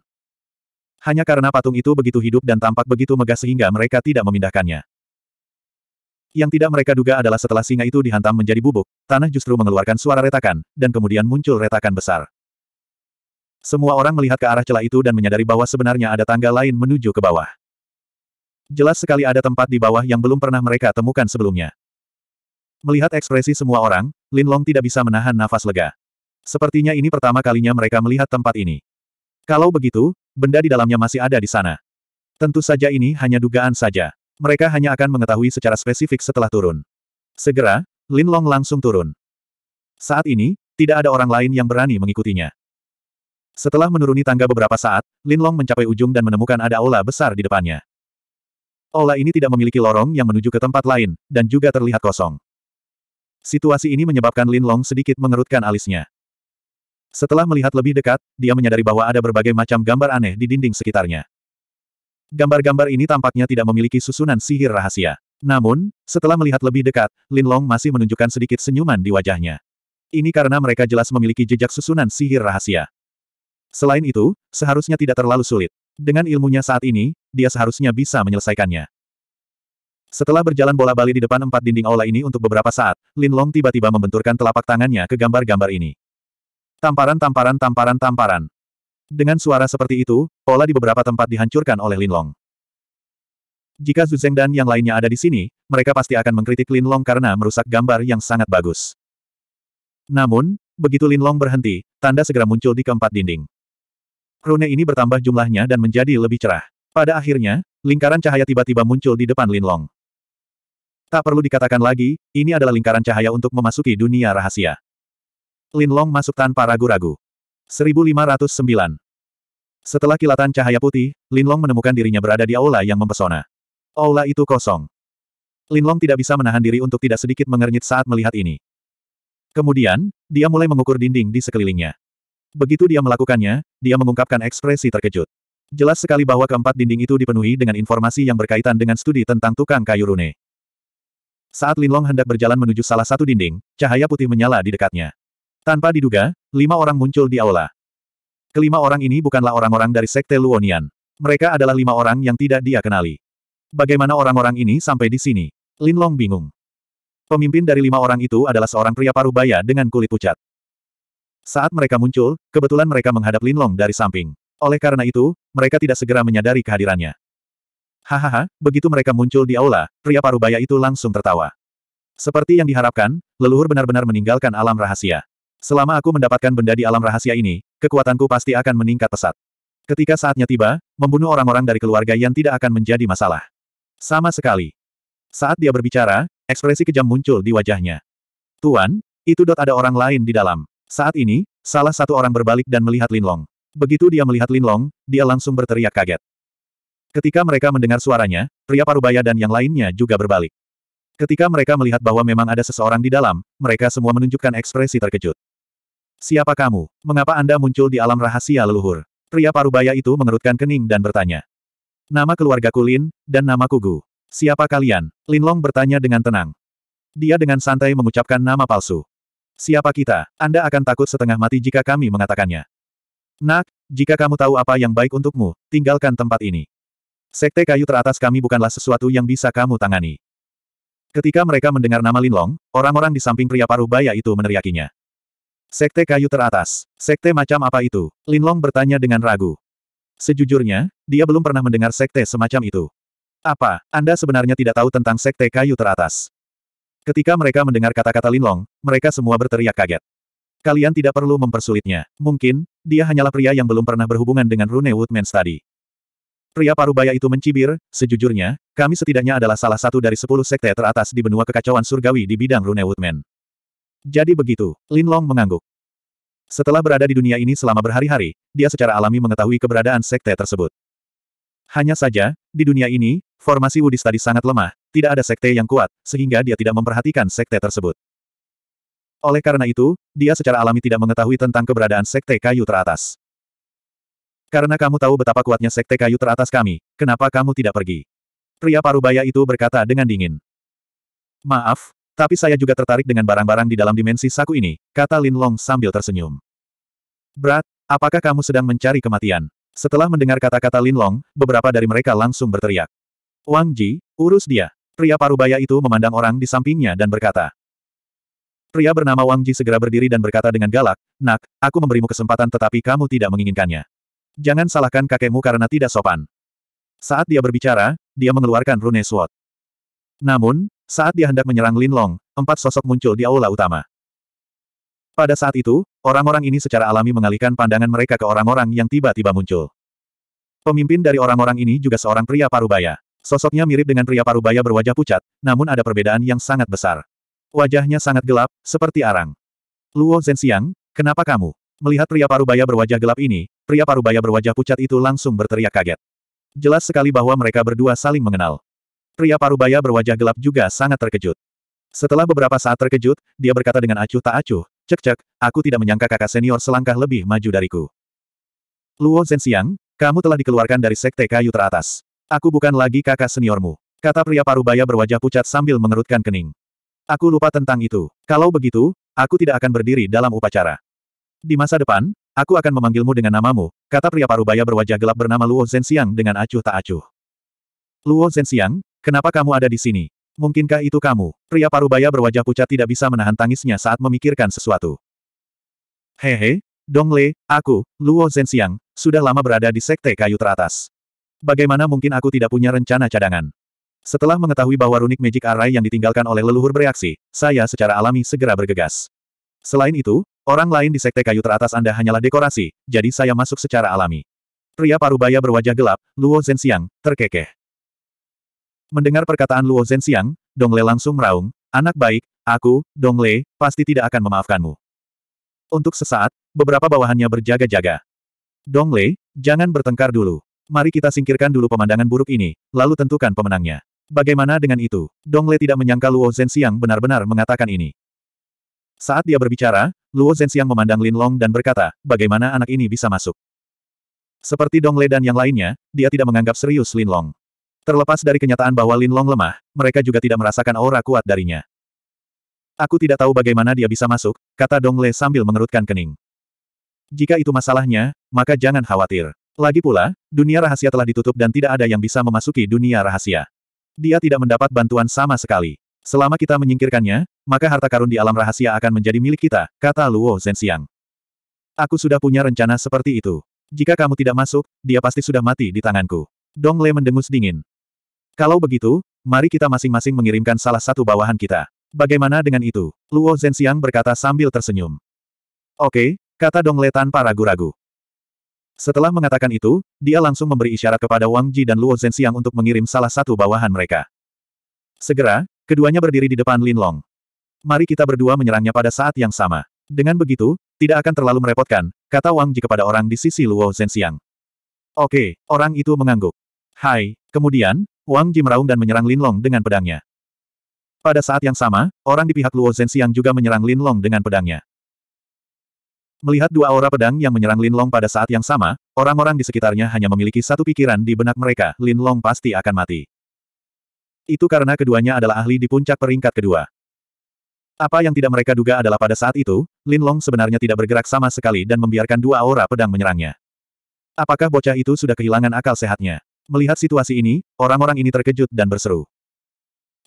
Hanya karena patung itu begitu hidup dan tampak begitu megah sehingga mereka tidak memindahkannya. Yang tidak mereka duga adalah setelah singa itu dihantam menjadi bubuk, tanah justru mengeluarkan suara retakan, dan kemudian muncul retakan besar. Semua orang melihat ke arah celah itu dan menyadari bahwa sebenarnya ada tangga lain menuju ke bawah. Jelas sekali ada tempat di bawah yang belum pernah mereka temukan sebelumnya. Melihat ekspresi semua orang, Lin Long tidak bisa menahan nafas lega. Sepertinya ini pertama kalinya mereka melihat tempat ini. Kalau begitu, benda di dalamnya masih ada di sana. Tentu saja ini hanya dugaan saja. Mereka hanya akan mengetahui secara spesifik setelah turun. Segera, Lin Long langsung turun. Saat ini, tidak ada orang lain yang berani mengikutinya. Setelah menuruni tangga beberapa saat, Lin Long mencapai ujung dan menemukan ada aula besar di depannya. Aula ini tidak memiliki lorong yang menuju ke tempat lain, dan juga terlihat kosong. Situasi ini menyebabkan Lin Long sedikit mengerutkan alisnya. Setelah melihat lebih dekat, dia menyadari bahwa ada berbagai macam gambar aneh di dinding sekitarnya. Gambar-gambar ini tampaknya tidak memiliki susunan sihir rahasia. Namun, setelah melihat lebih dekat, Lin Long masih menunjukkan sedikit senyuman di wajahnya. Ini karena mereka jelas memiliki jejak susunan sihir rahasia. Selain itu, seharusnya tidak terlalu sulit. Dengan ilmunya saat ini, dia seharusnya bisa menyelesaikannya. Setelah berjalan bola bali di depan empat dinding aula ini untuk beberapa saat, Lin Long tiba-tiba membenturkan telapak tangannya ke gambar-gambar ini. Tamparan-tamparan-tamparan-tamparan. Dengan suara seperti itu, pola di beberapa tempat dihancurkan oleh Lin Long. Jika Zuzeng dan yang lainnya ada di sini, mereka pasti akan mengkritik Lin Long karena merusak gambar yang sangat bagus. Namun, begitu Lin Long berhenti, tanda segera muncul di keempat dinding. Rune ini bertambah jumlahnya dan menjadi lebih cerah. Pada akhirnya, lingkaran cahaya tiba-tiba muncul di depan Lin Long. Tak perlu dikatakan lagi, ini adalah lingkaran cahaya untuk memasuki dunia rahasia. Lin Long masuk tanpa ragu-ragu. 1509. Setelah kilatan cahaya putih, Linlong menemukan dirinya berada di aula yang mempesona. Aula itu kosong. Linlong tidak bisa menahan diri untuk tidak sedikit mengernyit saat melihat ini. Kemudian, dia mulai mengukur dinding di sekelilingnya. Begitu dia melakukannya, dia mengungkapkan ekspresi terkejut. Jelas sekali bahwa keempat dinding itu dipenuhi dengan informasi yang berkaitan dengan studi tentang tukang kayu rune. Saat Linlong hendak berjalan menuju salah satu dinding, cahaya putih menyala di dekatnya. Tanpa diduga, lima orang muncul di aula. Kelima orang ini bukanlah orang-orang dari Sekte Luonian. Mereka adalah lima orang yang tidak dia kenali. Bagaimana orang-orang ini sampai di sini? Lin Long bingung. Pemimpin dari lima orang itu adalah seorang pria paruh baya dengan kulit pucat. Saat mereka muncul, kebetulan mereka menghadap Lin Long dari samping. Oleh karena itu, mereka tidak segera menyadari kehadirannya. Hahaha, begitu mereka muncul di aula, pria parubaya itu langsung tertawa. Seperti yang diharapkan, leluhur benar-benar meninggalkan alam rahasia. Selama aku mendapatkan benda di alam rahasia ini, kekuatanku pasti akan meningkat pesat. Ketika saatnya tiba, membunuh orang-orang dari keluarga yang tidak akan menjadi masalah. Sama sekali. Saat dia berbicara, ekspresi kejam muncul di wajahnya. Tuan, itu dot ada orang lain di dalam. Saat ini, salah satu orang berbalik dan melihat Linlong. Begitu dia melihat Linlong, dia langsung berteriak kaget. Ketika mereka mendengar suaranya, pria parubaya dan yang lainnya juga berbalik. Ketika mereka melihat bahwa memang ada seseorang di dalam, mereka semua menunjukkan ekspresi terkejut. Siapa kamu? Mengapa Anda muncul di alam rahasia leluhur? Pria parubaya itu mengerutkan kening dan bertanya. Nama keluargaku Lin, dan nama kugu. Siapa kalian? Linlong bertanya dengan tenang. Dia dengan santai mengucapkan nama palsu. Siapa kita? Anda akan takut setengah mati jika kami mengatakannya. Nak, jika kamu tahu apa yang baik untukmu, tinggalkan tempat ini. Sekte kayu teratas kami bukanlah sesuatu yang bisa kamu tangani. Ketika mereka mendengar nama Linlong, orang-orang di samping pria parubaya itu meneriakinya. Sekte kayu teratas. Sekte macam apa itu? Linlong bertanya dengan ragu. Sejujurnya, dia belum pernah mendengar sekte semacam itu. Apa, Anda sebenarnya tidak tahu tentang sekte kayu teratas? Ketika mereka mendengar kata-kata Linlong, mereka semua berteriak kaget. Kalian tidak perlu mempersulitnya. Mungkin, dia hanyalah pria yang belum pernah berhubungan dengan Rune Woodman tadi. Pria parubaya itu mencibir, sejujurnya, kami setidaknya adalah salah satu dari sepuluh sekte teratas di benua kekacauan surgawi di bidang Rune Woodman. Jadi begitu, Lin Long mengangguk. Setelah berada di dunia ini selama berhari-hari, dia secara alami mengetahui keberadaan sekte tersebut. Hanya saja, di dunia ini, formasi Wudis tadi sangat lemah, tidak ada sekte yang kuat, sehingga dia tidak memperhatikan sekte tersebut. Oleh karena itu, dia secara alami tidak mengetahui tentang keberadaan sekte kayu teratas. Karena kamu tahu betapa kuatnya sekte kayu teratas kami, kenapa kamu tidak pergi? Pria parubaya itu berkata dengan dingin. Maaf, tapi saya juga tertarik dengan barang-barang di dalam dimensi saku ini, kata Lin Long sambil tersenyum. "Brat, apakah kamu sedang mencari kematian? Setelah mendengar kata-kata Lin Long, beberapa dari mereka langsung berteriak. Wang Ji, urus dia. Pria parubaya itu memandang orang di sampingnya dan berkata. Pria bernama Wang Ji segera berdiri dan berkata dengan galak, Nak, aku memberimu kesempatan tetapi kamu tidak menginginkannya. Jangan salahkan kakekmu karena tidak sopan. Saat dia berbicara, dia mengeluarkan rune sword. Namun, saat dia hendak menyerang Lin Long, empat sosok muncul di aula utama. Pada saat itu, orang-orang ini secara alami mengalihkan pandangan mereka ke orang-orang yang tiba-tiba muncul. Pemimpin dari orang-orang ini juga seorang pria parubaya. Sosoknya mirip dengan pria parubaya berwajah pucat, namun ada perbedaan yang sangat besar. Wajahnya sangat gelap, seperti arang. Luo Zhenxiang, kenapa kamu? Melihat pria parubaya berwajah gelap ini, pria parubaya berwajah pucat itu langsung berteriak kaget. Jelas sekali bahwa mereka berdua saling mengenal. Pria parubaya berwajah gelap juga sangat terkejut. Setelah beberapa saat terkejut, dia berkata dengan acuh tak acuh, cek-cek, aku tidak menyangka kakak senior selangkah lebih maju dariku. Luo Zhenxiang, kamu telah dikeluarkan dari sekte kayu teratas. Aku bukan lagi kakak seniormu. Kata pria parubaya berwajah pucat sambil mengerutkan kening. Aku lupa tentang itu. Kalau begitu, aku tidak akan berdiri dalam upacara. Di masa depan, aku akan memanggilmu dengan namamu, kata pria parubaya berwajah gelap bernama Luo Zhenxiang dengan acuh tak acuh. Luo Zhenxiang, Kenapa kamu ada di sini? Mungkinkah itu kamu? Pria parubaya berwajah pucat tidak bisa menahan tangisnya saat memikirkan sesuatu. Hehe, Le, aku, Luo Zhenxiang, sudah lama berada di sekte kayu teratas. Bagaimana mungkin aku tidak punya rencana cadangan? Setelah mengetahui bahwa runik magic array yang ditinggalkan oleh leluhur bereaksi, saya secara alami segera bergegas. Selain itu, orang lain di sekte kayu teratas Anda hanyalah dekorasi, jadi saya masuk secara alami. Pria parubaya berwajah gelap, Luo Zhenxiang, terkekeh. Mendengar perkataan Luo Zhenxiang, Dongle langsung meraung, anak baik, aku, Dongle, pasti tidak akan memaafkanmu. Untuk sesaat, beberapa bawahannya berjaga-jaga. Dongle, jangan bertengkar dulu. Mari kita singkirkan dulu pemandangan buruk ini, lalu tentukan pemenangnya. Bagaimana dengan itu? Dongle tidak menyangka Luo Zhenxiang benar-benar mengatakan ini. Saat dia berbicara, Luo Zhenxiang memandang Lin Long dan berkata, bagaimana anak ini bisa masuk? Seperti Dongle dan yang lainnya, dia tidak menganggap serius Lin Long. Terlepas dari kenyataan bahwa Lin Long lemah, mereka juga tidak merasakan aura kuat darinya. Aku tidak tahu bagaimana dia bisa masuk, kata Dong Le sambil mengerutkan kening. Jika itu masalahnya, maka jangan khawatir. Lagi pula, dunia rahasia telah ditutup dan tidak ada yang bisa memasuki dunia rahasia. Dia tidak mendapat bantuan sama sekali. Selama kita menyingkirkannya, maka harta karun di alam rahasia akan menjadi milik kita, kata Luo Zhenxiang. Aku sudah punya rencana seperti itu. Jika kamu tidak masuk, dia pasti sudah mati di tanganku. Dong Le mendengus dingin. Kalau begitu, mari kita masing-masing mengirimkan salah satu bawahan kita. Bagaimana dengan itu? Luo Zhenxiang berkata sambil tersenyum. Oke, kata Dong Le tanpa ragu-ragu. Setelah mengatakan itu, dia langsung memberi isyarat kepada Wang Ji dan Luo Zhenxiang untuk mengirim salah satu bawahan mereka. Segera, keduanya berdiri di depan Lin Long. Mari kita berdua menyerangnya pada saat yang sama. Dengan begitu, tidak akan terlalu merepotkan, kata Wang Ji kepada orang di sisi Luo Zhenxiang. Oke, orang itu mengangguk. Hai, kemudian, Wang Ji meraung dan menyerang Lin Long dengan pedangnya. Pada saat yang sama, orang di pihak Luo Zhenxiang juga menyerang Lin Long dengan pedangnya. Melihat dua aura pedang yang menyerang Lin Long pada saat yang sama, orang-orang di sekitarnya hanya memiliki satu pikiran di benak mereka, Lin Long pasti akan mati. Itu karena keduanya adalah ahli di puncak peringkat kedua. Apa yang tidak mereka duga adalah pada saat itu, Lin Long sebenarnya tidak bergerak sama sekali dan membiarkan dua aura pedang menyerangnya. Apakah bocah itu sudah kehilangan akal sehatnya? Melihat situasi ini, orang-orang ini terkejut dan berseru.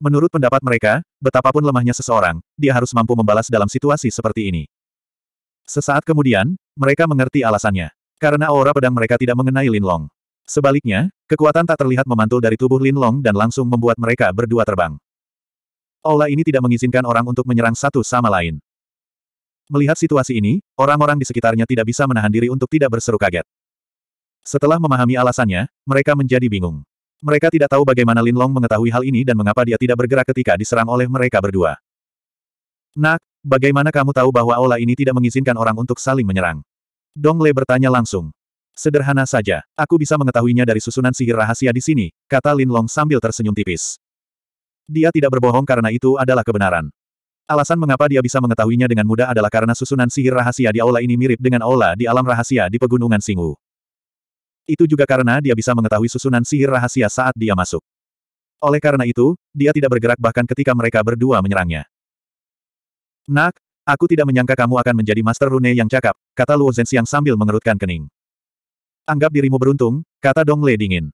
Menurut pendapat mereka, betapapun lemahnya seseorang, dia harus mampu membalas dalam situasi seperti ini. Sesaat kemudian, mereka mengerti alasannya. Karena aura pedang mereka tidak mengenai Lin Long. Sebaliknya, kekuatan tak terlihat memantul dari tubuh Lin Long dan langsung membuat mereka berdua terbang. Aula ini tidak mengizinkan orang untuk menyerang satu sama lain. Melihat situasi ini, orang-orang di sekitarnya tidak bisa menahan diri untuk tidak berseru kaget. Setelah memahami alasannya, mereka menjadi bingung. Mereka tidak tahu bagaimana Lin Long mengetahui hal ini dan mengapa dia tidak bergerak ketika diserang oleh mereka berdua. Nak, bagaimana kamu tahu bahwa aula ini tidak mengizinkan orang untuk saling menyerang? Dong Le bertanya langsung. Sederhana saja, aku bisa mengetahuinya dari susunan sihir rahasia di sini, kata Lin Long sambil tersenyum tipis. Dia tidak berbohong karena itu adalah kebenaran. Alasan mengapa dia bisa mengetahuinya dengan mudah adalah karena susunan sihir rahasia di aula ini mirip dengan aula di alam rahasia di Pegunungan Singu. Itu juga karena dia bisa mengetahui susunan sihir rahasia saat dia masuk. Oleh karena itu, dia tidak bergerak bahkan ketika mereka berdua menyerangnya. Nak, aku tidak menyangka kamu akan menjadi master rune yang cakap, kata Luo Zhenxiang sambil mengerutkan kening. Anggap dirimu beruntung, kata Dong Lei dingin.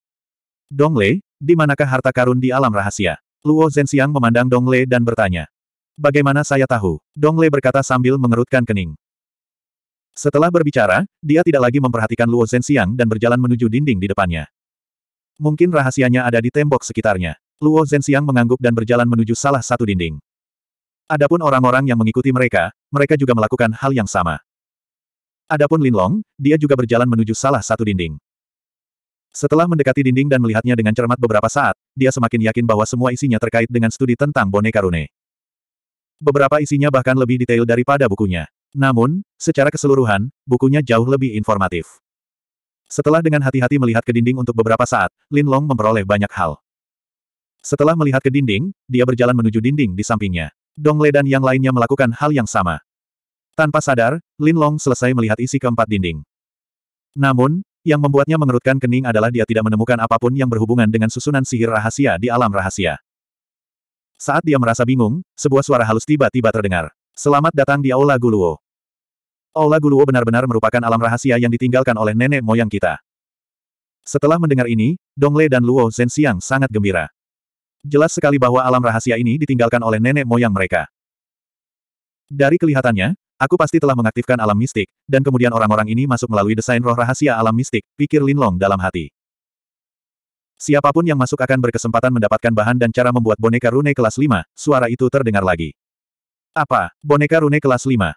Dong Lei, di manakah harta karun di alam rahasia? Luo Zhenxiang memandang Dong Lei dan bertanya. Bagaimana saya tahu? Dong Lei berkata sambil mengerutkan kening. Setelah berbicara, dia tidak lagi memperhatikan Luo Zhenxiang dan berjalan menuju dinding di depannya. Mungkin rahasianya ada di tembok sekitarnya. Luo Zhenxiang mengangguk dan berjalan menuju salah satu dinding. Adapun orang-orang yang mengikuti mereka, mereka juga melakukan hal yang sama. Adapun Lin Long, dia juga berjalan menuju salah satu dinding. Setelah mendekati dinding dan melihatnya dengan cermat beberapa saat, dia semakin yakin bahwa semua isinya terkait dengan studi tentang boneka rune. Beberapa isinya bahkan lebih detail daripada bukunya. Namun, secara keseluruhan, bukunya jauh lebih informatif. Setelah dengan hati-hati melihat ke dinding untuk beberapa saat, Lin Long memperoleh banyak hal. Setelah melihat ke dinding, dia berjalan menuju dinding di sampingnya. Dong Le dan yang lainnya melakukan hal yang sama. Tanpa sadar, Lin Long selesai melihat isi keempat dinding. Namun, yang membuatnya mengerutkan kening adalah dia tidak menemukan apapun yang berhubungan dengan susunan sihir rahasia di alam rahasia. Saat dia merasa bingung, sebuah suara halus tiba-tiba terdengar. Selamat datang di Aula Guluo. Aula Guluo benar-benar merupakan alam rahasia yang ditinggalkan oleh nenek moyang kita. Setelah mendengar ini, Dongle dan Luo Zhenxiang sangat gembira. Jelas sekali bahwa alam rahasia ini ditinggalkan oleh nenek moyang mereka. Dari kelihatannya, aku pasti telah mengaktifkan alam mistik, dan kemudian orang-orang ini masuk melalui desain roh rahasia alam mistik, pikir Linlong dalam hati. Siapapun yang masuk akan berkesempatan mendapatkan bahan dan cara membuat boneka rune kelas 5, suara itu terdengar lagi. Apa, boneka rune kelas 5?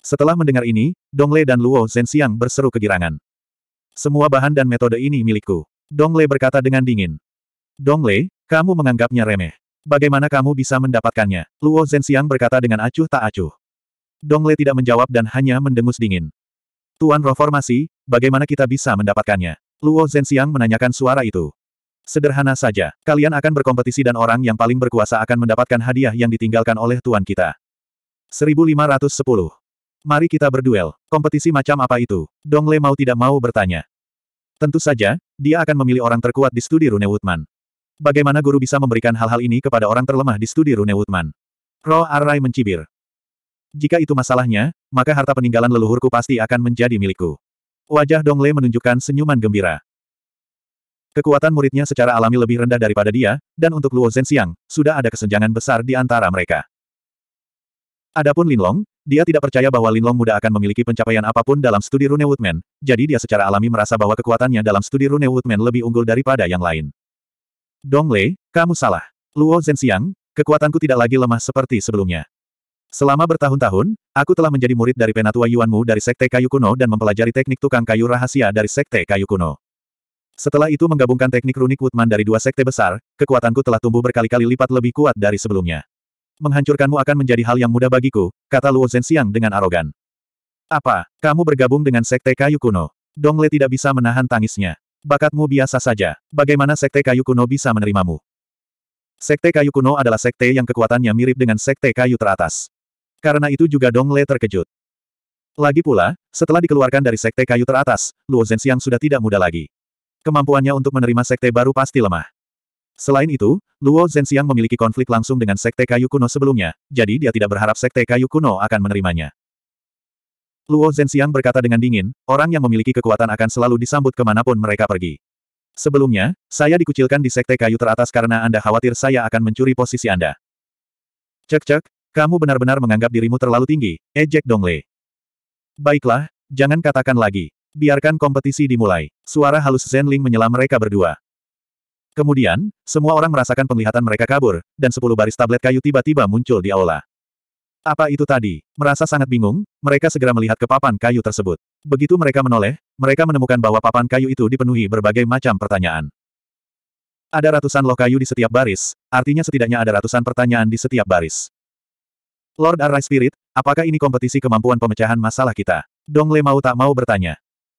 Setelah mendengar ini, Dongle dan Luo Zhenxiang berseru kegirangan. Semua bahan dan metode ini milikku. Dongle berkata dengan dingin. Dongle, kamu menganggapnya remeh. Bagaimana kamu bisa mendapatkannya? Luo Zhenxiang berkata dengan acuh tak acuh. Dongle tidak menjawab dan hanya mendengus dingin. Tuan Reformasi, bagaimana kita bisa mendapatkannya? Luo Zhenxiang menanyakan suara itu. Sederhana saja, kalian akan berkompetisi dan orang yang paling berkuasa akan mendapatkan hadiah yang ditinggalkan oleh tuan kita. 1510. Mari kita berduel. Kompetisi macam apa itu? Dongle mau tidak mau bertanya. Tentu saja, dia akan memilih orang terkuat di studi Rune Woodman. Bagaimana guru bisa memberikan hal-hal ini kepada orang terlemah di studi Rune Woodman? Roh Arai mencibir. Jika itu masalahnya, maka harta peninggalan leluhurku pasti akan menjadi milikku. Wajah Dongle menunjukkan senyuman gembira. Kekuatan muridnya secara alami lebih rendah daripada dia, dan untuk Luo Zhenxiang, sudah ada kesenjangan besar di antara mereka. Adapun Linlong, dia tidak percaya bahwa Linlong muda akan memiliki pencapaian apapun dalam studi Rune Woodman, jadi dia secara alami merasa bahwa kekuatannya dalam studi Rune Woodman lebih unggul daripada yang lain. Dong Lei, kamu salah. Luo Zhenxiang, kekuatanku tidak lagi lemah seperti sebelumnya. Selama bertahun-tahun, aku telah menjadi murid dari penatua Yuanmu dari Sekte Kayu Kuno dan mempelajari teknik tukang kayu rahasia dari Sekte Kayu Kuno. Setelah itu menggabungkan teknik runik Woodman dari dua sekte besar, kekuatanku telah tumbuh berkali-kali lipat lebih kuat dari sebelumnya. Menghancurkanmu akan menjadi hal yang mudah bagiku, kata Luo Zhenxiang dengan arogan. Apa, kamu bergabung dengan sekte kayu kuno? Dongle tidak bisa menahan tangisnya. Bakatmu biasa saja. Bagaimana sekte kayu kuno bisa menerimamu? Sekte kayu kuno adalah sekte yang kekuatannya mirip dengan sekte kayu teratas. Karena itu juga Dongle terkejut. Lagi pula, setelah dikeluarkan dari sekte kayu teratas, Luo Zhenxiang sudah tidak muda lagi kemampuannya untuk menerima sekte baru pasti lemah. Selain itu, Luo Zhenxiang memiliki konflik langsung dengan sekte kayu kuno sebelumnya, jadi dia tidak berharap sekte kayu kuno akan menerimanya. Luo Zhenxiang berkata dengan dingin, orang yang memiliki kekuatan akan selalu disambut kemanapun mereka pergi. Sebelumnya, saya dikucilkan di sekte kayu teratas karena Anda khawatir saya akan mencuri posisi Anda. Cek-cek, kamu benar-benar menganggap dirimu terlalu tinggi, ejek Dongle. Baiklah, jangan katakan lagi. Biarkan kompetisi dimulai. Suara halus Zen Ling menyela mereka berdua. Kemudian, semua orang merasakan penglihatan mereka kabur, dan sepuluh baris tablet kayu tiba-tiba muncul di aula. Apa itu tadi? Merasa sangat bingung, mereka segera melihat ke papan kayu tersebut. Begitu mereka menoleh, mereka menemukan bahwa papan kayu itu dipenuhi berbagai macam pertanyaan. Ada ratusan loh kayu di setiap baris, artinya setidaknya ada ratusan pertanyaan di setiap baris. Lord Arai Spirit, apakah ini kompetisi kemampuan pemecahan masalah kita? Dong Le mau tak mau bertanya.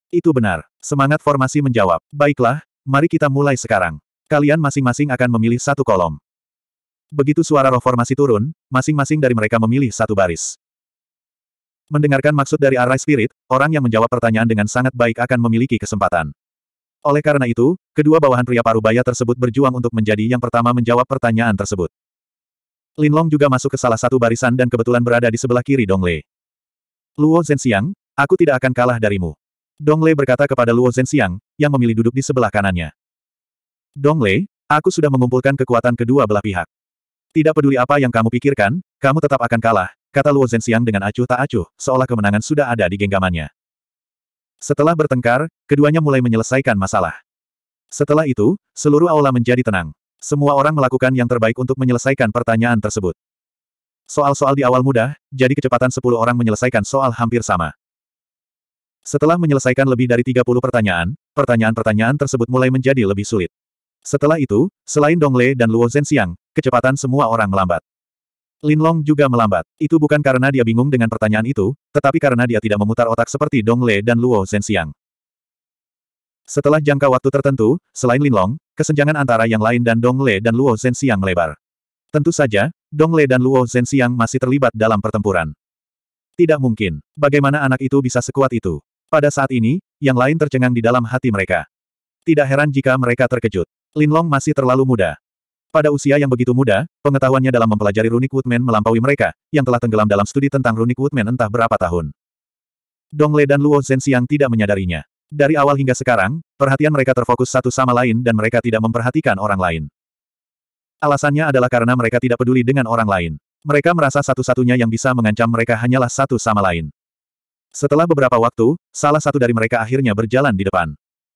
Itu benar. Semangat formasi menjawab. Baiklah, mari kita mulai sekarang. Kalian masing-masing akan memilih satu kolom. Begitu suara roh formasi turun, masing-masing dari mereka memilih satu baris. Mendengarkan maksud dari Arai spirit, orang yang menjawab pertanyaan dengan sangat baik akan memiliki kesempatan. Oleh karena itu, kedua bawahan pria parubaya tersebut berjuang untuk menjadi yang pertama menjawab pertanyaan tersebut. Linlong juga masuk ke salah satu barisan dan kebetulan berada di sebelah kiri Dongle. Luo Zhenxiang, aku tidak akan kalah darimu. Dong Lei berkata kepada Luo Zhenxiang, yang memilih duduk di sebelah kanannya. Dong Lei, aku sudah mengumpulkan kekuatan kedua belah pihak. Tidak peduli apa yang kamu pikirkan, kamu tetap akan kalah, kata Luo Zhenxiang dengan acuh tak acuh, seolah kemenangan sudah ada di genggamannya. Setelah bertengkar, keduanya mulai menyelesaikan masalah. Setelah itu, seluruh aula menjadi tenang. Semua orang melakukan yang terbaik untuk menyelesaikan pertanyaan tersebut. Soal-soal di awal mudah, jadi kecepatan 10 orang menyelesaikan soal hampir sama. Setelah menyelesaikan lebih dari 30 pertanyaan, pertanyaan-pertanyaan tersebut mulai menjadi lebih sulit. Setelah itu, selain Dong Dongle dan Luo Zhenxiang, kecepatan semua orang melambat. Lin Long juga melambat. Itu bukan karena dia bingung dengan pertanyaan itu, tetapi karena dia tidak memutar otak seperti Dong Dongle dan Luo Zhenxiang. Setelah jangka waktu tertentu, selain Lin Long, kesenjangan antara yang lain dan Dong Dongle dan Luo Zhenxiang melebar. Tentu saja, Dong Dongle dan Luo Zhenxiang masih terlibat dalam pertempuran. Tidak mungkin. Bagaimana anak itu bisa sekuat itu? Pada saat ini, yang lain tercengang di dalam hati mereka. Tidak heran jika mereka terkejut. Lin Long masih terlalu muda. Pada usia yang begitu muda, pengetahuannya dalam mempelajari runik Woodman melampaui mereka, yang telah tenggelam dalam studi tentang runik Woodman entah berapa tahun. Dong Dongle dan Luo Zhenxiang tidak menyadarinya. Dari awal hingga sekarang, perhatian mereka terfokus satu sama lain dan mereka tidak memperhatikan orang lain. Alasannya adalah karena mereka tidak peduli dengan orang lain. Mereka merasa satu-satunya yang bisa mengancam mereka hanyalah satu sama lain. Setelah beberapa waktu, salah satu dari mereka akhirnya berjalan di depan.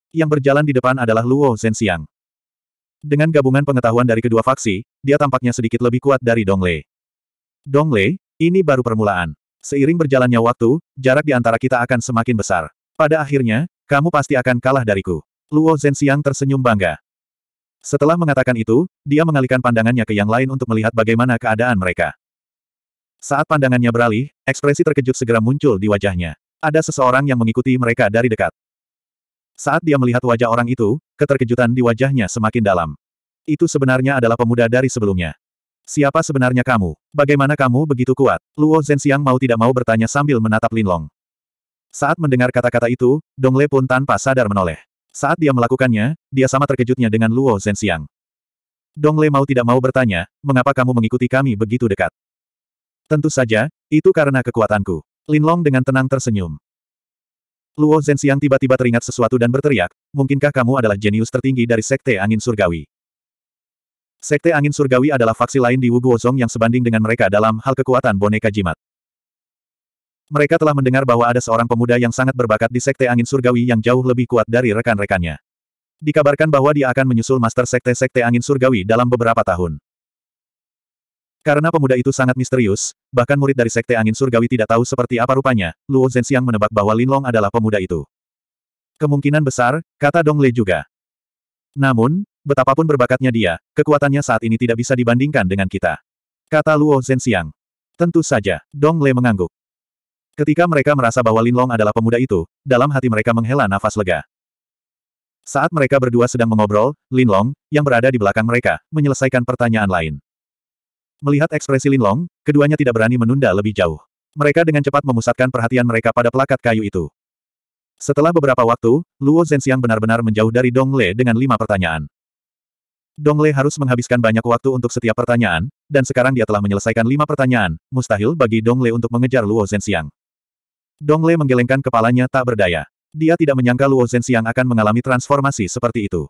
Yang berjalan di depan adalah Luo Zhenxiang. Dengan gabungan pengetahuan dari kedua faksi, dia tampaknya sedikit lebih kuat dari Dong Lei. Dong Lei, ini baru permulaan. Seiring berjalannya waktu, jarak di antara kita akan semakin besar. Pada akhirnya, kamu pasti akan kalah dariku. Luo Zhenxiang tersenyum bangga. Setelah mengatakan itu, dia mengalihkan pandangannya ke yang lain untuk melihat bagaimana keadaan mereka. Saat pandangannya beralih, ekspresi terkejut segera muncul di wajahnya. Ada seseorang yang mengikuti mereka dari dekat. Saat dia melihat wajah orang itu, keterkejutan di wajahnya semakin dalam. Itu sebenarnya adalah pemuda dari sebelumnya. Siapa sebenarnya kamu? Bagaimana kamu begitu kuat? Luo Zhenxiang mau tidak mau bertanya sambil menatap Linlong. Saat mendengar kata-kata itu, Dong Dongle pun tanpa sadar menoleh. Saat dia melakukannya, dia sama terkejutnya dengan Luo Zhenxiang. Dongle mau tidak mau bertanya, mengapa kamu mengikuti kami begitu dekat? Tentu saja, itu karena kekuatanku. Linlong dengan tenang tersenyum. Luo Zhenxiang tiba-tiba teringat sesuatu dan berteriak, mungkinkah kamu adalah jenius tertinggi dari Sekte Angin Surgawi? Sekte Angin Surgawi adalah faksi lain di Wu Guozong yang sebanding dengan mereka dalam hal kekuatan boneka jimat. Mereka telah mendengar bahwa ada seorang pemuda yang sangat berbakat di Sekte Angin Surgawi yang jauh lebih kuat dari rekan-rekannya. Dikabarkan bahwa dia akan menyusul master Sekte-Sekte Angin Surgawi dalam beberapa tahun. Karena pemuda itu sangat misterius, bahkan murid dari Sekte Angin Surgawi tidak tahu seperti apa rupanya, Luo Zhenxiang menebak bahwa Linlong adalah pemuda itu. Kemungkinan besar, kata Dong Le juga. Namun, betapapun berbakatnya dia, kekuatannya saat ini tidak bisa dibandingkan dengan kita. Kata Luo Zhenxiang. Tentu saja, Dong Le mengangguk. Ketika mereka merasa bahwa Linlong adalah pemuda itu, dalam hati mereka menghela nafas lega. Saat mereka berdua sedang mengobrol, Linlong, yang berada di belakang mereka, menyelesaikan pertanyaan lain. Melihat ekspresi Linlong, keduanya tidak berani menunda lebih jauh. Mereka dengan cepat memusatkan perhatian mereka pada pelakat kayu itu. Setelah beberapa waktu, Luo Zhenxiang benar-benar menjauh dari Dong Dongle dengan lima pertanyaan. Dong Dongle harus menghabiskan banyak waktu untuk setiap pertanyaan, dan sekarang dia telah menyelesaikan lima pertanyaan, mustahil bagi Dong Dongle untuk mengejar Luo Zhenxiang. Dongle menggelengkan kepalanya tak berdaya. Dia tidak menyangka Luo Zhenxiang akan mengalami transformasi seperti itu.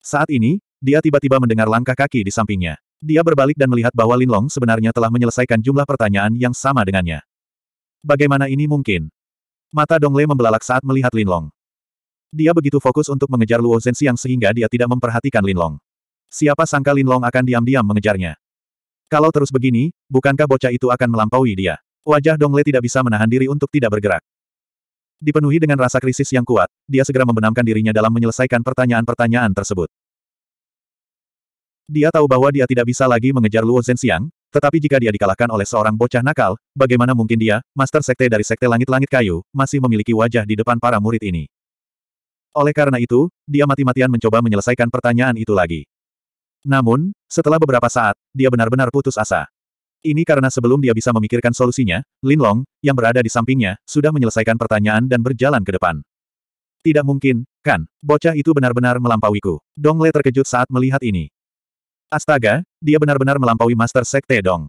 Saat ini, dia tiba-tiba mendengar langkah kaki di sampingnya. Dia berbalik dan melihat bahwa Linlong sebenarnya telah menyelesaikan jumlah pertanyaan yang sama dengannya. Bagaimana ini mungkin? Mata Dong Dongle membelalak saat melihat Linlong. Dia begitu fokus untuk mengejar Luo Zhenxiang sehingga dia tidak memperhatikan Linlong. Siapa sangka Linlong akan diam-diam mengejarnya. Kalau terus begini, bukankah bocah itu akan melampaui dia? Wajah Dong Dongle tidak bisa menahan diri untuk tidak bergerak. Dipenuhi dengan rasa krisis yang kuat, dia segera membenamkan dirinya dalam menyelesaikan pertanyaan-pertanyaan tersebut. Dia tahu bahwa dia tidak bisa lagi mengejar Luo Zhenxiang, tetapi jika dia dikalahkan oleh seorang bocah nakal, bagaimana mungkin dia, Master Sekte dari Sekte Langit-Langit Kayu, masih memiliki wajah di depan para murid ini. Oleh karena itu, dia mati-matian mencoba menyelesaikan pertanyaan itu lagi. Namun, setelah beberapa saat, dia benar-benar putus asa. Ini karena sebelum dia bisa memikirkan solusinya, Lin Long, yang berada di sampingnya, sudah menyelesaikan pertanyaan dan berjalan ke depan. Tidak mungkin, kan? Bocah itu benar-benar melampauiku. Dong Le terkejut saat melihat ini. Astaga, dia benar-benar melampaui Master Sekte Dong.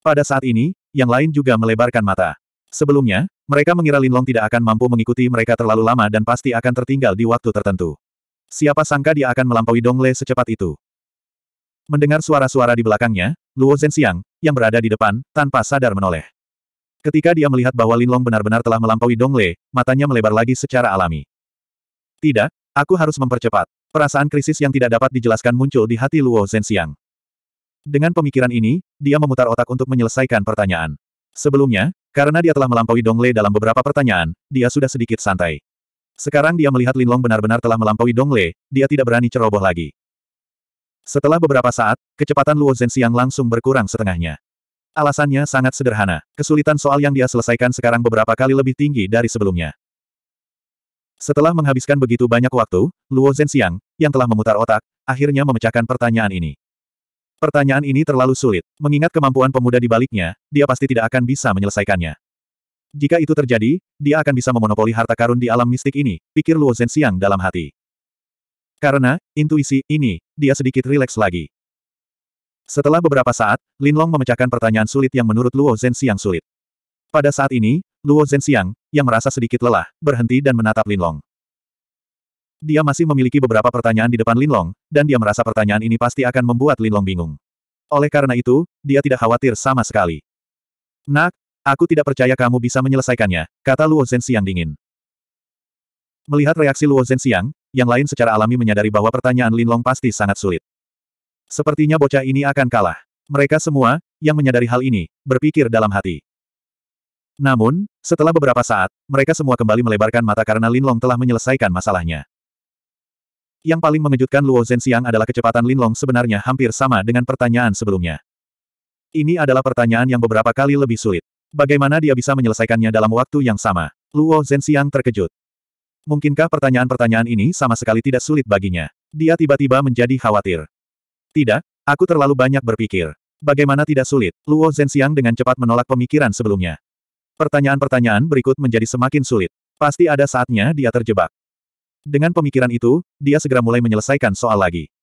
Pada saat ini, yang lain juga melebarkan mata. Sebelumnya, mereka mengira Linlong tidak akan mampu mengikuti mereka terlalu lama dan pasti akan tertinggal di waktu tertentu. Siapa sangka dia akan melampaui Dongle secepat itu. Mendengar suara-suara di belakangnya, Luo Zhenxiang, yang berada di depan, tanpa sadar menoleh. Ketika dia melihat bahwa Linlong benar-benar telah melampaui Dongle, matanya melebar lagi secara alami. Tidak, Aku harus mempercepat. Perasaan krisis yang tidak dapat dijelaskan muncul di hati Luo Zhenxiang. Dengan pemikiran ini, dia memutar otak untuk menyelesaikan pertanyaan. Sebelumnya, karena dia telah melampaui Dong Dongle dalam beberapa pertanyaan, dia sudah sedikit santai. Sekarang dia melihat Lin Long benar-benar telah melampaui Dong Dongle, dia tidak berani ceroboh lagi. Setelah beberapa saat, kecepatan Luo Zhenxiang langsung berkurang setengahnya. Alasannya sangat sederhana. Kesulitan soal yang dia selesaikan sekarang beberapa kali lebih tinggi dari sebelumnya. Setelah menghabiskan begitu banyak waktu, Luo Zhenxiang, yang telah memutar otak, akhirnya memecahkan pertanyaan ini. Pertanyaan ini terlalu sulit. Mengingat kemampuan pemuda di baliknya, dia pasti tidak akan bisa menyelesaikannya. Jika itu terjadi, dia akan bisa memonopoli harta karun di alam mistik ini, pikir Luo Zhenxiang dalam hati. Karena, intuisi, ini, dia sedikit rileks lagi. Setelah beberapa saat, Lin Long memecahkan pertanyaan sulit yang menurut Luo Zhenxiang sulit. Pada saat ini, Luo Zhenxiang, yang merasa sedikit lelah, berhenti dan menatap Linlong. Dia masih memiliki beberapa pertanyaan di depan Linlong, dan dia merasa pertanyaan ini pasti akan membuat Linlong bingung. Oleh karena itu, dia tidak khawatir sama sekali. Nak, aku tidak percaya kamu bisa menyelesaikannya, kata Luo Zhenxiang dingin. Melihat reaksi Luo Zhenxiang, yang lain secara alami menyadari bahwa pertanyaan Linlong pasti sangat sulit. Sepertinya bocah ini akan kalah. Mereka semua, yang menyadari hal ini, berpikir dalam hati. Namun, setelah beberapa saat, mereka semua kembali melebarkan mata karena Lin Long telah menyelesaikan masalahnya. Yang paling mengejutkan Luo Zhenxiang adalah kecepatan Lin Long sebenarnya hampir sama dengan pertanyaan sebelumnya. Ini adalah pertanyaan yang beberapa kali lebih sulit. Bagaimana dia bisa menyelesaikannya dalam waktu yang sama? Luo Zhenxiang terkejut. Mungkinkah pertanyaan-pertanyaan ini sama sekali tidak sulit baginya? Dia tiba-tiba menjadi khawatir. Tidak, aku terlalu banyak berpikir. Bagaimana tidak sulit? Luo Zhenxiang dengan cepat menolak pemikiran sebelumnya. Pertanyaan-pertanyaan berikut menjadi semakin sulit. Pasti ada saatnya dia terjebak. Dengan pemikiran itu, dia segera mulai menyelesaikan soal lagi.